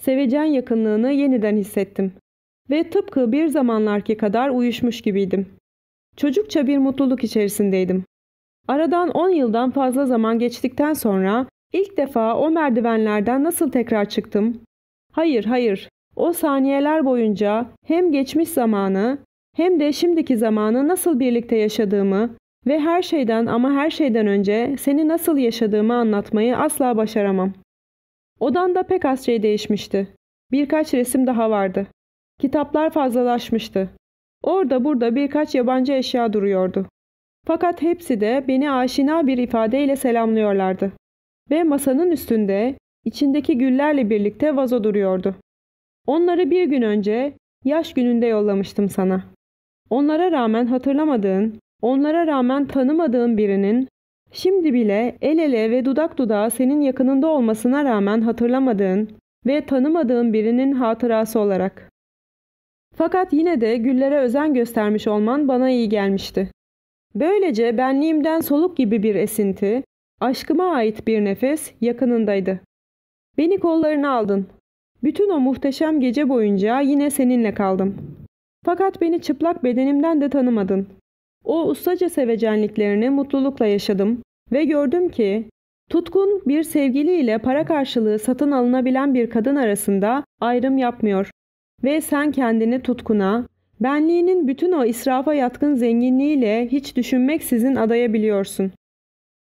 Sevecen yakınlığını yeniden hissettim. Ve tıpkı bir zamanlarki kadar uyuşmuş gibiydim. Çocukça bir mutluluk içerisindeydim. Aradan 10 yıldan fazla zaman geçtikten sonra ilk defa o merdivenlerden nasıl tekrar çıktım? Hayır, hayır. O saniyeler boyunca hem geçmiş zamanı hem de şimdiki zamanı nasıl birlikte yaşadığımı ve her şeyden ama her şeyden önce seni nasıl yaşadığımı anlatmayı asla başaramam. Odanda pek az şey değişmişti. Birkaç resim daha vardı. Kitaplar fazlalaşmıştı. Orada burada birkaç yabancı eşya duruyordu. Fakat hepsi de beni aşina bir ifadeyle selamlıyorlardı. Ve masanın üstünde içindeki güllerle birlikte vazo duruyordu. Onları bir gün önce yaş gününde yollamıştım sana. Onlara rağmen hatırlamadığın, onlara rağmen tanımadığın birinin şimdi bile el ele ve dudak dudağa senin yakınında olmasına rağmen hatırlamadığın ve tanımadığın birinin hatırası olarak fakat yine de güllere özen göstermiş olman bana iyi gelmişti. Böylece benliğimden soluk gibi bir esinti, aşkıma ait bir nefes yakınındaydı. Beni kollarına aldın. Bütün o muhteşem gece boyunca yine seninle kaldım. Fakat beni çıplak bedenimden de tanımadın. O ustaca sevecenliklerini mutlulukla yaşadım ve gördüm ki tutkun bir sevgiliyle para karşılığı satın alınabilen bir kadın arasında ayrım yapmıyor. Ve sen kendini tutkuna, benliğinin bütün o israfa yatkın zenginliğiyle hiç düşünmeksizin adayabiliyorsun.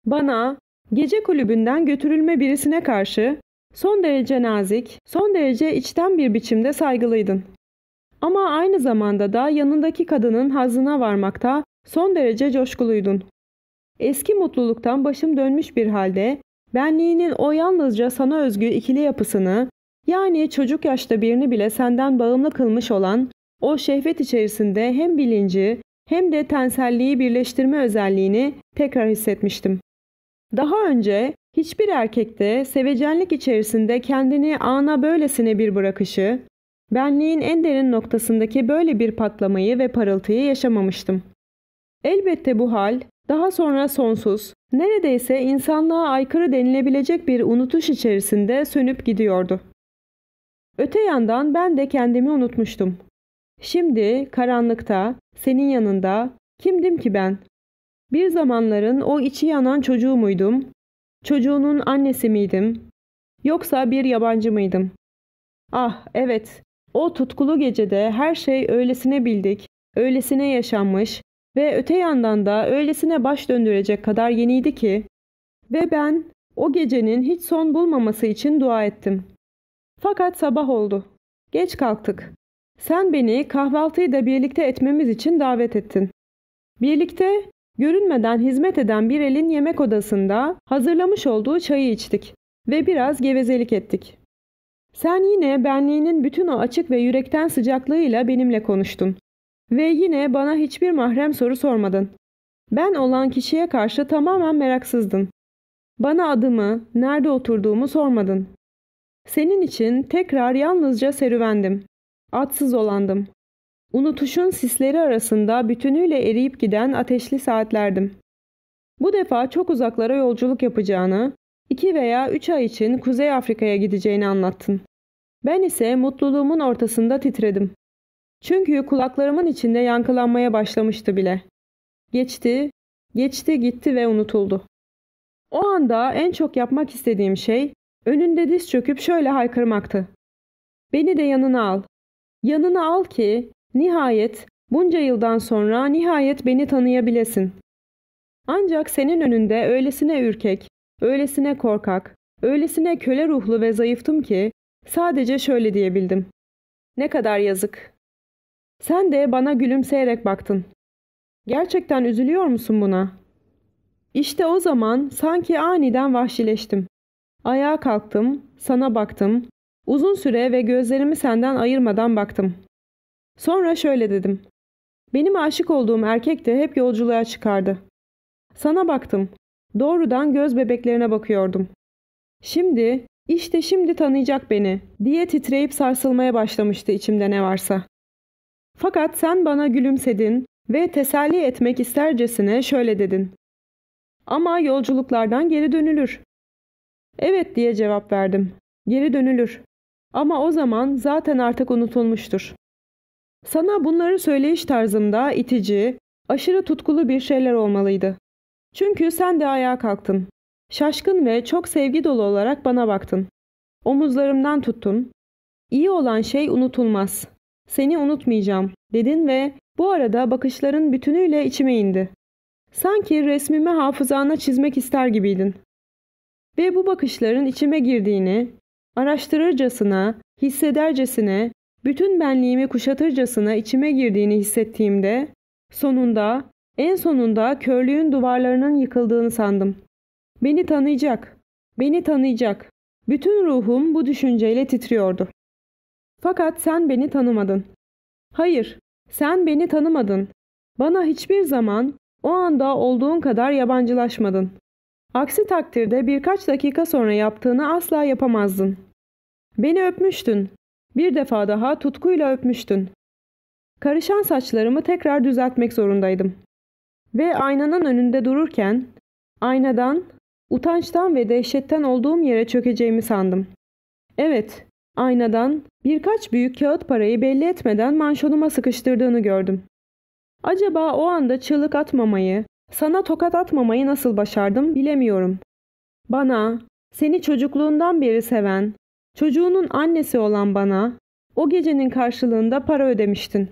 Bana, gece kulübünden götürülme birisine karşı son derece nazik, son derece içten bir biçimde saygılıydın. Ama aynı zamanda da yanındaki kadının hazına varmakta son derece coşkuluydun. Eski mutluluktan başım dönmüş bir halde benliğinin o yalnızca sana özgü ikili yapısını, yani çocuk yaşta birini bile senden bağımlı kılmış olan o şehvet içerisinde hem bilinci hem de tenselliği birleştirme özelliğini tekrar hissetmiştim. Daha önce hiçbir erkekte sevecenlik içerisinde kendini ana böylesine bir bırakışı, benliğin en derin noktasındaki böyle bir patlamayı ve parıltıyı yaşamamıştım. Elbette bu hal daha sonra sonsuz, neredeyse insanlığa aykırı denilebilecek bir unutuş içerisinde sönüp gidiyordu. Öte yandan ben de kendimi unutmuştum. Şimdi karanlıkta, senin yanında kimdim ki ben? Bir zamanların o içi yanan çocuğu muydum? Çocuğunun annesi miydim? Yoksa bir yabancı mıydım? Ah evet, o tutkulu gecede her şey öylesine bildik, öylesine yaşanmış ve öte yandan da öylesine baş döndürecek kadar yeniydi ki. Ve ben o gecenin hiç son bulmaması için dua ettim. Fakat sabah oldu. Geç kalktık. Sen beni kahvaltıyı da birlikte etmemiz için davet ettin. Birlikte görünmeden hizmet eden bir elin yemek odasında hazırlamış olduğu çayı içtik ve biraz gevezelik ettik. Sen yine benliğinin bütün o açık ve yürekten sıcaklığıyla benimle konuştun. Ve yine bana hiçbir mahrem soru sormadın. Ben olan kişiye karşı tamamen meraksızdın. Bana adımı, nerede oturduğumu sormadın. Senin için tekrar yalnızca serüvendim. Atsız olandım. Unutuşun sisleri arasında bütünüyle eriyip giden ateşli saatlerdim. Bu defa çok uzaklara yolculuk yapacağını, iki veya üç ay için Kuzey Afrika'ya gideceğini anlattın. Ben ise mutluluğumun ortasında titredim. Çünkü kulaklarımın içinde yankılanmaya başlamıştı bile. Geçti, geçti gitti ve unutuldu. O anda en çok yapmak istediğim şey Önünde diz çöküp şöyle haykırmaktı. Beni de yanına al. Yanına al ki nihayet bunca yıldan sonra nihayet beni tanıyabilesin. Ancak senin önünde öylesine ürkek, öylesine korkak, öylesine köle ruhlu ve zayıftım ki sadece şöyle diyebildim. Ne kadar yazık. Sen de bana gülümseyerek baktın. Gerçekten üzülüyor musun buna? İşte o zaman sanki aniden vahşileştim. Ayağa kalktım, sana baktım. Uzun süre ve gözlerimi senden ayırmadan baktım. Sonra şöyle dedim. Benim aşık olduğum erkek de hep yolculuğa çıkardı. Sana baktım. Doğrudan göz bebeklerine bakıyordum. Şimdi, işte şimdi tanıyacak beni diye titreyip sarsılmaya başlamıştı içimde ne varsa. Fakat sen bana gülümsedin ve teselli etmek istercesine şöyle dedin. Ama yolculuklardan geri dönülür. Evet diye cevap verdim. Geri dönülür. Ama o zaman zaten artık unutulmuştur. Sana bunları söyleyiş tarzımda itici, aşırı tutkulu bir şeyler olmalıydı. Çünkü sen de ayağa kalktın. Şaşkın ve çok sevgi dolu olarak bana baktın. Omuzlarımdan tuttun. İyi olan şey unutulmaz. Seni unutmayacağım dedin ve bu arada bakışların bütünüyle içime indi. Sanki resmimi hafızana çizmek ister gibiydin ve bu bakışların içime girdiğini, araştırırcasına, hissedercesine, bütün benliğimi kuşatırcasına içime girdiğini hissettiğimde, sonunda, en sonunda körlüğün duvarlarının yıkıldığını sandım. Beni tanıyacak, beni tanıyacak. Bütün ruhum bu düşünceyle titriyordu. Fakat sen beni tanımadın. Hayır, sen beni tanımadın. Bana hiçbir zaman o anda olduğun kadar yabancılaşmadın. Aksi takdirde birkaç dakika sonra yaptığını asla yapamazdın. Beni öpmüştün. Bir defa daha tutkuyla öpmüştün. Karışan saçlarımı tekrar düzeltmek zorundaydım. Ve aynanın önünde dururken, aynadan, utançtan ve dehşetten olduğum yere çökeceğimi sandım. Evet, aynadan birkaç büyük kağıt parayı belli etmeden manşonuma sıkıştırdığını gördüm. Acaba o anda çığlık atmamayı, sana tokat atmamayı nasıl başardım bilemiyorum. Bana, seni çocukluğundan beri seven, çocuğunun annesi olan bana, o gecenin karşılığında para ödemiştin.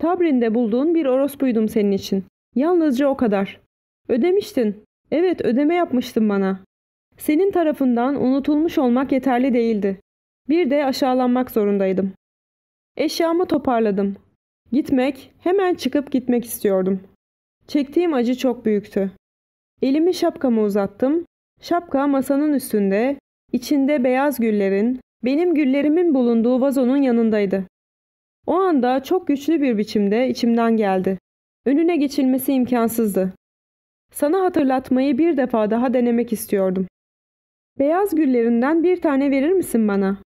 Tabrin'de bulduğun bir orospuydum senin için. Yalnızca o kadar. Ödemiştin. Evet ödeme yapmıştın bana. Senin tarafından unutulmuş olmak yeterli değildi. Bir de aşağılanmak zorundaydım. Eşyamı toparladım. Gitmek, hemen çıkıp gitmek istiyordum. Çektiğim acı çok büyüktü. Elimi şapkama uzattım. Şapka masanın üstünde, içinde beyaz güllerin, benim güllerimin bulunduğu vazonun yanındaydı. O anda çok güçlü bir biçimde içimden geldi. Önüne geçilmesi imkansızdı. Sana hatırlatmayı bir defa daha denemek istiyordum. Beyaz güllerinden bir tane verir misin bana?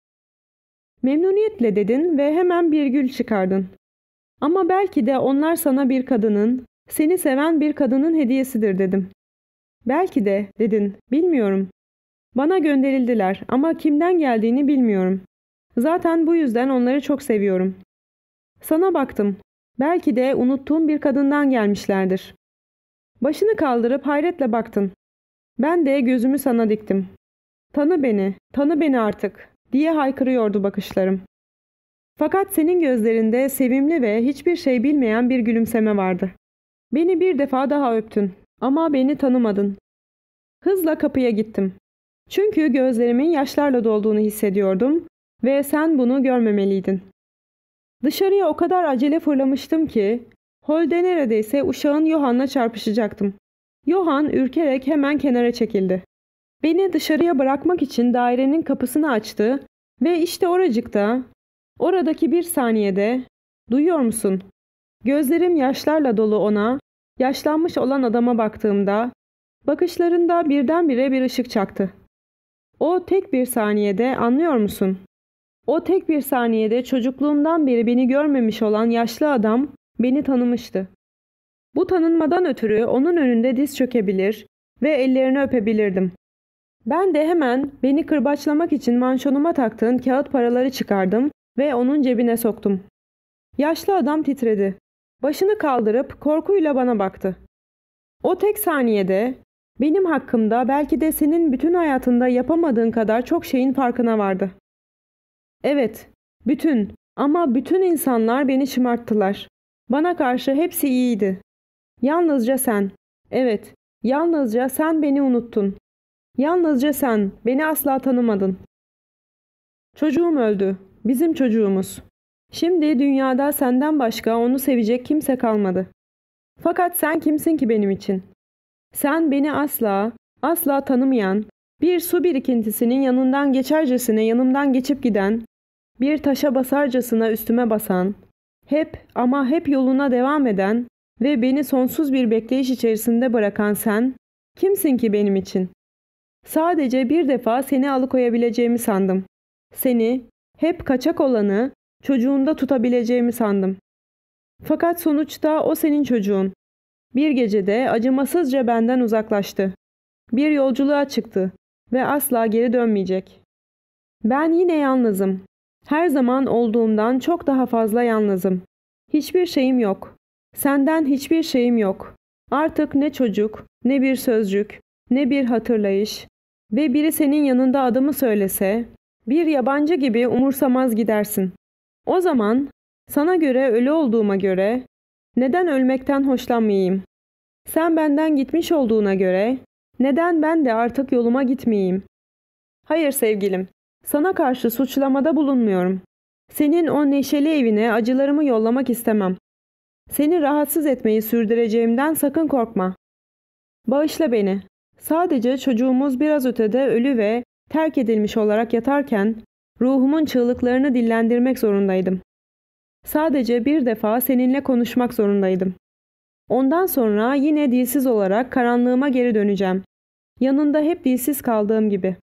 Memnuniyetle dedin ve hemen bir gül çıkardın. Ama belki de onlar sana bir kadının, seni seven bir kadının hediyesidir dedim. Belki de dedin, bilmiyorum. Bana gönderildiler ama kimden geldiğini bilmiyorum. Zaten bu yüzden onları çok seviyorum. Sana baktım. Belki de unuttuğum bir kadından gelmişlerdir. Başını kaldırıp hayretle baktın. Ben de gözümü sana diktim. Tanı beni, tanı beni artık diye haykırıyordu bakışlarım. Fakat senin gözlerinde sevimli ve hiçbir şey bilmeyen bir gülümseme vardı. Beni bir defa daha öptün ama beni tanımadın. Hızla kapıya gittim. Çünkü gözlerimin yaşlarla dolduğunu hissediyordum ve sen bunu görmemeliydin. Dışarıya o kadar acele fırlamıştım ki holde neredeyse uşağın Yohan'la çarpışacaktım. Yohan ürkerek hemen kenara çekildi. Beni dışarıya bırakmak için dairenin kapısını açtı ve işte oracıkta, oradaki bir saniyede, duyuyor musun Gözlerim yaşlarla dolu ona, yaşlanmış olan adama baktığımda, bakışlarında birdenbire bir ışık çaktı. O tek bir saniyede anlıyor musun? O tek bir saniyede çocukluğumdan beri beni görmemiş olan yaşlı adam beni tanımıştı. Bu tanınmadan ötürü onun önünde diz çökebilir ve ellerini öpebilirdim. Ben de hemen beni kırbaçlamak için manşonuma taktığın kağıt paraları çıkardım ve onun cebine soktum. Yaşlı adam titredi. Başını kaldırıp korkuyla bana baktı. O tek saniyede benim hakkımda belki de senin bütün hayatında yapamadığın kadar çok şeyin farkına vardı. Evet, bütün ama bütün insanlar beni şımarttılar. Bana karşı hepsi iyiydi. Yalnızca sen. Evet, yalnızca sen beni unuttun. Yalnızca sen beni asla tanımadın. Çocuğum öldü. Bizim çocuğumuz. Şimdi dünyada senden başka onu sevecek kimse kalmadı. Fakat sen kimsin ki benim için? Sen beni asla, asla tanımayan, bir su birikintisinin yanından geçercesine yanımdan geçip giden, bir taşa basarcasına üstüme basan, hep ama hep yoluna devam eden ve beni sonsuz bir bekleyiş içerisinde bırakan sen, kimsin ki benim için? Sadece bir defa seni alıkoyabileceğimi sandım. Seni, hep kaçak olanı, çocuğunda tutabileceğimi sandım. Fakat sonuçta o senin çocuğun. Bir gecede acımasızca benden uzaklaştı. Bir yolculuğa çıktı ve asla geri dönmeyecek. Ben yine yalnızım. Her zaman olduğumdan çok daha fazla yalnızım. Hiçbir şeyim yok. Senden hiçbir şeyim yok. Artık ne çocuk, ne bir sözcük, ne bir hatırlayış ve biri senin yanında adımı söylese, bir yabancı gibi umursamaz gidersin. O zaman sana göre ölü olduğuma göre neden ölmekten hoşlanmayayım? Sen benden gitmiş olduğuna göre neden ben de artık yoluma gitmeyeyim? Hayır sevgilim, sana karşı suçlamada bulunmuyorum. Senin o neşeli evine acılarımı yollamak istemem. Seni rahatsız etmeyi sürdüreceğimden sakın korkma. Bağışla beni. Sadece çocuğumuz biraz ötede ölü ve terk edilmiş olarak yatarken Ruhumun çığlıklarını dillendirmek zorundaydım. Sadece bir defa seninle konuşmak zorundaydım. Ondan sonra yine dilsiz olarak karanlığıma geri döneceğim. Yanında hep dilsiz kaldığım gibi.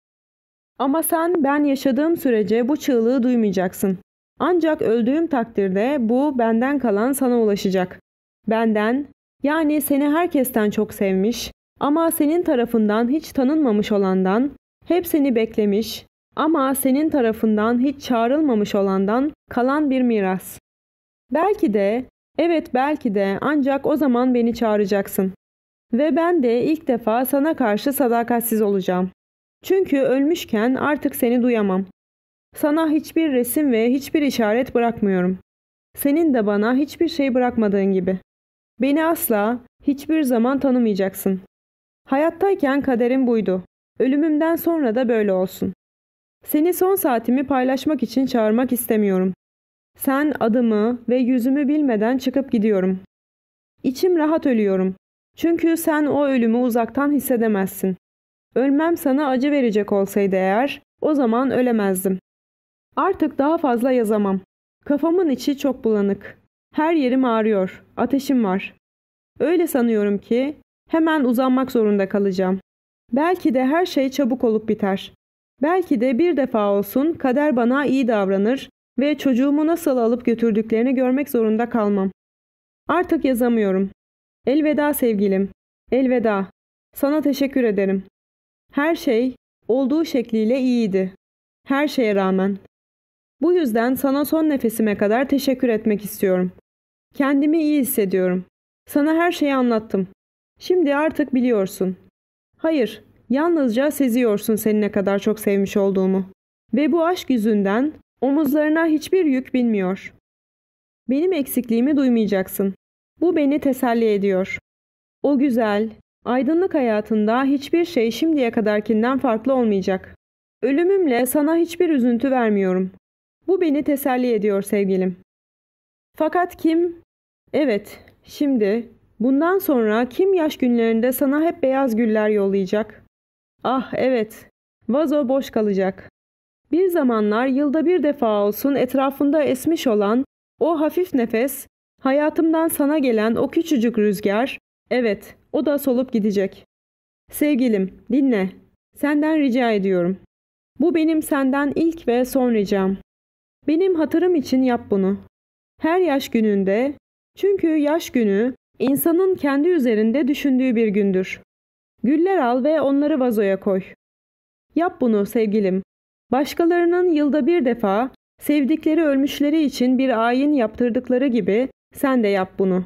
Ama sen ben yaşadığım sürece bu çığlığı duymayacaksın. Ancak öldüğüm takdirde bu benden kalan sana ulaşacak. Benden, yani seni herkesten çok sevmiş ama senin tarafından hiç tanınmamış olandan, hep seni beklemiş, ama senin tarafından hiç çağrılmamış olandan kalan bir miras. Belki de, evet belki de ancak o zaman beni çağıracaksın. Ve ben de ilk defa sana karşı sadakatsiz olacağım. Çünkü ölmüşken artık seni duyamam. Sana hiçbir resim ve hiçbir işaret bırakmıyorum. Senin de bana hiçbir şey bırakmadığın gibi. Beni asla, hiçbir zaman tanımayacaksın. Hayattayken kaderim buydu. Ölümümden sonra da böyle olsun. Seni son saatimi paylaşmak için çağırmak istemiyorum. Sen adımı ve yüzümü bilmeden çıkıp gidiyorum. İçim rahat ölüyorum. Çünkü sen o ölümü uzaktan hissedemezsin. Ölmem sana acı verecek olsaydı eğer, o zaman ölemezdim. Artık daha fazla yazamam. Kafamın içi çok bulanık. Her yerim ağrıyor. Ateşim var. Öyle sanıyorum ki hemen uzanmak zorunda kalacağım. Belki de her şey çabuk olup biter. Belki de bir defa olsun kader bana iyi davranır ve çocuğumu nasıl alıp götürdüklerini görmek zorunda kalmam. Artık yazamıyorum. Elveda sevgilim. Elveda. Sana teşekkür ederim. Her şey olduğu şekliyle iyiydi. Her şeye rağmen. Bu yüzden sana son nefesime kadar teşekkür etmek istiyorum. Kendimi iyi hissediyorum. Sana her şeyi anlattım. Şimdi artık biliyorsun. Hayır, Yalnızca seziyorsun seni ne kadar çok sevmiş olduğumu. Ve bu aşk yüzünden omuzlarına hiçbir yük binmiyor. Benim eksikliğimi duymayacaksın. Bu beni teselli ediyor. O güzel, aydınlık hayatında hiçbir şey şimdiye kadarkinden farklı olmayacak. Ölümümle sana hiçbir üzüntü vermiyorum. Bu beni teselli ediyor sevgilim. Fakat kim? Evet, şimdi, bundan sonra kim yaş günlerinde sana hep beyaz güller yollayacak?'' Ah evet, vazo boş kalacak. Bir zamanlar yılda bir defa olsun etrafında esmiş olan o hafif nefes, hayatımdan sana gelen o küçücük rüzgar, evet o da solup gidecek. Sevgilim, dinle. Senden rica ediyorum. Bu benim senden ilk ve son ricam. Benim hatırım için yap bunu. Her yaş gününde, çünkü yaş günü insanın kendi üzerinde düşündüğü bir gündür. Güller al ve onları vazoya koy. Yap bunu sevgilim. Başkalarının yılda bir defa sevdikleri ölmüşleri için bir ayin yaptırdıkları gibi sen de yap bunu.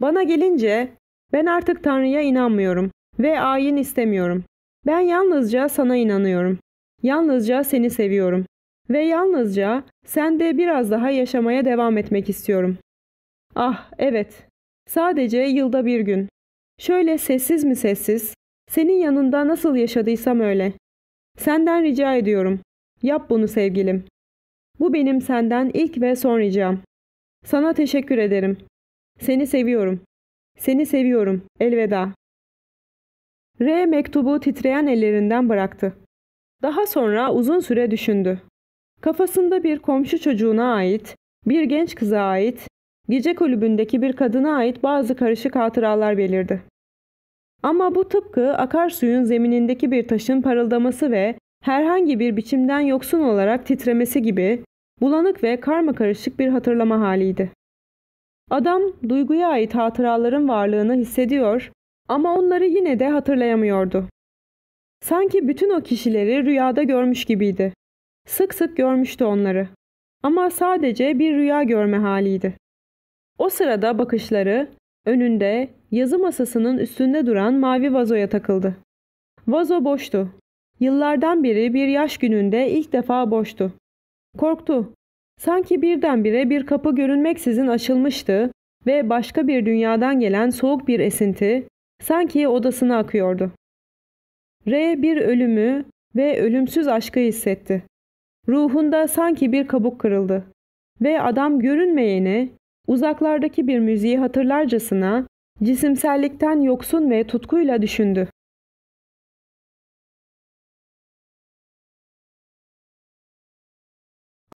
Bana gelince ben artık Tanrı'ya inanmıyorum ve ayin istemiyorum. Ben yalnızca sana inanıyorum. Yalnızca seni seviyorum ve yalnızca sende biraz daha yaşamaya devam etmek istiyorum. Ah, evet. Sadece yılda bir gün. Şöyle sessiz mi sessiz, senin yanında nasıl yaşadıysam öyle. Senden rica ediyorum. Yap bunu sevgilim. Bu benim senden ilk ve son ricam. Sana teşekkür ederim. Seni seviyorum. Seni seviyorum. Elveda. R mektubu titreyen ellerinden bıraktı. Daha sonra uzun süre düşündü. Kafasında bir komşu çocuğuna ait, bir genç kıza ait, gece kulübündeki bir kadına ait bazı karışık hatıralar belirdi. Ama bu tıpkı akarsuyun zeminindeki bir taşın parıldaması ve herhangi bir biçimden yoksun olarak titremesi gibi bulanık ve karma karışık bir hatırlama haliydi. Adam duyguya ait hatıraların varlığını hissediyor ama onları yine de hatırlayamıyordu. Sanki bütün o kişileri rüyada görmüş gibiydi. Sık sık görmüştü onları. Ama sadece bir rüya görme haliydi. O sırada bakışları önünde yazı masasının üstünde duran mavi vazoya takıldı. Vazo boştu. Yıllardan beri bir yaş gününde ilk defa boştu. Korktu. Sanki birdenbire bir kapı görünmeksizin açılmıştı ve başka bir dünyadan gelen soğuk bir esinti sanki odasına akıyordu. R bir ölümü ve ölümsüz aşkı hissetti. Ruhunda sanki bir kabuk kırıldı ve adam görünmeyeni Uzaklardaki bir müziği hatırlarcasına cisimsellikten yoksun ve tutkuyla düşündü.